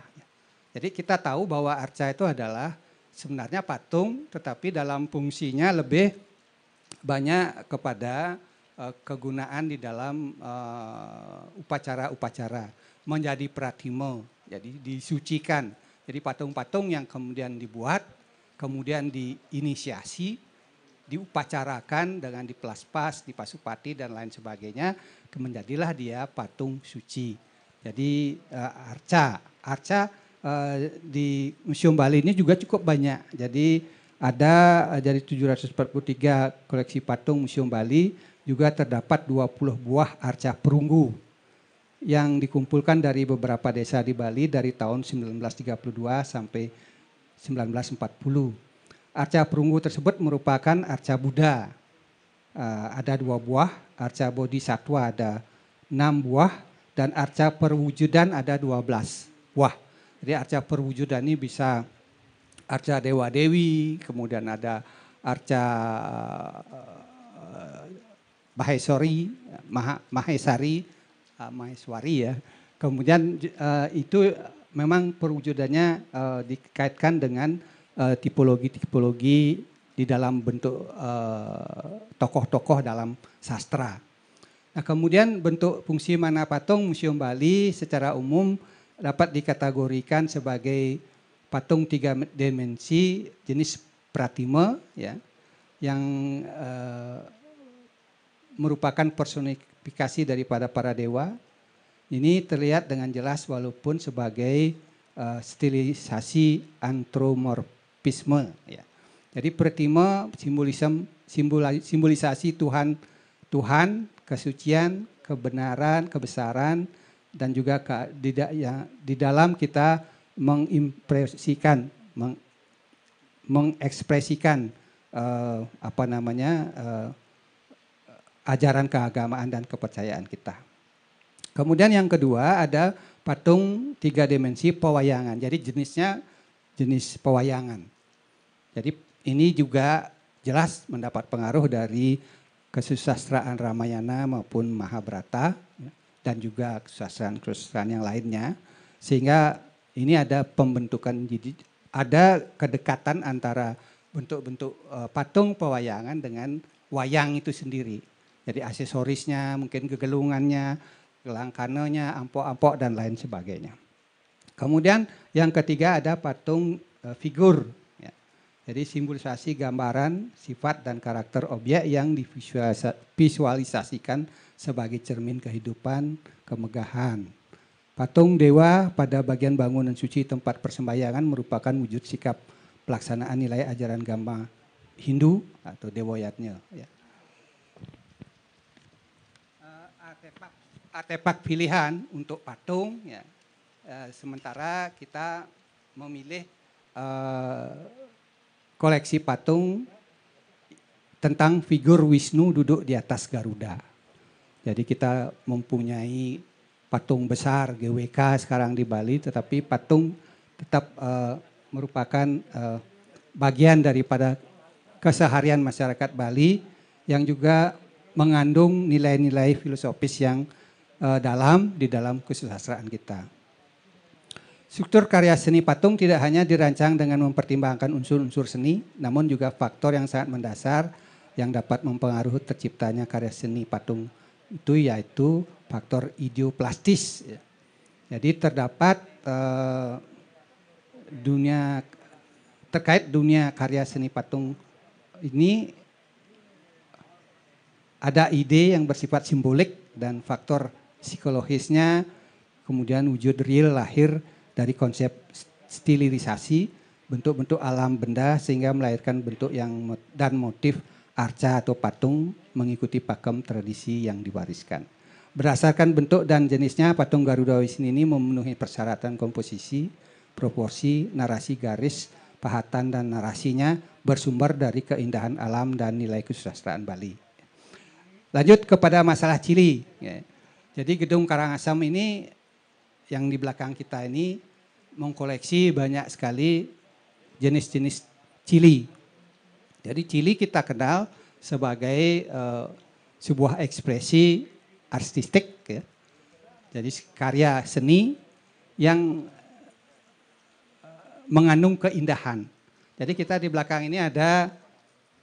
Jadi kita tahu bahwa arca itu adalah sebenarnya patung tetapi dalam fungsinya lebih banyak kepada uh, kegunaan di dalam eh, upacara-upacara uh, menjadi pratimo jadi disucikan jadi patung-patung yang kemudian dibuat kemudian diinisiasi diupacarakan dengan di plaspas, di pasupati dan lain sebagainya, menjadilah dia patung suci. Jadi uh, arca, arca Eh, di Museum Bali ini juga cukup banyak. Jadi ada eh, dari 743 koleksi patung Museum Bali juga terdapat 20 buah arca perunggu yang dikumpulkan dari beberapa desa di Bali dari tahun 1932 sampai 1940. Arca perunggu tersebut merupakan arca Buddha. Eh, ada dua buah, arca bodhisatwa ada enam buah, dan arca perwujudan ada dua belas buah. Jadi arca perwujudan ini bisa arca dewa dewi, kemudian ada arca uh, Mahesori, Mah Mahesari, uh, Maheswari ya. Kemudian eh, itu memang perwujudannya dikaitkan dengan tipologi-tipologi di dalam bentuk tokoh-tokoh dalam sastra. Nah, kemudian bentuk fungsi mana patung Museum Bali secara umum dapat dikategorikan sebagai patung tiga dimensi jenis pratima ya yang eh, merupakan personifikasi daripada para dewa. Ini terlihat dengan jelas walaupun sebagai uh, stilisasi antromorfisme ya. Jadi pratima simbolisme simbolisasi Tuhan Tuhan, kesucian, kebenaran, kebesaran, dan juga di, ya, di dalam kita mengimpresikan, meng, mengekspresikan uh, apa namanya uh, ajaran keagamaan dan kepercayaan kita. Kemudian yang kedua ada patung tiga dimensi pewayangan. Jadi jenisnya jenis pewayangan. Jadi ini juga jelas mendapat pengaruh dari kesusastraan Ramayana maupun Mahabharata. Ya dan juga kesusahan-kesusahan yang lainnya. Sehingga ini ada pembentukan jadi ada kedekatan antara bentuk-bentuk eh, patung pewayangan dengan wayang itu sendiri. Jadi aksesorisnya, mungkin kegelungannya, gelangkanonya, ampok-ampok dan lain sebagainya. Kemudian yang ketiga ada patung eh, figur. Ya. Jadi simbolisasi gambaran, sifat dan karakter objek yang divisualisasikan sebagai cermin kehidupan kemegahan. Patung dewa pada bagian bangunan suci tempat persembayangan merupakan wujud sikap pelaksanaan nilai ajaran agama Hindu atau Dewoyatnya. Ya. Eh, artefak, artefak pilihan untuk patung, ya. Eh, sementara kita memilih e, koleksi patung tentang figur Wisnu duduk di atas Garuda. Jadi kita mempunyai patung besar GWK sekarang di Bali, tetapi patung tetap uh, merupakan uh, bagian daripada keseharian masyarakat Bali yang juga mengandung nilai-nilai filosofis yang uh, dalam di dalam kesusastraan kita. Struktur karya seni patung tidak hanya dirancang dengan mempertimbangkan unsur-unsur seni, namun juga faktor yang sangat mendasar yang dapat mempengaruhi terciptanya karya seni patung itu yaitu faktor idioplastis. Ya. Jadi terdapat eh, dunia terkait dunia karya seni patung ini ada ide yang bersifat simbolik dan faktor psikologisnya kemudian wujud real lahir dari konsep stilirisasi bentuk-bentuk alam benda sehingga melahirkan bentuk yang dan motif arca atau patung mengikuti pakem tradisi yang diwariskan. Berdasarkan bentuk dan jenisnya, patung Garuda Wisnu ini memenuhi persyaratan komposisi, proporsi, narasi garis, pahatan dan narasinya bersumber dari keindahan alam dan nilai kesusastraan Bali. Lanjut kepada masalah Cili. Ya. Jadi gedung Karangasem ini yang di belakang kita ini mengkoleksi banyak sekali jenis-jenis cili jadi cili kita kenal sebagai uh, sebuah ekspresi artistik, ya. jadi karya seni yang eh, mengandung keindahan. Jadi kita di belakang ini ada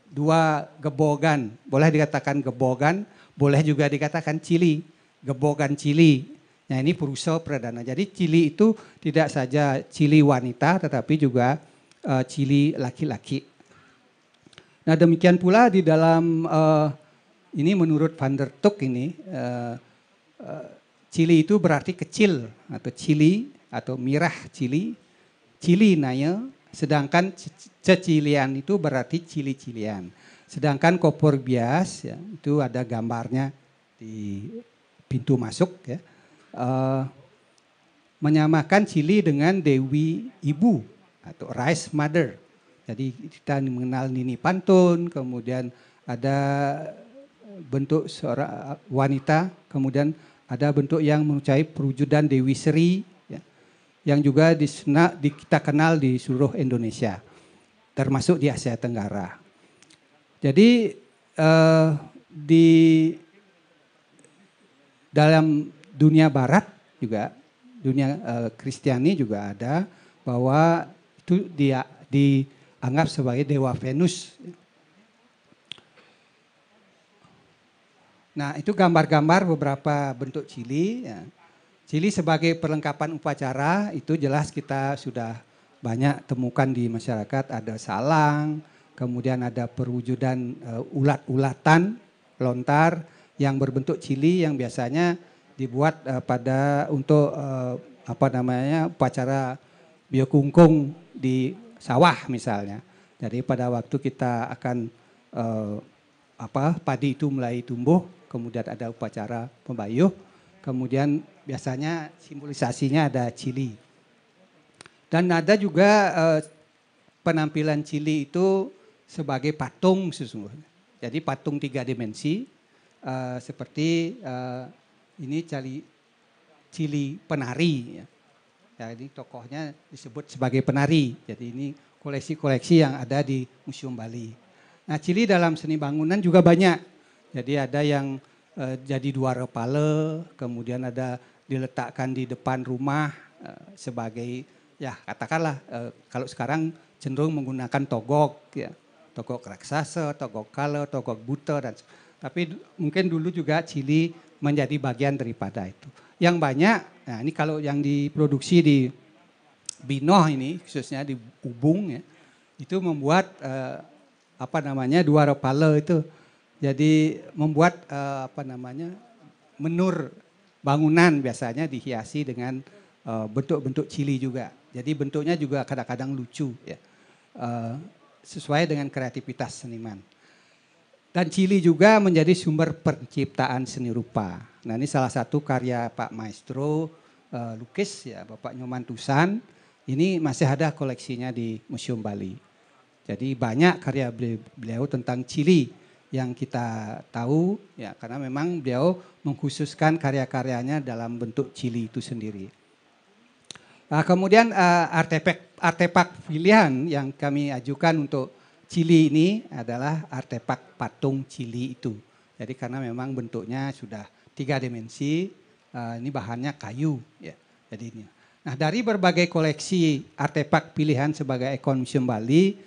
dua gebogan, boleh dikatakan gebogan, boleh juga dikatakan cili, gebogan cili. Nah ini Purusa Pradana. Jadi cili itu tidak saja cili wanita tetapi juga uh, cili laki-laki. Nah demikian pula di dalam uh, ini menurut Van der Tuk ini uh, eh, uh, eh, Chili itu berarti kecil atau Chili atau mirah Chili, Chili naya. Sedangkan cecilian itu berarti cili-cilian. Sedangkan kopor bias ya, itu ada gambarnya di pintu masuk ya. Uh, menyamakan cili dengan Dewi Ibu atau Rice Mother jadi kita mengenal Nini Pantun, kemudian ada bentuk seorang uh, wanita, kemudian ada bentuk yang mencari perwujudan Dewi Sri, ya, yang juga disena, di, kita kenal di seluruh Indonesia, termasuk di Asia Tenggara. Jadi eh, di dalam dunia Barat juga, dunia uh, Kristiani eh, juga ada bahwa itu dia di anggap sebagai dewa Venus. Nah itu gambar-gambar beberapa bentuk cili. Ya. Cili sebagai perlengkapan upacara itu jelas kita sudah banyak temukan di masyarakat. Ada salang, kemudian ada perwujudan eh, ulat-ulatan, lontar yang berbentuk cili yang biasanya dibuat eh, pada untuk eh, apa namanya upacara biokungkung di sawah misalnya. Jadi pada waktu kita akan eh, apa padi itu mulai tumbuh, kemudian ada upacara pembayuh, kemudian biasanya simbolisasinya ada cili. Dan ada juga eh, penampilan cili itu sebagai patung sesungguhnya. Jadi patung tiga dimensi eh, seperti eh, ini cili, cili penari. Ya. Ya, ini tokohnya disebut sebagai penari. Jadi ini koleksi-koleksi yang ada di Museum Bali. Nah, cili dalam seni bangunan juga banyak. Jadi ada yang eh, jadi dua repale, kemudian ada diletakkan di depan rumah eh, sebagai ya katakanlah eh, kalau sekarang cenderung menggunakan togok ya. Togok raksasa, togok kale, togok buta dan tapi mungkin dulu juga cili menjadi bagian daripada itu yang banyak, nah ini kalau yang diproduksi di Binoh ini, khususnya di Ubung ya, itu membuat uh, apa namanya dua repale itu. Jadi membuat uh, apa namanya menur bangunan biasanya dihiasi dengan eh, bentuk-bentuk uh, cili juga. Jadi bentuknya juga kadang-kadang lucu ya. Uh, sesuai dengan kreativitas seniman. Dan cili juga menjadi sumber penciptaan seni rupa. Nah ini salah satu karya Pak Maestro uh, lukis ya Bapak Nyoman Tusan. Ini masih ada koleksinya di Museum Bali. Jadi banyak karya beliau tentang cili yang kita tahu ya karena memang beliau mengkhususkan karya-karyanya dalam bentuk cili itu sendiri. Nah, kemudian uh, artefak artefak pilihan yang kami ajukan untuk Cili ini adalah artefak patung Cili itu. Jadi karena memang bentuknya sudah tiga dimensi, eh, ini bahannya kayu ya. Jadi ini. Nah dari berbagai koleksi artefak pilihan sebagai ekon Museum Bali,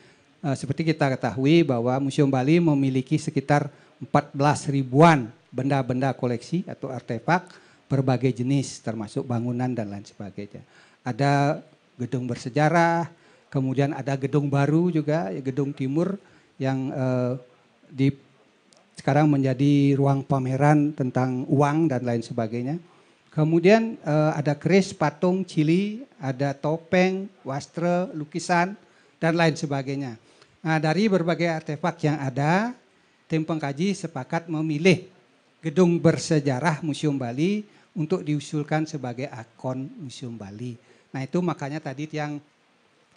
eh, seperti kita ketahui bahwa Museum Bali memiliki sekitar 14 ribuan benda-benda koleksi atau artefak berbagai jenis termasuk bangunan dan lain sebagainya. Ada gedung bersejarah, Kemudian ada gedung baru juga, gedung timur yang uh, di sekarang menjadi ruang pameran tentang uang dan lain sebagainya. Kemudian uh, ada keris, patung, cili, ada topeng, wastre, lukisan, dan lain sebagainya. Nah, dari berbagai artefak yang ada, tim pengkaji sepakat memilih gedung bersejarah Museum Bali untuk diusulkan sebagai akon Museum Bali. Nah itu makanya tadi yang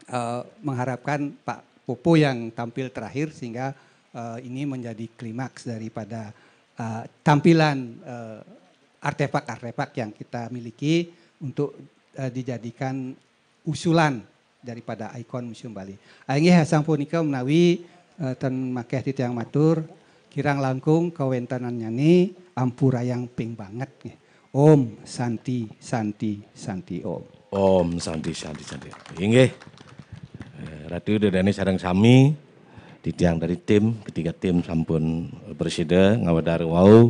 uh, mengharapkan Pak Popo yang tampil terakhir sehingga uh, ini menjadi klimaks daripada uh, tampilan uh, artefak-artefak yang kita miliki untuk uh, dijadikan usulan daripada ikon Museum Bali. Aingi hasang punika menawi dan ten makeh titiang matur kirang langkung kawentanan nyani yang ping banget Om Santi Santi Santi Om. Om Santi Santi Santi. Inggih. Eh, Radio Dedani sarang sami di tiang dari tim ketiga tim sampun eh, bersida ngawadari wau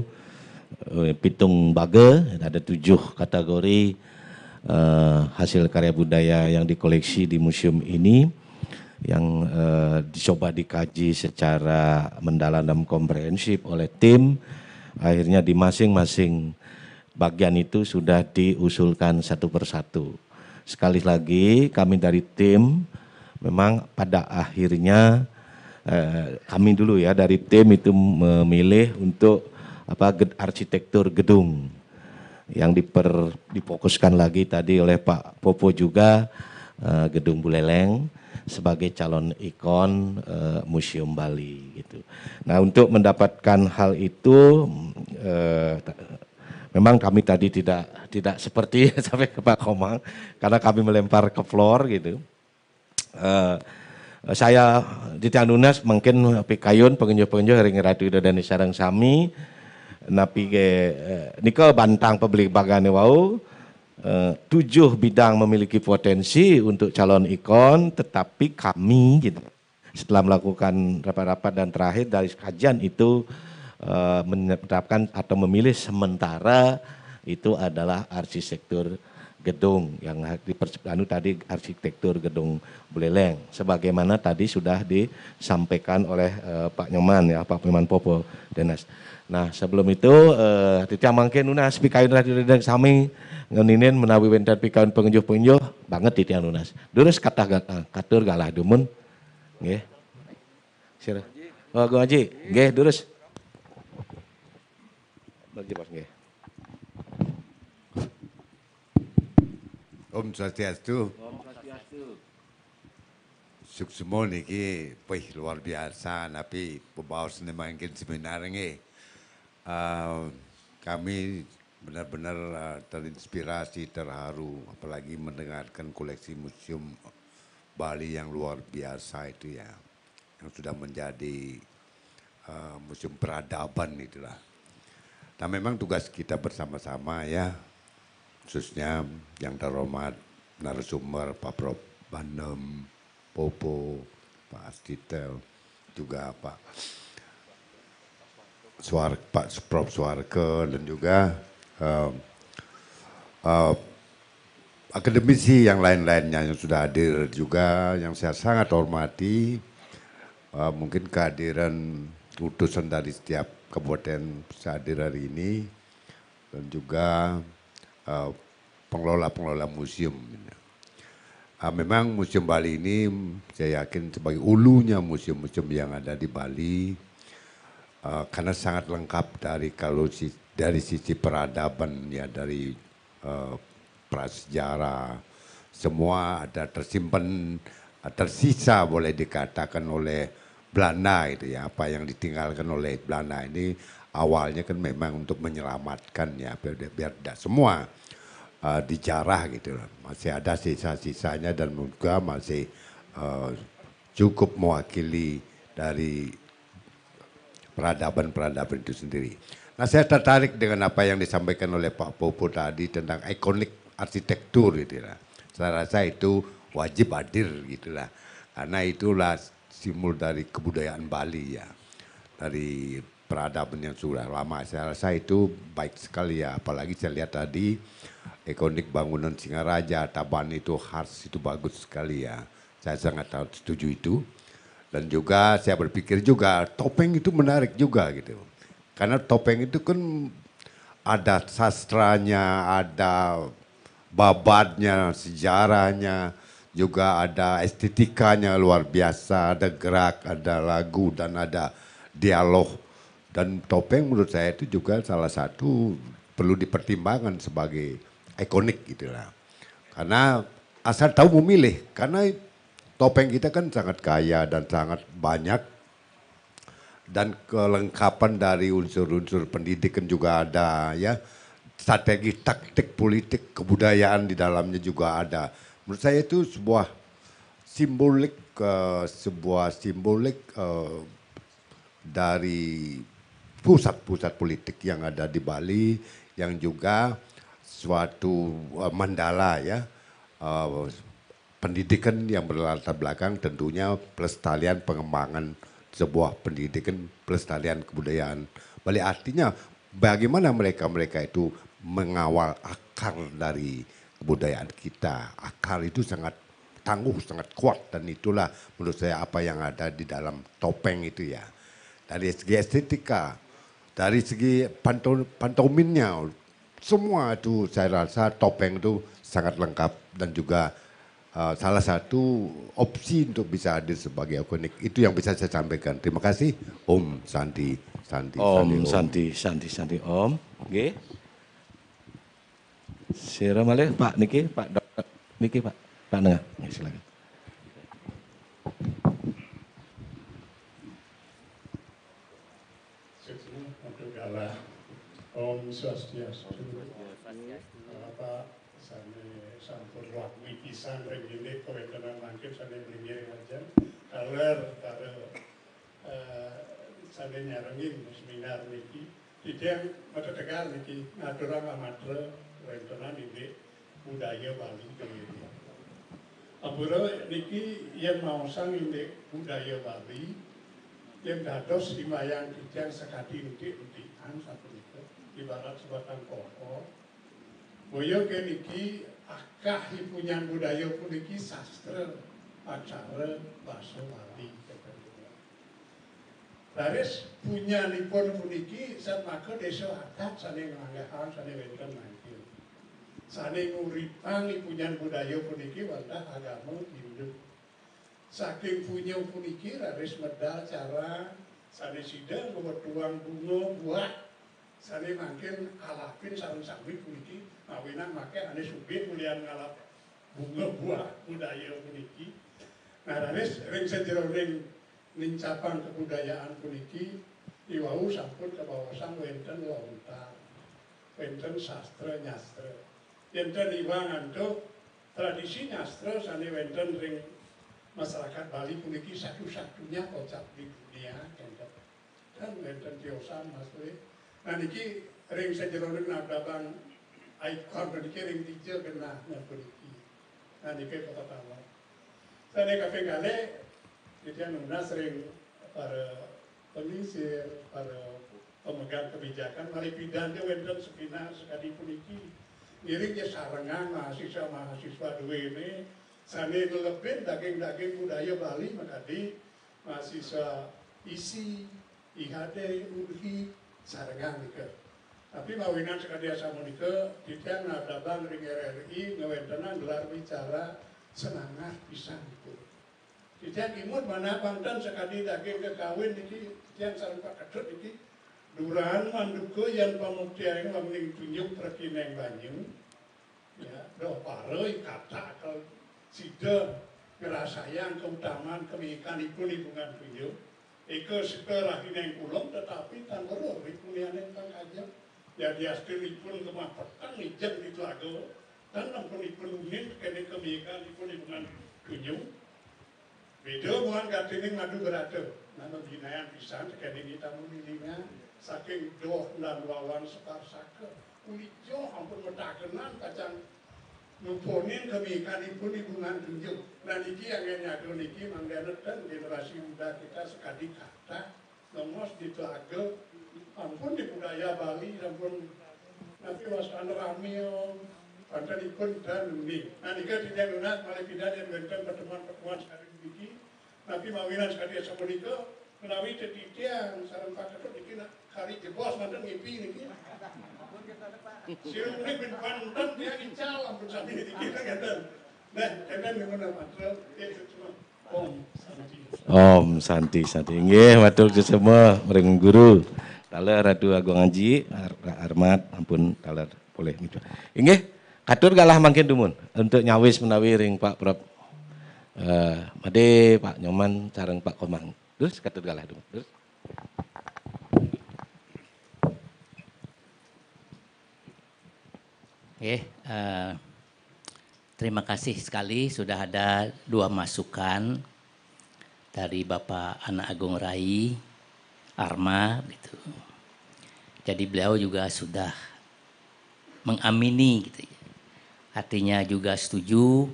eh, pitung bage ada tujuh kategori uh, hasil karya budaya yang dikoleksi di museum ini yang uh, dicoba dikaji secara mendalam dan komprehensif oleh tim akhirnya di masing-masing bagian itu sudah diusulkan satu persatu sekali lagi kami dari tim memang pada akhirnya eh, kami dulu ya dari tim itu memilih untuk apa arsitektur gedung yang diper difokuskan lagi tadi oleh Pak Popo juga eh, gedung Buleleng sebagai calon ikon eh, Museum Bali gitu. Nah untuk mendapatkan hal itu eh, memang kami tadi tidak tidak seperti sampai ke Pak Komang karena kami melempar ke floor gitu uh, saya di Tanunas mungkin Kayun pengunjung-pengunjung hari ngeratu dan sarang sami napi uh, eh, nikel bantang pebeli Bagani wau uh, tujuh bidang memiliki potensi untuk calon ikon tetapi kami gitu setelah melakukan rapat-rapat dan terakhir dari kajian itu uh, menetapkan atau memilih sementara itu adalah arsitektur gedung yang dipersepanu tadi arsitektur gedung Buleleng sebagaimana tadi sudah disampaikan oleh uh, Pak Nyoman ya Pak Nyoman Popo Denas. Nah sebelum itu uh, eh, tidak mungkin nunas pikain radio dan sami ngeninin menawi pikain pengunjung pengunjung banget tidak nunas. Durus kata eh, katur galah dumun, nggih. Sir. Oh, Gung Haji, nggih durus. Nggih, pas nggih. Om Swastiastu. Om Swastiastu. Suksumo niki wih luar biasa tapi pembawa seni mungkin seminar ini uh, kami benar-benar uh, terinspirasi terharu apalagi mendengarkan koleksi museum Bali yang luar biasa itu ya yang sudah menjadi uh, museum peradaban itulah. Nah memang tugas kita bersama-sama ya khususnya yang terhormat narasumber Pak Prof. Bandem, Popo, Pak Astitel, juga Pak Suar, Pak Prof. Suarke dan juga uh, uh, akademisi yang lain-lainnya yang sudah hadir juga yang saya sangat hormati uh, mungkin kehadiran utusan dari setiap kabupaten saya hadir hari ini dan juga Eh, pengelola-pengelola uh, museum. Uh, memang Museum Bali ini saya yakin sebagai ulunya museum-museum yang ada di Bali uh, karena sangat lengkap dari kalau si, dari sisi peradaban ya dari uh, prasejarah semua ada tersimpan tersisa boleh dikatakan oleh Belanda itu ya apa yang ditinggalkan oleh Belanda ini awalnya kan memang untuk menyelamatkan ya biar biar tidak semua uh, dijarah gitu loh. Masih ada sisa-sisanya dan juga masih uh, cukup mewakili dari peradaban-peradaban itu sendiri. Nah saya tertarik dengan apa yang disampaikan oleh Pak Popo tadi tentang ikonik arsitektur gitu lah. Saya rasa itu wajib hadir gitu lah. Karena itulah simbol dari kebudayaan Bali ya. Dari peradaban yang sudah lama. Saya rasa itu baik sekali ya. Apalagi saya lihat tadi ekonik bangunan Singaraja, Taban itu khas itu bagus sekali ya. Saya sangat setuju itu. Dan juga saya berpikir juga topeng itu menarik juga gitu. Karena topeng itu kan ada sastranya, ada babatnya, sejarahnya, juga ada estetikanya luar biasa, ada gerak, ada lagu dan ada dialog. Dan topeng menurut saya itu juga salah satu perlu dipertimbangkan sebagai ikonik gitu lah. Karena asal tahu memilih, karena topeng kita kan sangat kaya dan sangat banyak dan kelengkapan dari unsur-unsur pendidikan juga ada ya strategi taktik politik kebudayaan di dalamnya juga ada menurut saya itu sebuah simbolik uh, sebuah simbolik uh, dari pusat-pusat politik yang ada di Bali yang juga suatu uh, mandala ya uh, pendidikan yang berlatar belakang tentunya pelestarian pengembangan sebuah pendidikan pelestarian kebudayaan. Balik artinya bagaimana mereka-mereka itu mengawal akar dari kebudayaan kita. Akar itu sangat tangguh, sangat kuat dan itulah menurut saya apa yang ada di dalam topeng itu ya. Dari segi estetika, dari segi pantomimnya. pantominnya semua itu saya rasa topeng itu sangat lengkap dan juga uh, salah satu opsi untuk bisa hadir sebagai ikonik itu yang bisa saya sampaikan. Terima kasih Om Santi Santi Om Santi Om. Santi Santi, Santi Om. Oke. Sira Pak Niki Pak Dok, Niki Pak Pak Nengah. Ya, silakan. Om Swastiastu. Bapak sami sampun lakmi pisan regine kawedanan mangkep sami bringi ngajen. Kaler karo eh sami nyarengi seminar niki. Tidak mendengar niki ngatura madre. rentenan ini budaya Bali kemiri. Apura niki yang mau sang ini budaya Bali yang dados imayang kijang sekadi udik-udikan satu di ibarat sebatang pokok Boyo geniki akah punya budaya puniki sastra acara bahasa Bali Laris punya nipun puniki sama ke desa adat sane ngelanggahan sane wenten mangkil Sane nguripan punya budaya puniki wadah agama Hindu Saking punya puniki laris medal cara sana sidang kebetulan bunga buat Sani makin alapin sarung sami puniki mawinan make ane subi kulian ngalap bunga buah budaya puniki. Nah ranis ring sejero ring nincapan kebudayaan puniki iwau sampun kebawasan wenten lontar wenten sastra nyastra wenten iwa ngantuk tradisi nyastra sani wenten ring masyarakat Bali puniki satu-satunya kocak di dunia dan wenten tiosan mas naniki ring sajeroning nagabang ay karboniki ring dijil kena napoliki naniki kota tawa sana kafe kafe, itu anu, yang sering para penyisir para pemegang kebijakan mari pidana wendon sepina sekali puniki ngiringnya sarangan mahasiswa mahasiswa dua ini sana lebih daging-daging budaya Bali maka di mahasiswa isi ihade UNHI, sarangan dike. Tapi mawinan sekadia sama dike, kita nababan ring RRI ngewentena gelar bicara senangah pisang itu. Kita imut mana pantan sekadi daging kawin ini, kita pak kecut itu, duran manduko yang pamuktia yang lamning tunjuk terkineng banyu, ya, doh paroi kata atau sida kerasayang keutamaan kemikan ibu lingkungan tunjuk. Iku sekolah yang kulon tetapi tan weruh rikuliane tang ajeng. Ya diastiripun kemah petang ijeng di telaga. Dan nampunipun unin kene kemika dipun ibunan kunjung. Beda bukan katining madu berada. nama binayan pisan kene kita memilihnya Saking doh dan wawan sekar sake. Kulit jo ampun medakenan kacang Nuponin kemikan ibu lingkungan tunjuk. Nah niki yang nyago niki mangganeten generasi muda kita sekali kata nongos ditelaga ampun di budaya Bali ampun nanti wasan ramil pantan ikun dan ini. Nah nika tidak lunak malah tidak dan berikan pertemuan-pertemuan sekali niki. Nabi mawinan sekali esok menikah menawi tetitia sarang pakai itu dikina kari jebos mantan ngipi niki. Sing urip ben dia ya insyaallah bersami di kita kata. Nah, enten ngono matur Om Santi. Om Santi Santi nggih matur sesema mring guru. Taler Ratu Agung Anji, Armat, ampun taler boleh gitu. Inggih, katur galah mangkin dumun untuk nyawis menawi ring Pak Prof. Uh, eh, Made Pak Nyoman sareng Pak Komang. Terus katur galah dumun. Terus. Oke, uh, terima kasih sekali sudah ada dua masukan dari Bapak Anak Agung Rai, Arma, gitu. Jadi beliau juga sudah mengamini, gitu. Artinya ya. juga setuju,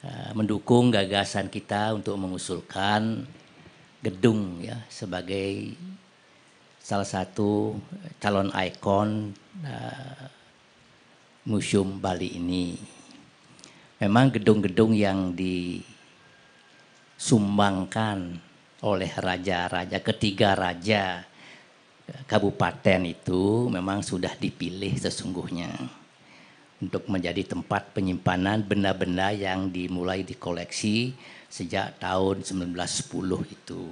uh, mendukung gagasan kita untuk mengusulkan gedung ya sebagai salah satu calon ikon. Uh, Museum Bali ini. Memang gedung-gedung yang disumbangkan oleh raja-raja, ketiga raja kabupaten itu memang sudah dipilih sesungguhnya untuk menjadi tempat penyimpanan benda-benda yang dimulai dikoleksi sejak tahun 1910 itu.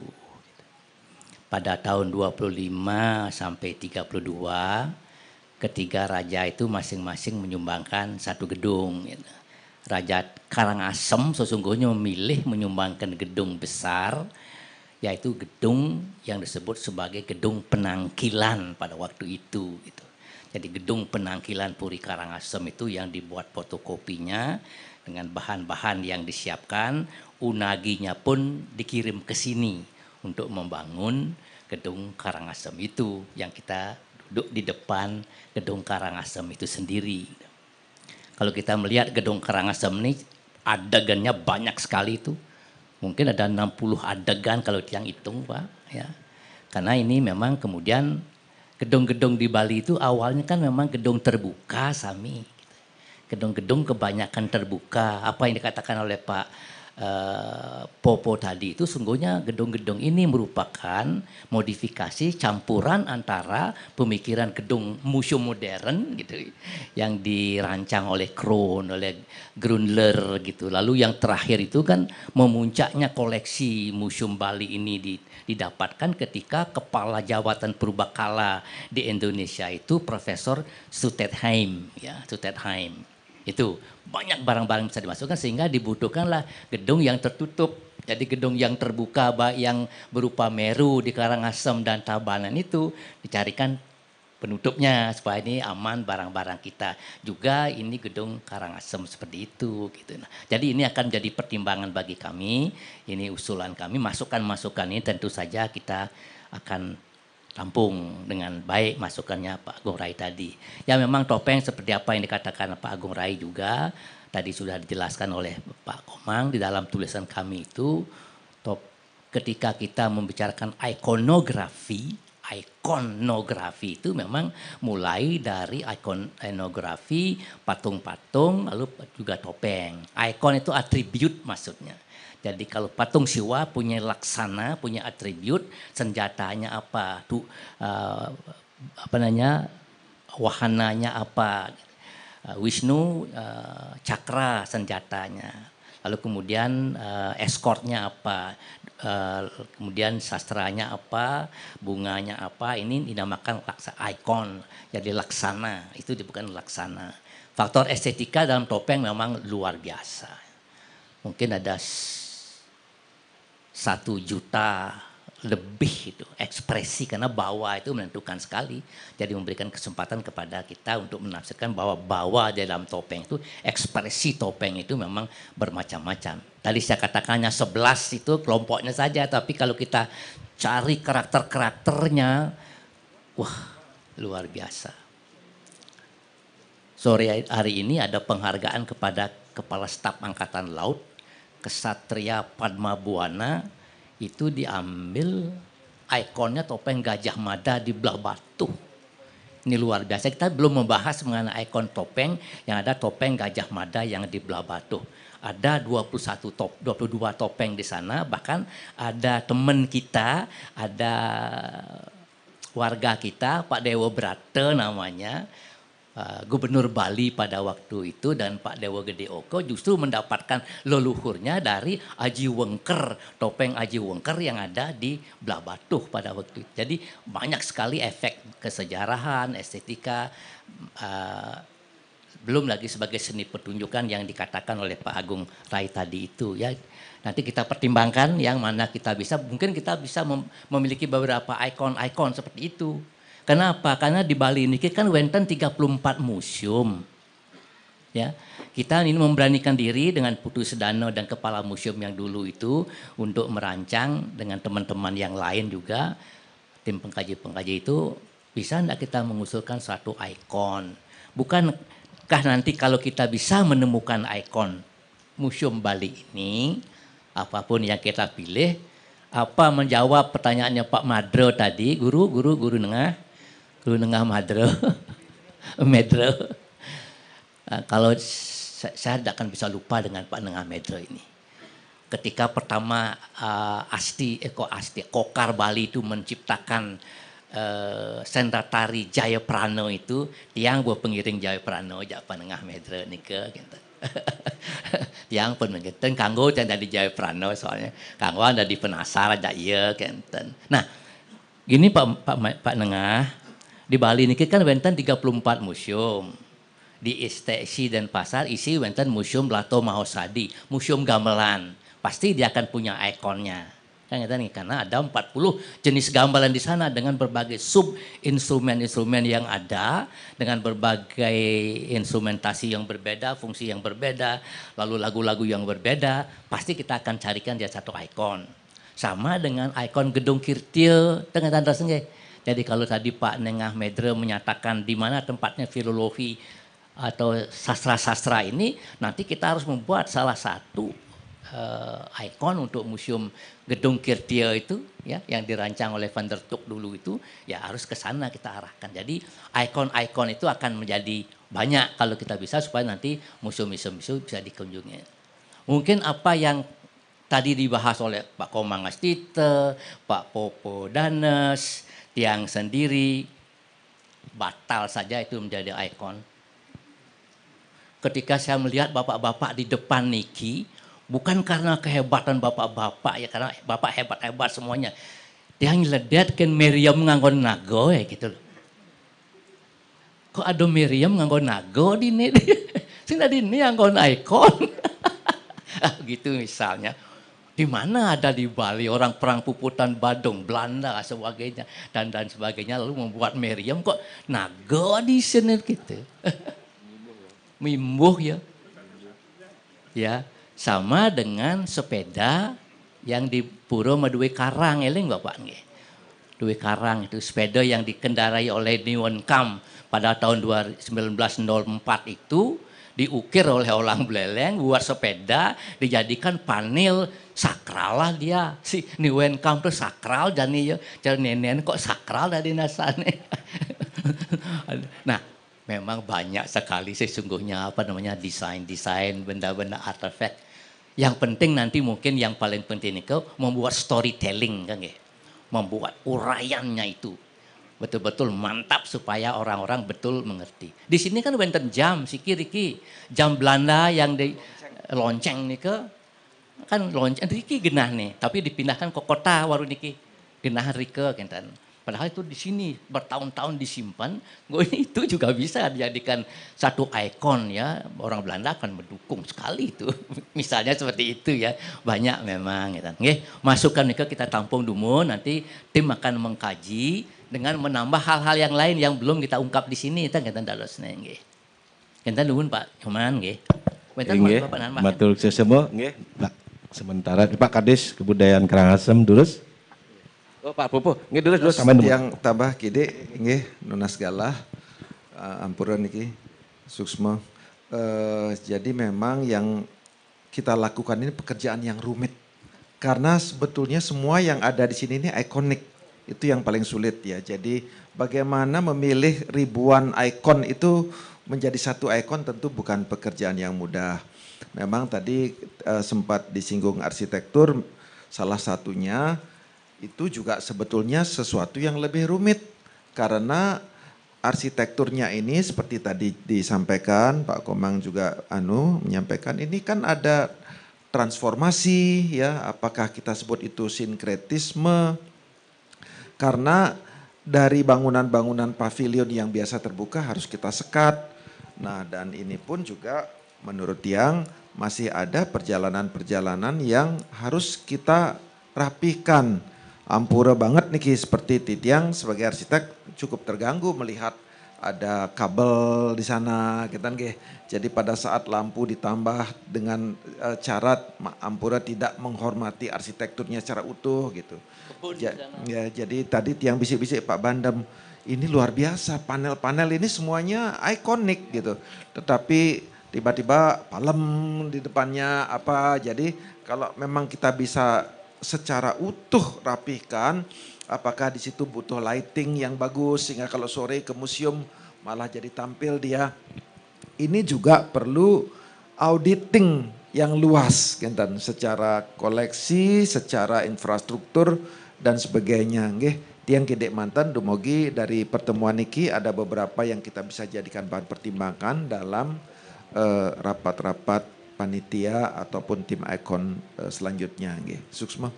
Pada tahun 25 sampai 32 ketiga raja itu masing-masing menyumbangkan satu gedung. Gitu. Raja Karangasem sesungguhnya memilih menyumbangkan gedung besar, yaitu gedung yang disebut sebagai gedung penangkilan pada waktu itu. Gitu. Jadi gedung penangkilan Puri Karangasem itu yang dibuat fotokopinya dengan bahan-bahan yang disiapkan, unaginya pun dikirim ke sini untuk membangun gedung Karangasem itu yang kita duduk di depan gedung Karangasem itu sendiri. Kalau kita melihat gedung Karangasem ini adegannya banyak sekali itu. Mungkin ada 60 adegan kalau tiang hitung Pak. Ya. Karena ini memang kemudian gedung-gedung di Bali itu awalnya kan memang gedung terbuka Sami. Gedung-gedung kebanyakan terbuka. Apa yang dikatakan oleh Pak Eh, popo tadi itu sungguhnya gedung-gedung ini merupakan modifikasi campuran antara pemikiran gedung museum modern gitu yang dirancang oleh Kroon, oleh Grundler gitu. Lalu yang terakhir itu kan memuncaknya koleksi Museum Bali ini didapatkan ketika kepala jawatan Perubakala di Indonesia itu Profesor Sutetheim ya, Sutetheim itu banyak barang-barang bisa dimasukkan sehingga dibutuhkanlah gedung yang tertutup. Jadi gedung yang terbuka bah yang berupa Meru di Karangasem dan Tabanan itu dicarikan penutupnya supaya ini aman barang-barang kita juga ini gedung Karangasem seperti itu gitu nah jadi ini akan jadi pertimbangan bagi kami ini usulan kami masukan masukan ini tentu saja kita akan rampung dengan baik masukannya Pak Agung Rai tadi. Ya memang topeng seperti apa yang dikatakan Pak Agung Rai juga tadi sudah dijelaskan oleh Pak Komang di dalam tulisan kami itu top, ketika kita membicarakan ikonografi ikonografi itu memang mulai dari ikonografi patung-patung lalu juga topeng. Ikon itu atribut maksudnya. Jadi kalau patung Siwa punya laksana, punya atribut, senjatanya apa, tuh eh, uh, apa namanya, wahananya apa, uh, Wisnu uh, cakra senjatanya, lalu kemudian uh, eskortnya apa, Eh, kemudian sastranya apa, bunganya apa, ini dinamakan laksa ikon, jadi laksana, itu bukan laksana. Faktor estetika dalam topeng memang luar biasa. Mungkin ada satu juta lebih itu ekspresi karena bawa itu menentukan sekali jadi memberikan kesempatan kepada kita untuk menafsirkan bahwa bawa dalam topeng itu ekspresi topeng itu memang bermacam-macam tadi saya katakannya sebelas itu kelompoknya saja tapi kalau kita cari karakter-karakternya wah luar biasa sore hari ini ada penghargaan kepada kepala staf angkatan laut kesatria Padma Buana itu diambil ikonnya topeng Gajah Mada di belah batu. Ini luar biasa. Kita belum membahas mengenai ikon topeng yang ada topeng Gajah Mada yang di belah batu. Ada 21 top, 22 topeng di sana. Bahkan ada teman kita, ada warga kita, Pak Dewo Brate namanya Eh, Gubernur Bali pada waktu itu dan Pak Dewa Gede Oko justru mendapatkan leluhurnya dari Aji Wengker, topeng Aji Wengker yang ada di Blabatuh pada waktu itu. Jadi banyak sekali efek kesejarahan, estetika, uh, belum lagi sebagai seni pertunjukan yang dikatakan oleh Pak Agung Rai tadi itu ya nanti kita pertimbangkan yang mana kita bisa mungkin kita bisa mem memiliki beberapa ikon-ikon seperti itu Kenapa? Karena di Bali ini kita kan Wenten 34 museum. Ya, kita ini memberanikan diri dengan Putu Sedano dan kepala museum yang dulu itu untuk merancang dengan teman-teman yang lain juga tim pengkaji-pengkaji itu bisa enggak kita mengusulkan suatu ikon? Bukankah nanti kalau kita bisa menemukan ikon Museum Bali ini, apapun yang kita pilih, apa menjawab pertanyaannya Pak Madro tadi, guru, guru, guru nengah, Guru Nengah madre, medre. Nah, kalau saya, tidak akan bisa lupa dengan Pak Nengah Medro ini. Ketika pertama uh, Asti, Eko eh, Asti, Kokar Bali itu menciptakan uh, sentra tari Jaya Prano itu, yang buat pengiring Jaya Prano, Pak Nengah Medro ke, gitu. yang pun Dan kanggo yang dari Jaya Prano soalnya kanggo ada di penasaran Jaya, iya kenten. Nah, gini Pak Pak Pak Nengah, di Bali ini kan wenten 34 museum. Di Isteksi dan Pasar isi wenten Museum Lato Mahosadi, Museum Gamelan. Pasti dia akan punya ikonnya. Kan nih karena ada 40 jenis gamelan di sana dengan berbagai sub instrumen-instrumen yang ada, dengan berbagai instrumentasi yang berbeda, fungsi yang berbeda, lalu lagu-lagu yang berbeda, pasti kita akan carikan dia satu ikon. Sama dengan ikon gedung kirtil, tengah tanda senggai jadi kalau tadi Pak Nengah Medre menyatakan di mana tempatnya filologi atau sastra-sastra ini, nanti kita harus membuat salah satu uh, ikon untuk museum gedung Kirtia itu ya yang dirancang oleh Van der Tuk dulu itu ya harus ke sana kita arahkan. Jadi ikon-ikon itu akan menjadi banyak kalau kita bisa supaya nanti museum-museum bisa dikunjungi. Mungkin apa yang tadi dibahas oleh Pak Komang Astite, Pak Popo Danes, tiang sendiri, batal saja itu menjadi ikon. Ketika saya melihat bapak-bapak di depan Niki, bukan karena kehebatan bapak-bapak ya karena bapak hebat-hebat semuanya. Dia ngeledet kan Miriam nganggo nago ya gitu loh. Kok ada Miriam nganggo nago di ini? Sini ada ini nganggo ikon. Ah, gitu misalnya di mana ada di Bali orang perang puputan Badung, Belanda sebagainya dan dan sebagainya lalu membuat Meriam kok nago di sini gitu. Mimbuh ya. Ya, sama dengan sepeda yang di Puro Madue Karang eling Bapak nggih. Dwi Karang itu sepeda yang dikendarai oleh Niwon Kam pada tahun 1904 itu diukir oleh orang Beleleng buat sepeda dijadikan panel sakral lah dia si ni wen kam tuh sakral dan iya jadi nenek kok sakral dari nasane nah memang banyak sekali sih sungguhnya apa namanya desain desain benda-benda artefak yang penting nanti mungkin yang paling penting itu membuat storytelling kan ya membuat uraiannya itu betul-betul mantap supaya orang-orang betul mengerti. Di sini kan benten jam si kiri jam Belanda yang di lonceng nih ke kan lonceng Riki genah nih, tapi dipindahkan ke kota waru Niki genah Rike gitu kentan. Padahal itu di sini bertahun-tahun disimpan, gue itu juga bisa dijadikan satu ikon ya orang Belanda akan mendukung sekali itu. Misalnya seperti itu ya banyak memang. Gitu. Oke, masukkan ke kita tampung dulu nanti tim akan mengkaji dengan menambah hal-hal yang lain yang belum kita ungkap di sini. Kita kita dalos nih. Kita nuhun Pak Cuman, kita Bentar, Pak Nanma. Betul, Bapak, Bapak, sementara Pak Kades kebudayaan Karangasem terus Oh Pak Popo, ini terus terus sampean yang tabah kide nggih nunas galah uh, eh, ampuran niki suksma. Uh, jadi memang yang kita lakukan ini pekerjaan yang rumit. Karena sebetulnya semua yang ada di sini ini ikonik. Itu yang paling sulit ya. Jadi bagaimana memilih ribuan ikon itu menjadi satu ikon tentu bukan pekerjaan yang mudah memang tadi uh, sempat disinggung arsitektur salah satunya itu juga sebetulnya sesuatu yang lebih rumit karena arsitekturnya ini seperti tadi disampaikan Pak Komang juga anu menyampaikan ini kan ada transformasi ya apakah kita sebut itu sinkretisme karena dari bangunan-bangunan pavilion yang biasa terbuka harus kita sekat. Nah, dan ini pun juga menurut yang masih ada perjalanan-perjalanan yang harus kita rapikan Ampura banget nih seperti Titiang sebagai arsitek cukup terganggu melihat ada kabel di sana kita gitu kan Jadi pada saat lampu ditambah dengan e, eh, cara Ampura tidak menghormati arsitekturnya secara utuh gitu. Ja, ya, jadi tadi tiang bisik-bisik Pak Bandem ini luar biasa panel-panel ini semuanya ikonik gitu. Tetapi tiba-tiba palem di depannya apa. Jadi kalau memang kita bisa secara utuh rapihkan, apakah di situ butuh lighting yang bagus sehingga kalau sore ke museum malah jadi tampil dia. Ini juga perlu auditing yang luas Kentan, secara koleksi, secara infrastruktur dan sebagainya. Nggih, tiang gede mantan Dumogi dari pertemuan niki ada beberapa yang kita bisa jadikan bahan pertimbangan dalam Eh, rapat-rapat uh, panitia ataupun tim ikon uh, selanjutnya nggih. Suksma.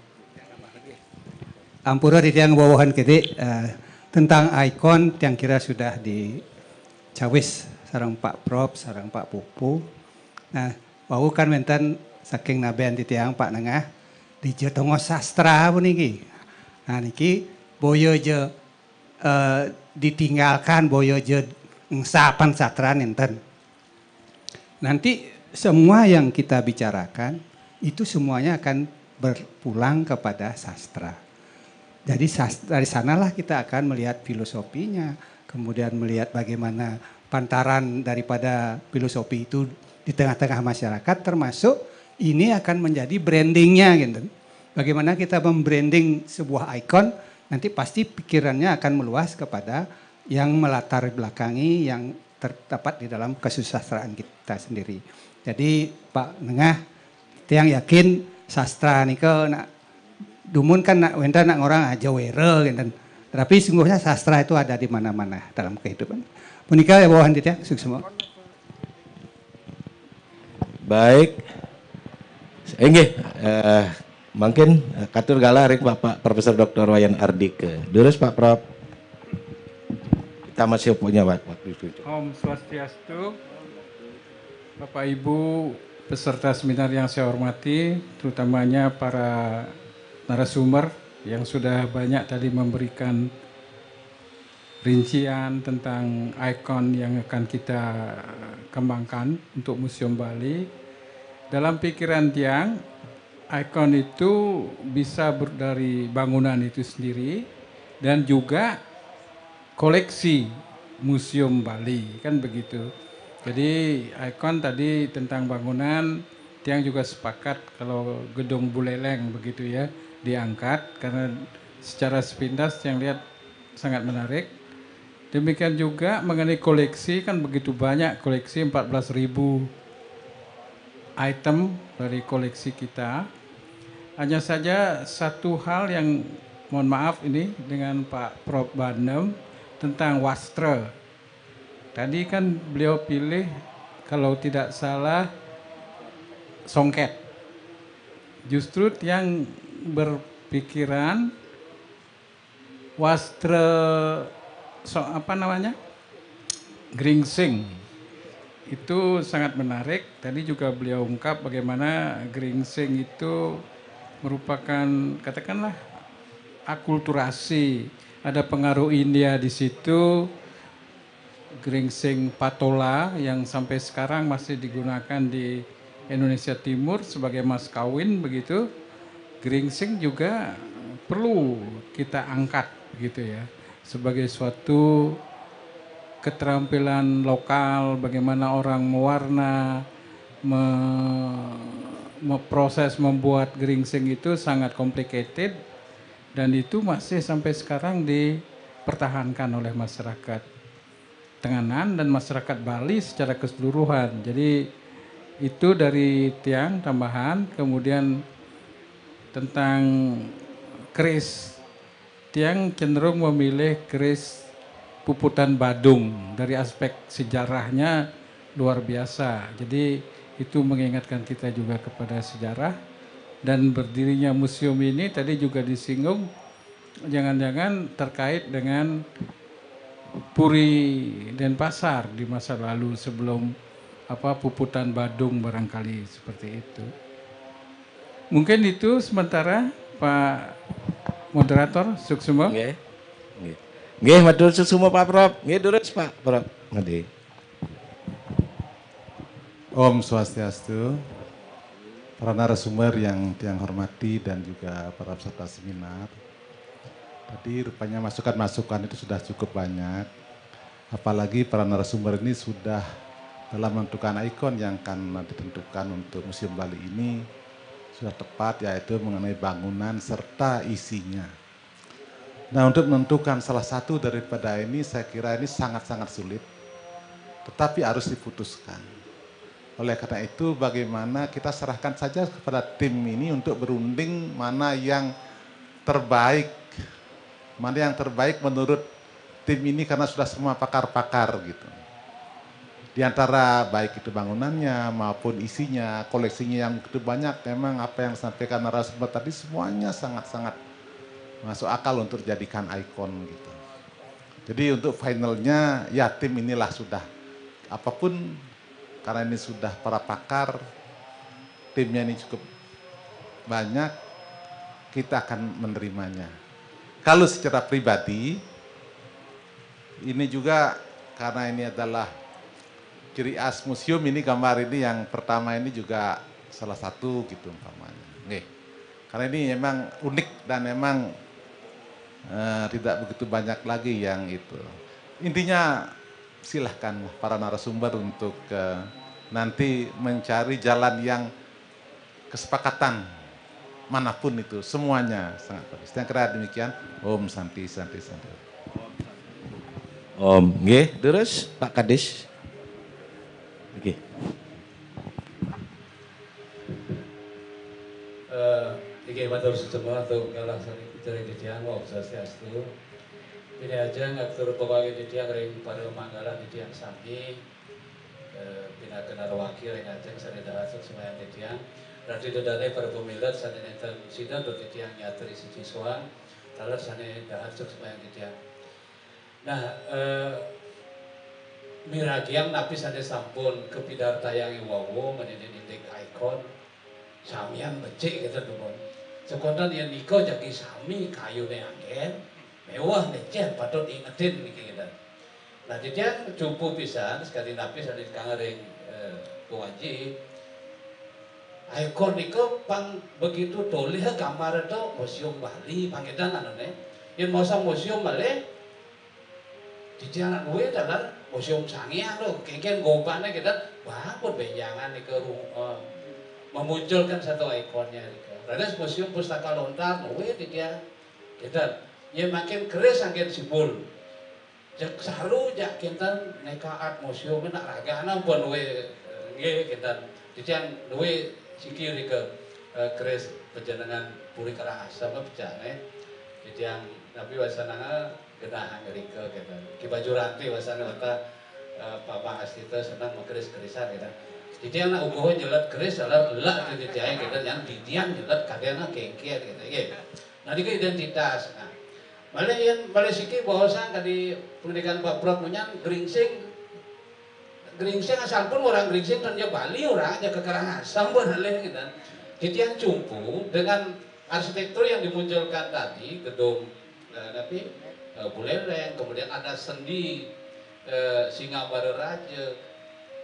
Ampura di tiang bawahan gede uh, tentang ikon yang kira sudah di Cawis sarang Pak Prop, sarang Pak Pupu. Nah, bau kan menten saking nabean di tiang Pak Nengah di Jetongo Sastra puniki. Nah niki boyo je uh, ditinggalkan boyo je ngsapan satran enten Nanti semua yang kita bicarakan itu semuanya akan berpulang kepada sastra. Jadi sastra, dari sanalah kita akan melihat filosofinya, kemudian melihat bagaimana pantaran daripada filosofi itu di tengah-tengah masyarakat termasuk ini akan menjadi brandingnya gitu. Bagaimana kita membranding sebuah ikon nanti pasti pikirannya akan meluas kepada yang melatar belakangi, yang terdapat di dalam kesusastraan kita sendiri. Jadi Pak Nengah, tiang yakin sastra niko nak dumun kan nak wenda nak orang aja were gitu. Tapi sungguhnya sastra itu ada di mana-mana dalam kehidupan. Punika ya bawahan dia ya, sukses semua. Baik. Enggih, eh, mungkin eh, katur galarik Bapak Profesor Dr. Wayan Ardike. Durus Pak Prof kita masih punya waktu itu. Om Swastiastu, Bapak Ibu peserta seminar yang saya hormati, terutamanya para narasumber yang sudah banyak tadi memberikan rincian tentang ikon yang akan kita kembangkan untuk Museum Bali. Dalam pikiran Tiang, ikon itu bisa dari bangunan itu sendiri dan juga koleksi Museum Bali kan begitu. Jadi ikon tadi tentang bangunan tiang juga sepakat kalau gedung Buleleng begitu ya diangkat karena secara sepintas yang lihat sangat menarik. Demikian juga mengenai koleksi kan begitu banyak koleksi 14.000 item dari koleksi kita. Hanya saja satu hal yang mohon maaf ini dengan Pak Prof Banem tentang wastra. Tadi kan beliau pilih kalau tidak salah songket. Justru yang berpikiran wastra so, apa namanya? Gringsing. Itu sangat menarik. Tadi juga beliau ungkap bagaimana gringsing itu merupakan katakanlah akulturasi ada pengaruh India di situ, geringsing patola yang sampai sekarang masih digunakan di Indonesia Timur sebagai mas kawin begitu. Geringsing juga perlu kita angkat gitu ya sebagai suatu keterampilan lokal, bagaimana orang mewarna, me, me, proses membuat geringsing itu sangat complicated dan itu masih sampai sekarang dipertahankan oleh masyarakat Tenganan dan masyarakat Bali secara keseluruhan. Jadi itu dari tiang tambahan, kemudian tentang keris tiang cenderung memilih keris puputan Badung dari aspek sejarahnya luar biasa. Jadi itu mengingatkan kita juga kepada sejarah dan berdirinya museum ini tadi juga disinggung jangan-jangan terkait dengan Puri dan pasar di masa lalu sebelum apa puputan Badung barangkali seperti itu. Mungkin itu sementara Pak moderator Suksumo. Nggih. Nggih. Nggih matur Suksumo Pak Prof. Nggih durus Pak Prof. Nggih. Om Swastiastu para narasumber yang yang hormati dan juga para peserta seminar. Tadi rupanya masukan-masukan itu sudah cukup banyak. Apalagi para narasumber ini sudah dalam menentukan ikon yang akan ditentukan untuk Museum Bali ini sudah tepat yaitu mengenai bangunan serta isinya. Nah untuk menentukan salah satu daripada ini saya kira ini sangat-sangat sulit tetapi harus diputuskan oleh karena itu bagaimana kita serahkan saja kepada tim ini untuk berunding mana yang terbaik. Mana yang terbaik menurut tim ini karena sudah semua pakar-pakar gitu. Di antara baik itu bangunannya maupun isinya, koleksinya yang begitu banyak, memang apa yang disampaikan narasumber tadi semuanya sangat-sangat masuk akal untuk jadikan ikon gitu. Jadi untuk finalnya ya tim inilah sudah apapun karena ini sudah para pakar, timnya ini cukup banyak, kita akan menerimanya. Kalau secara pribadi, ini juga karena ini adalah ciri as museum ini gambar ini yang pertama ini juga salah satu gitu umpamanya. Nih, karena ini memang unik dan memang uh, tidak begitu banyak lagi yang itu. Intinya silahkan para narasumber untuk uh, nanti mencari jalan yang kesepakatan manapun itu semuanya sangat bagus. Yang kira demikian, Om Santi Santi Santi. Om, g? terus Pak Kades? Oke. Okay. Uh, eh, Iki matur coba untuk melaksanakan sani kita ini asli aja nggak turut bawain jadi yang ring pada manggala di yang sami eh, Pina kenar wakil tidak asal semua yang jadi yang tiang itu dari para pemilat sana nenten sidan untuk jadi yang nyatri suci sana Talar hasil semua yang jadi tiang Nah eh, Miragiang napi saya sampun kepidar tayang wawo menjadi dinding ikon Samian becik gitu teman. Sekontan yang niko jadi sami kayu neangen mewah nih cah patut ingetin niki kita gitu. nah jadi jumpo bisa sekali napis, ada kangaring eh, kuwaji ikon niko pang begitu doleh kamar itu museum Bali pangedan anu Yang mau masa museum Bali di jalan gue dalam museum sangiang lo anu, kengkeng gopane kita gitu. bangun bejangan ke rumah eh, memunculkan satu ikonnya niku. Gitu. Rada museum pustaka lontar gue di dia ya, kita ya makin keris angin sibul jak saru jak kita nekaat museum nak anak pun we nggih kinten dician duwe sikir ke keris eh, perjalanan puri kara asam pejane dician tapi wasanana genah ngerike kinten kita, baju ranti wasana kata papa asita senang keris kerisan kita, Jadi yang nak ugoh jelas keris adalah lelak jadi yang kita yang di tiang nyelat kadang nak kengkian kita ya. Nah ini identitas. Nah Balikin balik siki bahasa kadi pendidikan Prof punya geringsing geringsing asal pun orang geringsing kan Bali orang aja ke Karangasem berhalih gitu. Kan. yang cumpu dengan arsitektur yang dimunculkan tadi gedung eh, tapi eh, buleleng kemudian ada sendi eh, Singapura Raja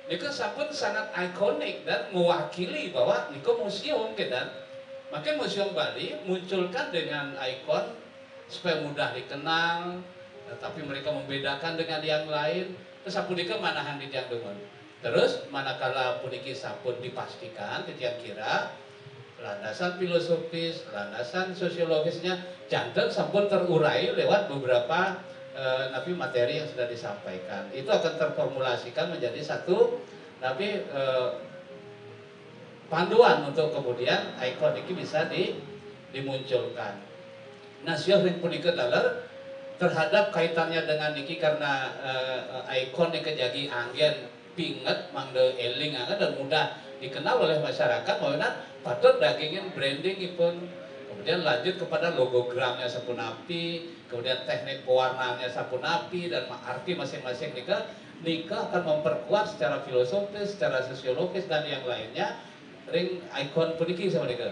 Niku sampun sangat ikonik dan mewakili bahwa Niku museum gitu kan? Maka museum Bali munculkan dengan ikon supaya mudah dikenal, tapi mereka membedakan dengan yang lain kesapunika manahan di yang dengun terus manakala puniki sampun dipastikan di tiang kira landasan filosofis landasan sosiologisnya jantan sampun terurai lewat beberapa e, eh, nabi materi yang sudah disampaikan itu akan terformulasikan menjadi satu nabi e, eh, panduan untuk kemudian ikon ini bisa di, dimunculkan Nasional yang pun daler terhadap kaitannya dengan niki karena uh, ikon yang kejagi angin pinget mangde eling angin dan mudah dikenal oleh masyarakat maksudnya patut dagingin branding pun kemudian lanjut kepada logogramnya sapun api kemudian teknik pewarnaannya sapun api dan arti masing-masing Nika Nika akan memperkuat secara filosofis secara sosiologis dan yang lainnya ring ikon puniki sama Nika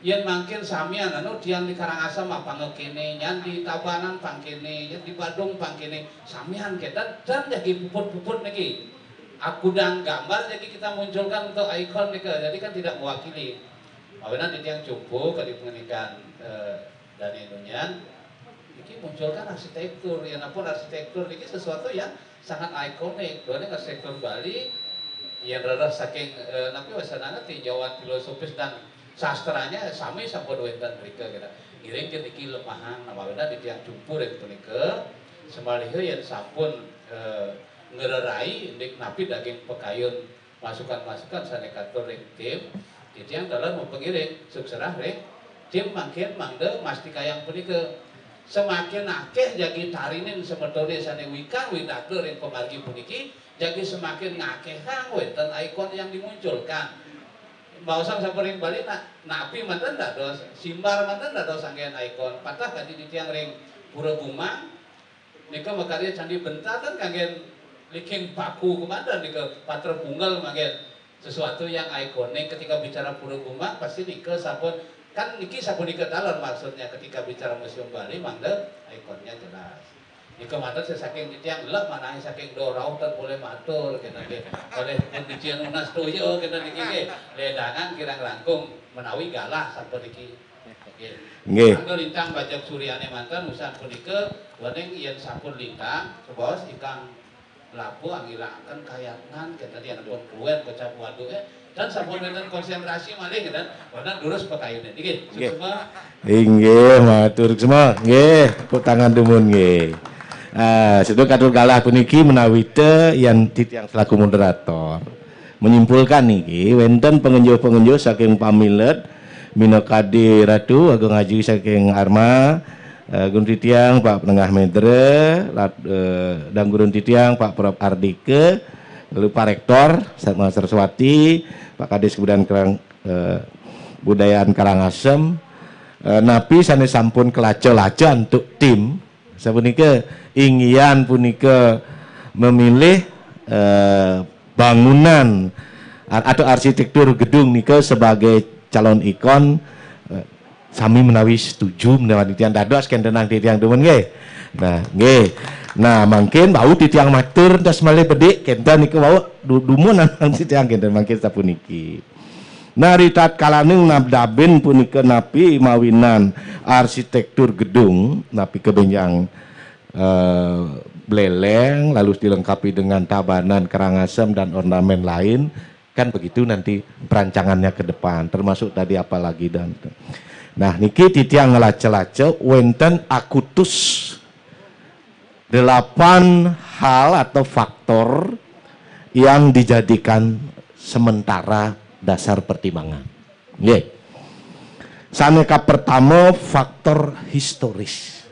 yen mangkin samian anu dia di Karangasem apa ah, kene nyan di Tabanan pangkene nyan di Badung pangkene samian kita dan jadi puput-puput niki aku dan gambar jadi kita munculkan untuk ikon nika jadi kan tidak mewakili awenan nanti tiang cumpu kali pengenikan eh, dan indunya ini munculkan arsitektur yang apa arsitektur ini sesuatu yang sangat ikonik karena arsitektur Bali yang rada saking nanti bahasa nanti jawaban filosofis dan sastranya sami sampun wetan mereka kita iring niki lemahan nama benda di tiang cumpur yang mereka semalih yang sampun e, eh, ngererai dik napi daging pekayun masukan-masukan sanekatur ring tim di tiang dalam mempengiring sukserah ring tim makin mangde masti kayang punika semakin akeh jadi tarinin sebetulnya sana wikang widakel ring pemargi puniki jadi semakin ngakehan wetan ikon yang dimunculkan bahasan samperin balik nak napi mantan tak dos simbar mantan tak dos sangkean ikon patah tadi di tiang ring pura buma nika makarya candi kan kangen liking baku kemana nika patra bungal mangen sesuatu yang ikonik ketika bicara pura buma pasti nika sabun kan niki sabun nika talon maksudnya ketika bicara museum Bali mangde ikonnya jelas jika matur saya saking tiang gelap mana saking dorau dan boleh matur kita gitu. oleh pencucian unas tuyo kita gitu, niki Ledangan kira langkung menawi galah satu niki. Nggih. Anggo lintang bajak suryane mantan usan punika wening yen sampun lintang sebos ikang labu angila angilangan kayangan kita gitu, dia pun kuat kocap waduh eh dan sampun dengan konsentrasi malih kita gitu. wonten lurus pekayune ini. Nggih. Inggih, matur semua. Nggih, tangan dumun nggih. Eh, situ katul kalah puniki menawi te yang titiang selaku moderator menyimpulkan niki wenden pengenjo-pengenjo saking pamilet minokadi ratu agung haji saking arma uh, Gun Titiang, Pak Penengah Medre, dan eh, dan Gurun Titiang, Pak Prof Ardike, lalu Pak Rektor, master swati Pak Kades kemudian Kerang, Budayaan Karangasem, Napi sana sampun kelaco-laco untuk tim Sapunika ingian punika memilih eh, bangunan atau arsitektur gedung nika sebagai calon ikon eh, sami menawi setuju menawi tiang dados tenang di tiang demen nggih. Nah, nggih. Nah, mungkin bau di tiang matur tas malih bedik kenta niku bau dumunan di tiang kenten mungkin sapuniki naritat kalaning nabdaben punika napi mawinan arsitektur gedung napi kebenjang beleng, eh, beleleng lalu dilengkapi dengan tabanan kerangasem dan ornamen lain kan begitu nanti perancangannya ke depan termasuk tadi apalagi dan nah niki titiang ngelace-lace wenten akutus delapan hal atau faktor yang dijadikan sementara dasar pertimbangan. Ye. Saneka pertama faktor historis.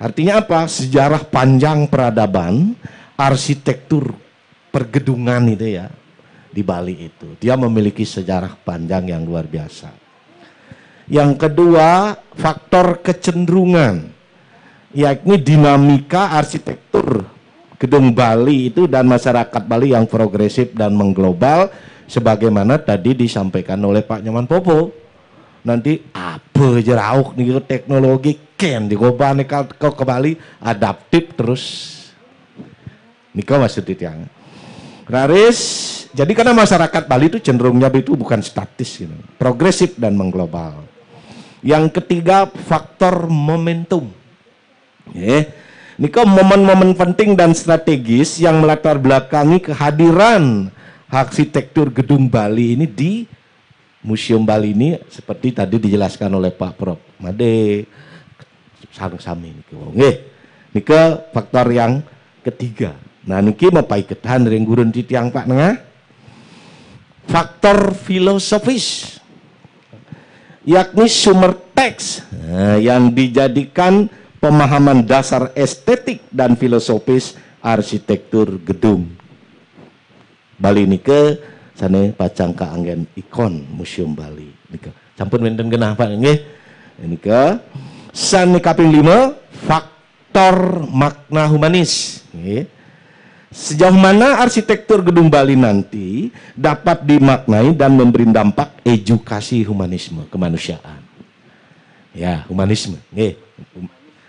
Artinya apa? Sejarah panjang peradaban, arsitektur pergedungan itu ya di Bali itu. Dia memiliki sejarah panjang yang luar biasa. Yang kedua, faktor kecenderungan yakni dinamika arsitektur gedung Bali itu dan masyarakat Bali yang progresif dan mengglobal sebagaimana tadi disampaikan oleh Pak Nyoman Popo nanti apa jerauk nih teknologi ken dicoba nih kau Bali adaptif terus nikah maksud itu yang Raris jadi karena masyarakat Bali itu cenderungnya itu bukan statis gitu progresif dan mengglobal yang ketiga faktor momentum ya yeah. Niko momen-momen penting dan strategis yang melatar belakangi kehadiran arsitektur gedung Bali ini di Museum Bali ini seperti tadi dijelaskan oleh Pak Prof. Made sang sami niki nggih. Nika faktor yang ketiga. Nah niki mapai kedahan ring gurun tiang Pak Nengah. Faktor filosofis yakni sumber teks eh, yang dijadikan pemahaman dasar estetik dan filosofis arsitektur gedung Bali ini ke sana pacang ke anggen ikon museum Bali ke campur menten genah pak ini ke sana kaping lima faktor makna humanis ini. Sejauh mana arsitektur gedung Bali nanti dapat dimaknai dan memberi dampak edukasi humanisme, kemanusiaan. Ya, humanisme.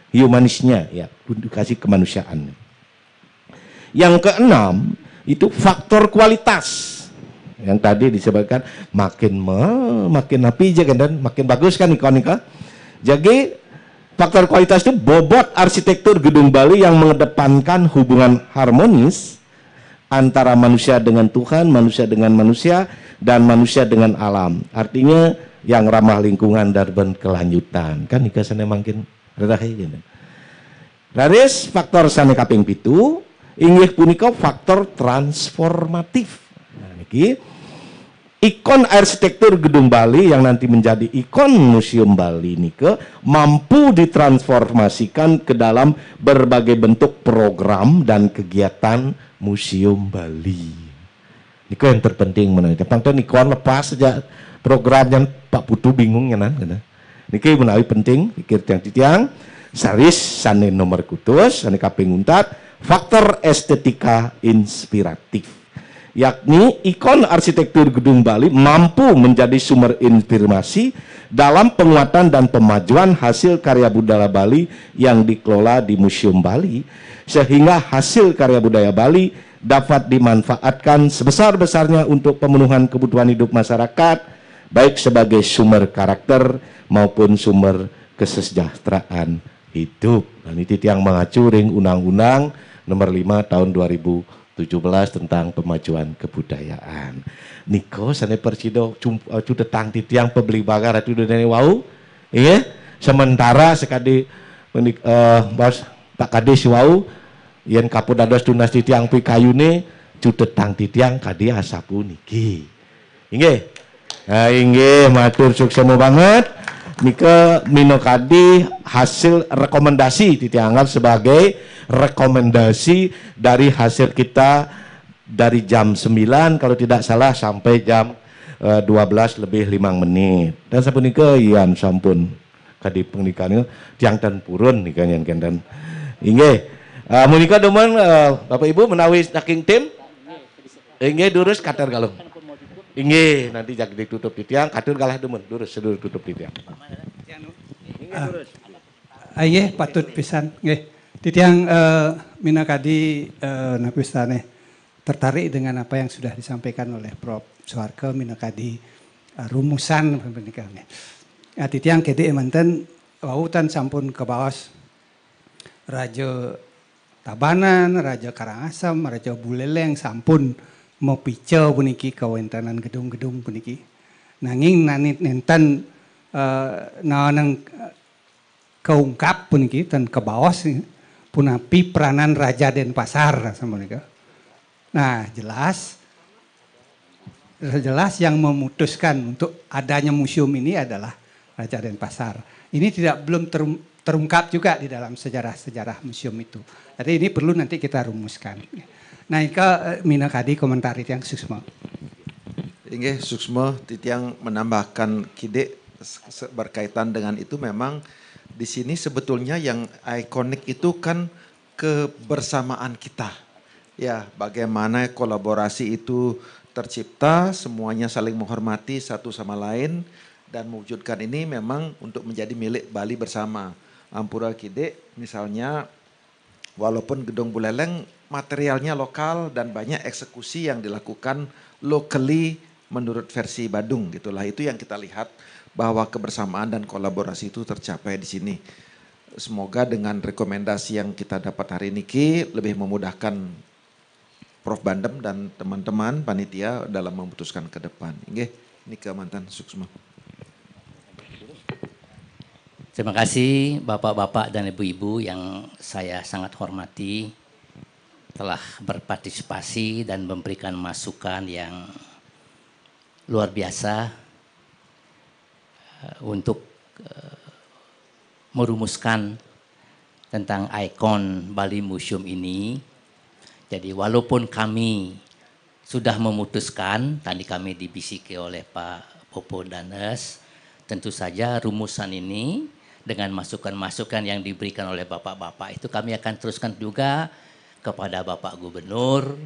Humanisnya ya, edukasi kemanusiaan. Yang keenam, itu faktor kualitas yang tadi disebutkan makin me, makin napi jaga dan makin bagus kan ikonika. Jadi faktor kualitas itu bobot arsitektur gedung Bali yang mengedepankan hubungan harmonis antara manusia dengan Tuhan, manusia dengan manusia dan manusia dengan alam. Artinya yang ramah lingkungan dan berkelanjutan. Kan ikasannya makin rendah gitu. Raris faktor sana kaping pitu inggih punika faktor transformatif. Nah, niki ikon arsitektur Gedung Bali yang nanti menjadi ikon Museum Bali ini ke mampu ditransformasikan ke dalam berbagai bentuk program dan kegiatan Museum Bali. Niko yang terpenting menawi. Tentang niku lepas saja program yang Pak Putu bingungnya nah. Ya, niki menawi penting pikir tiang-tiang. Saris sane nomor kutus, sane kaping untat, faktor estetika inspiratif. Yakni ikon arsitektur gedung Bali mampu menjadi sumber informasi dalam penguatan dan pemajuan hasil karya budaya Bali yang dikelola di Museum Bali sehingga hasil karya budaya Bali dapat dimanfaatkan sebesar-besarnya untuk pemenuhan kebutuhan hidup masyarakat baik sebagai sumber karakter maupun sumber kesejahteraan hidup. Nah, ini yang mengacu ring undang-undang nomor 5 tahun 2017 tentang pemajuan kebudayaan. Niko sana persido eh, cuda tang titiang pebeli bagar itu nih wau. Iya, sementara sekadi uh, bos tak si wau yen kapodados tunas titiang pi nih cuda tang titiang kadi asapu niki. Inggih. Nah, inggih matur sukses banget. Nike Minokadi hasil rekomendasi dianggap sebagai rekomendasi dari hasil kita dari jam 9 kalau tidak salah sampai jam e, eh, 12 lebih 5 menit. Dan ke ian sampun kadi pengnikane tiang dan purun nika yang dan Inggih. Uh, eh, Munika demen uh, Bapak Ibu menawi saking tim Inggih durus kater kalau Inggih nanti jak ditutup di tiang kater kalah demen durus sedur tutup di tiang. Inggih ah, durus. Ayeh iya, patut pisan nggih. Titiang uh, eh, Minakadi uh, eh, Napistane tertarik dengan apa yang sudah disampaikan oleh Prof. Soeharto Minakadi uh, rumusan pernikahannya. Nah, titiang kedi emanten wautan sampun ke bawas Raja Tabanan, Raja Karangasem, Raja Buleleng sampun mau pica puniki kawentanan gedung-gedung puniki. Nanging nanit nenten uh, naonang keungkap puniki dan ke bawas nih punapi peranan Raja Denpasar. Nah jelas, jelas yang memutuskan untuk adanya museum ini adalah Raja Denpasar. Ini tidak belum terungkap juga di dalam sejarah-sejarah museum itu. Jadi ini perlu nanti kita rumuskan. Nah, ke eh, Mina Kadi komentar itu yang Suksma. Inggih Suksma titiang menambahkan kide berkaitan dengan itu memang di sini sebetulnya yang ikonik itu kan kebersamaan kita. Ya, bagaimana kolaborasi itu tercipta, semuanya saling menghormati satu sama lain dan mewujudkan ini memang untuk menjadi milik Bali bersama. Ampura Kide misalnya walaupun gedung Buleleng materialnya lokal dan banyak eksekusi yang dilakukan locally menurut versi Badung gitulah itu yang kita lihat bahwa kebersamaan dan kolaborasi itu tercapai di sini. Semoga dengan rekomendasi yang kita dapat hari ini Ki lebih memudahkan Prof Bandem dan teman-teman panitia dalam memutuskan ke depan. ini ke mantan Suksma. Terima kasih Bapak-bapak dan Ibu-ibu yang saya sangat hormati telah berpartisipasi dan memberikan masukan yang luar biasa Eh, untuk eh, merumuskan tentang ikon Bali Museum ini. Jadi walaupun kami sudah memutuskan, tadi kami dibisiki oleh Pak Popo Danes, tentu saja rumusan ini dengan masukan-masukan yang diberikan oleh bapak-bapak itu kami akan teruskan juga kepada Bapak Gubernur,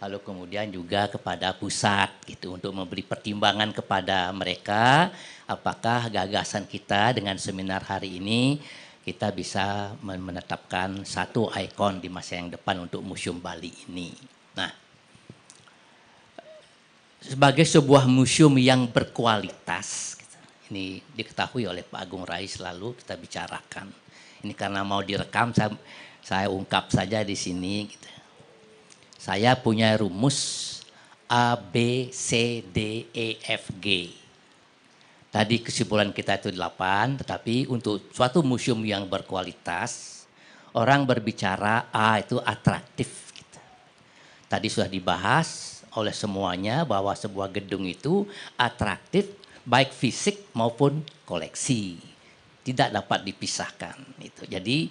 lalu kemudian juga kepada pusat gitu untuk memberi pertimbangan kepada mereka apakah gagasan kita dengan seminar hari ini kita bisa menetapkan satu ikon di masa yang depan untuk Museum Bali ini. Nah, sebagai sebuah museum yang berkualitas, ini diketahui oleh Pak Agung Rai selalu kita bicarakan. Ini karena mau direkam, saya, saya ungkap saja di sini. Gitu. Saya punya rumus A, B, C, D, E, F, G. Tadi kesimpulan kita itu delapan, tetapi untuk suatu museum yang berkualitas, orang berbicara ah itu atraktif. Gitu. Tadi sudah dibahas oleh semuanya bahwa sebuah gedung itu atraktif baik fisik maupun koleksi. Tidak dapat dipisahkan itu. Jadi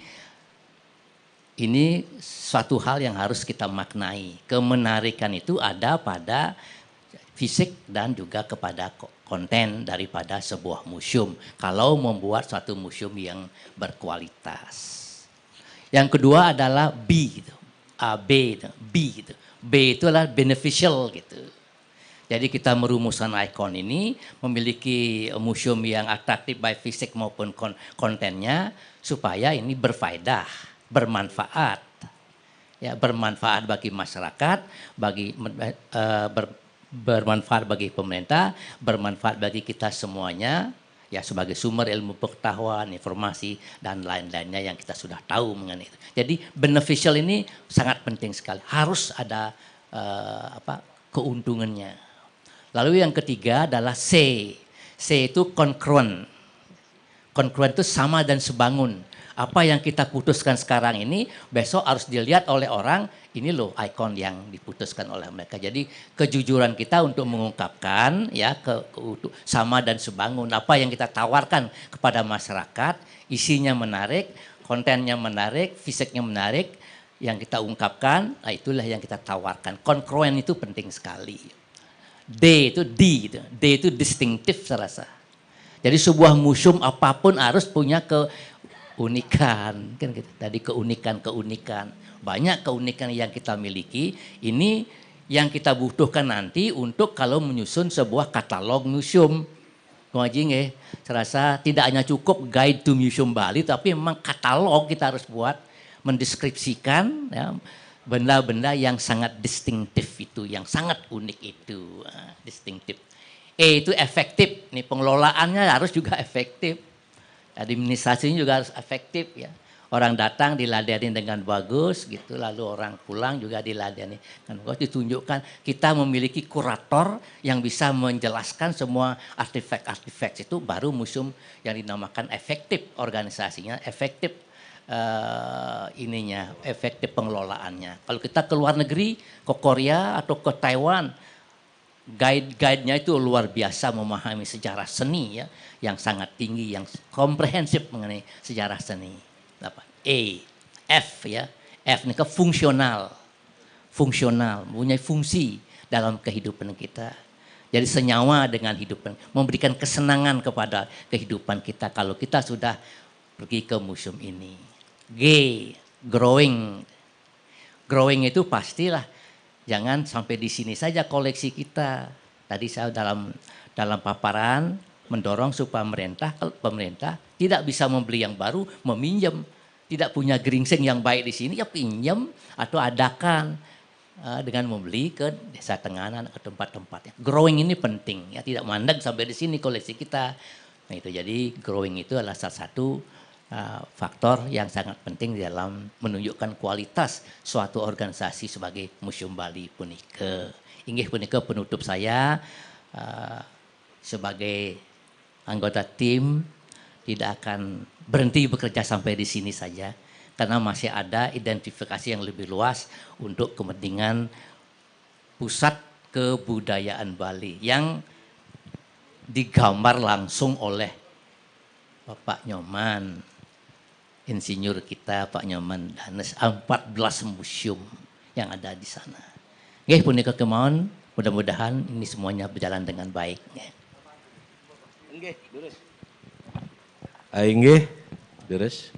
ini suatu hal yang harus kita maknai. Kemenarikan itu ada pada fisik dan juga kepada konten daripada sebuah museum. Kalau membuat suatu museum yang berkualitas. Yang kedua adalah B, gitu. A, B, gitu. B, gitu. B itu adalah beneficial gitu. Jadi kita merumuskan ikon ini memiliki museum yang atraktif baik fisik maupun kontennya supaya ini berfaedah, bermanfaat. Ya, bermanfaat bagi masyarakat, bagi uh, ber, bermanfaat bagi pemerintah, bermanfaat bagi kita semuanya ya sebagai sumber ilmu pengetahuan, informasi dan lain-lainnya yang kita sudah tahu mengenai itu. Jadi beneficial ini sangat penting sekali. Harus ada uh, apa keuntungannya. Lalu yang ketiga adalah C. C itu congruent. Congruent itu sama dan sebangun. Apa yang kita putuskan sekarang ini besok harus dilihat oleh orang ini loh ikon yang diputuskan oleh mereka. Jadi kejujuran kita untuk mengungkapkan ya ke, ke sama dan sebangun apa yang kita tawarkan kepada masyarakat, isinya menarik, kontennya menarik, fisiknya menarik, yang kita ungkapkan, nah itulah yang kita tawarkan. Konkruen itu penting sekali. D itu D itu D itu distinctive saya rasa. Jadi sebuah museum apapun harus punya ke keunikan kan kita gitu. tadi keunikan-keunikan banyak keunikan yang kita miliki ini yang kita butuhkan nanti untuk kalau menyusun sebuah katalog museum Ngajing ya, terasa tidak hanya cukup guide to museum Bali, tapi memang katalog kita harus buat mendeskripsikan ya, benda-benda yang sangat distintif itu, yang sangat unik itu, ah, distinctive. distintif. Eh, e itu efektif, nih pengelolaannya harus juga efektif administrasinya juga harus efektif ya. Orang datang diladeni dengan bagus gitu, lalu orang pulang juga diladeni kan. bagus. Ditunjukkan kita memiliki kurator yang bisa menjelaskan semua artefak-artefak itu baru museum yang dinamakan efektif organisasinya, efektif uh, ininya, efektif pengelolaannya. Kalau kita ke luar negeri, ke Korea atau ke Taiwan, guide-guide-nya itu luar biasa memahami sejarah seni ya yang sangat tinggi, yang komprehensif mengenai sejarah seni. Apa? E, F ya. F ini ke fungsional. Fungsional, punya fungsi dalam kehidupan kita. Jadi senyawa dengan hidupan, memberikan kesenangan kepada kehidupan kita kalau kita sudah pergi ke museum ini. G, growing. Growing itu pastilah jangan sampai di sini saja koleksi kita. Tadi saya dalam dalam paparan mendorong supaya pemerintah pemerintah tidak bisa membeli yang baru, meminjam, tidak punya geringsing yang baik di sini ya pinjam atau adakan eh, dengan membeli ke desa tenganan ke tempat tempatnya Growing ini penting ya tidak mandang sampai di sini koleksi kita. Nah itu jadi growing itu adalah salah satu uh, faktor yang sangat penting dalam menunjukkan kualitas suatu organisasi sebagai Museum Bali Punike. Inggih Punike penutup saya uh, sebagai anggota tim tidak akan berhenti bekerja sampai di sini saja karena masih ada identifikasi yang lebih luas untuk kepentingan pusat kebudayaan Bali yang digambar langsung oleh Bapak Nyoman insinyur kita Pak Nyoman Danes 14 museum yang ada di sana. Nggih punika kemauan mudah-mudahan ini semuanya berjalan dengan baik. Nggih deres. Aing nggih, deres.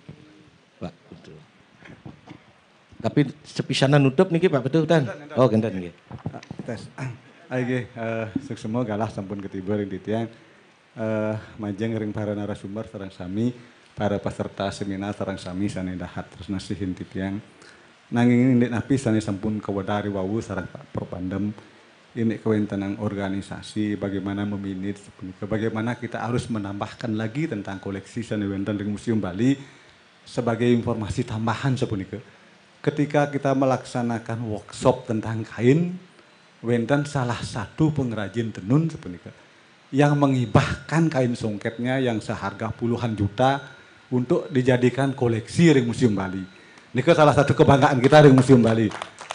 Pak Betul. Tapi sepisana nutup niki Pak Betul kan? Oh, genten nggih. Tes. Aing ah, nggih, uh, eh, semua galah sampun ketiba ring titian. Eh, majeng ring para narasumber sarang sami para peserta seminar sarang sami sane hat terus nasihin titian. Nanging ini napi sane sampun kewadari wawu sarang Pak Propandem ini kewenangan organisasi, bagaimana meminit, bagaimana kita harus menambahkan lagi tentang koleksi sanewenten di Museum Bali sebagai informasi tambahan sepunika. Ketika kita melaksanakan workshop tentang kain, wenten salah satu pengrajin tenun sepunika yang mengibahkan kain songketnya yang seharga puluhan juta untuk dijadikan koleksi ring Museum Bali. Ini salah satu kebanggaan kita ring Museum Bali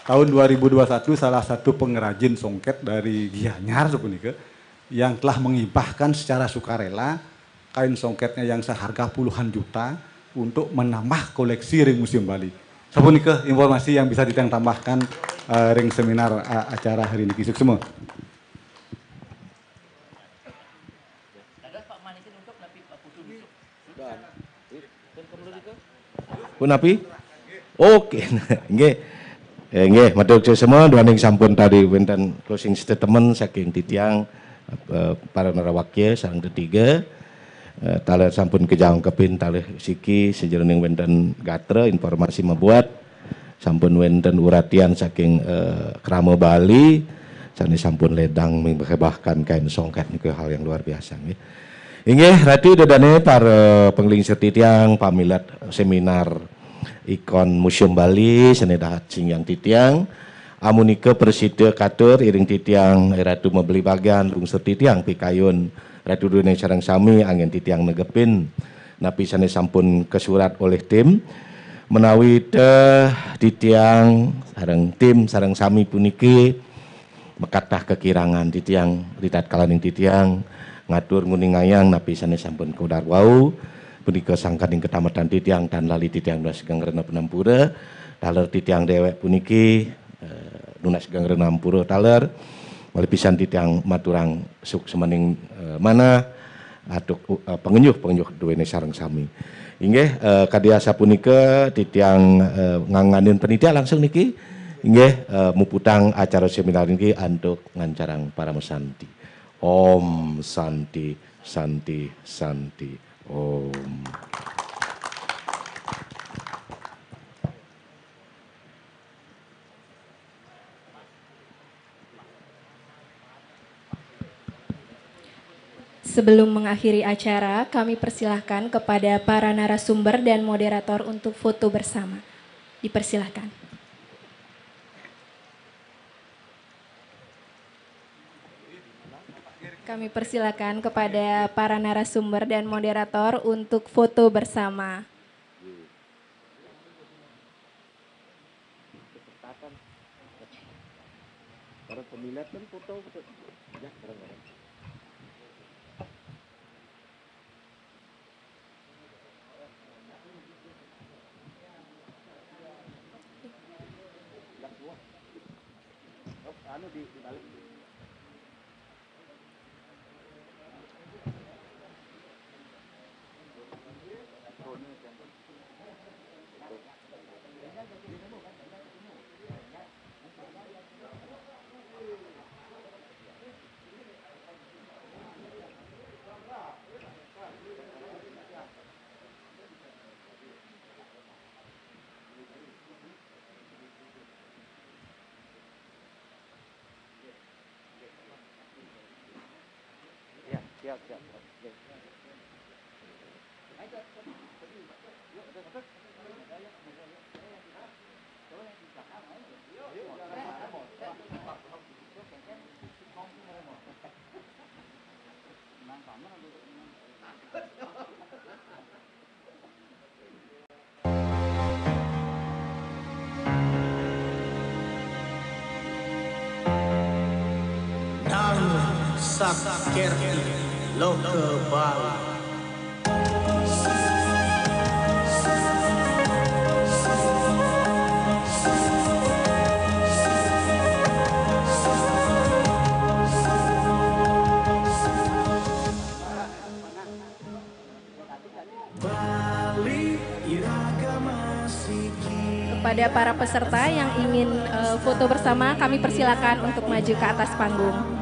tahun 2021 salah satu pengrajin songket dari Gianyar sepunika, yang telah mengibahkan secara sukarela kain songketnya yang seharga puluhan juta untuk menambah koleksi ring museum Bali. Sepunika informasi yang bisa ditambahkan tambahkan uh, ring seminar uh, acara hari ini kisuk semua. Oke, okay. Eh, nggih, matur semua doaning sampun tadi wonten closing statement saking titiang eh, para narawakya sareng ketiga eh, talih sampun kepin talih siki sejroning wonten gatra informasi membuat sampun wonten uratian saking eh, kramo Bali sani sampun ledang menghebahkan kain songket niku hal yang luar biasa nggih. Inggih, rati dadane para pengling setitiang pamilat seminar ikon Museum Bali seni senedah yang Titiang amunike presiden katur iring titiang ratu membeli bagian ser titiang pikayun ratu dunia sarang sami angin titiang negepin napi sana sampun kesurat oleh tim menawi teh titiang sarang tim sarang sami puniki mekatah kekirangan titiang ritat kalaning titiang ngatur nguning ayang napi sana sampun kudar wau punika sangkaning kedamatan titiang dan lali titiang nunas gang rena penampura taler titiang dewek puniki uh, nunas gang rena ampura taler malepisan titiang maturang suk semaning uh, eh, mana aduk uh, pengenyuh pengenyuh duwene sareng sami inggih uh, kadiasa sapunika titiang uh, nganganin penitia langsung niki inge uh, muputang acara seminar niki untuk ngancarang para mesanti Om Santi Santi Santi Om. Sebelum mengakhiri acara, kami persilahkan kepada para narasumber dan moderator untuk foto bersama. Dipersilahkan. Kami persilakan kepada para narasumber dan moderator untuk foto bersama. Para peminat kan Loke Bali kepada para peserta yang ingin eh, foto bersama kami persilakan untuk maju ke atas panggung.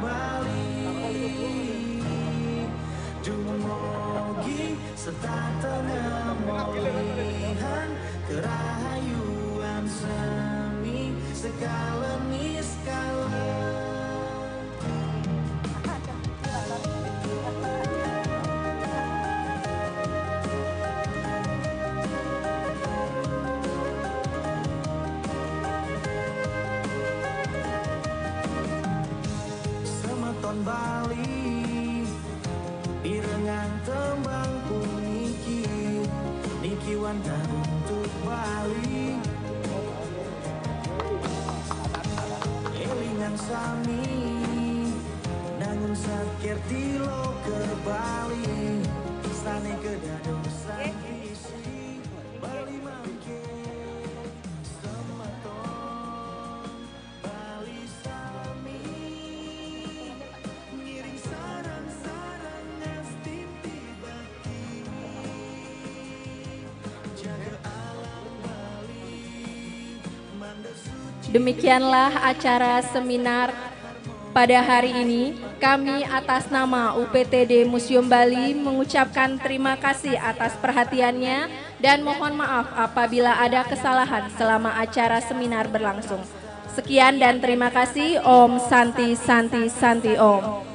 Demikianlah acara seminar pada hari ini. Kami atas nama UPTD Museum Bali mengucapkan terima kasih atas perhatiannya dan mohon maaf apabila ada kesalahan selama acara seminar berlangsung. Sekian dan terima kasih Om Santi Santi Santi Om.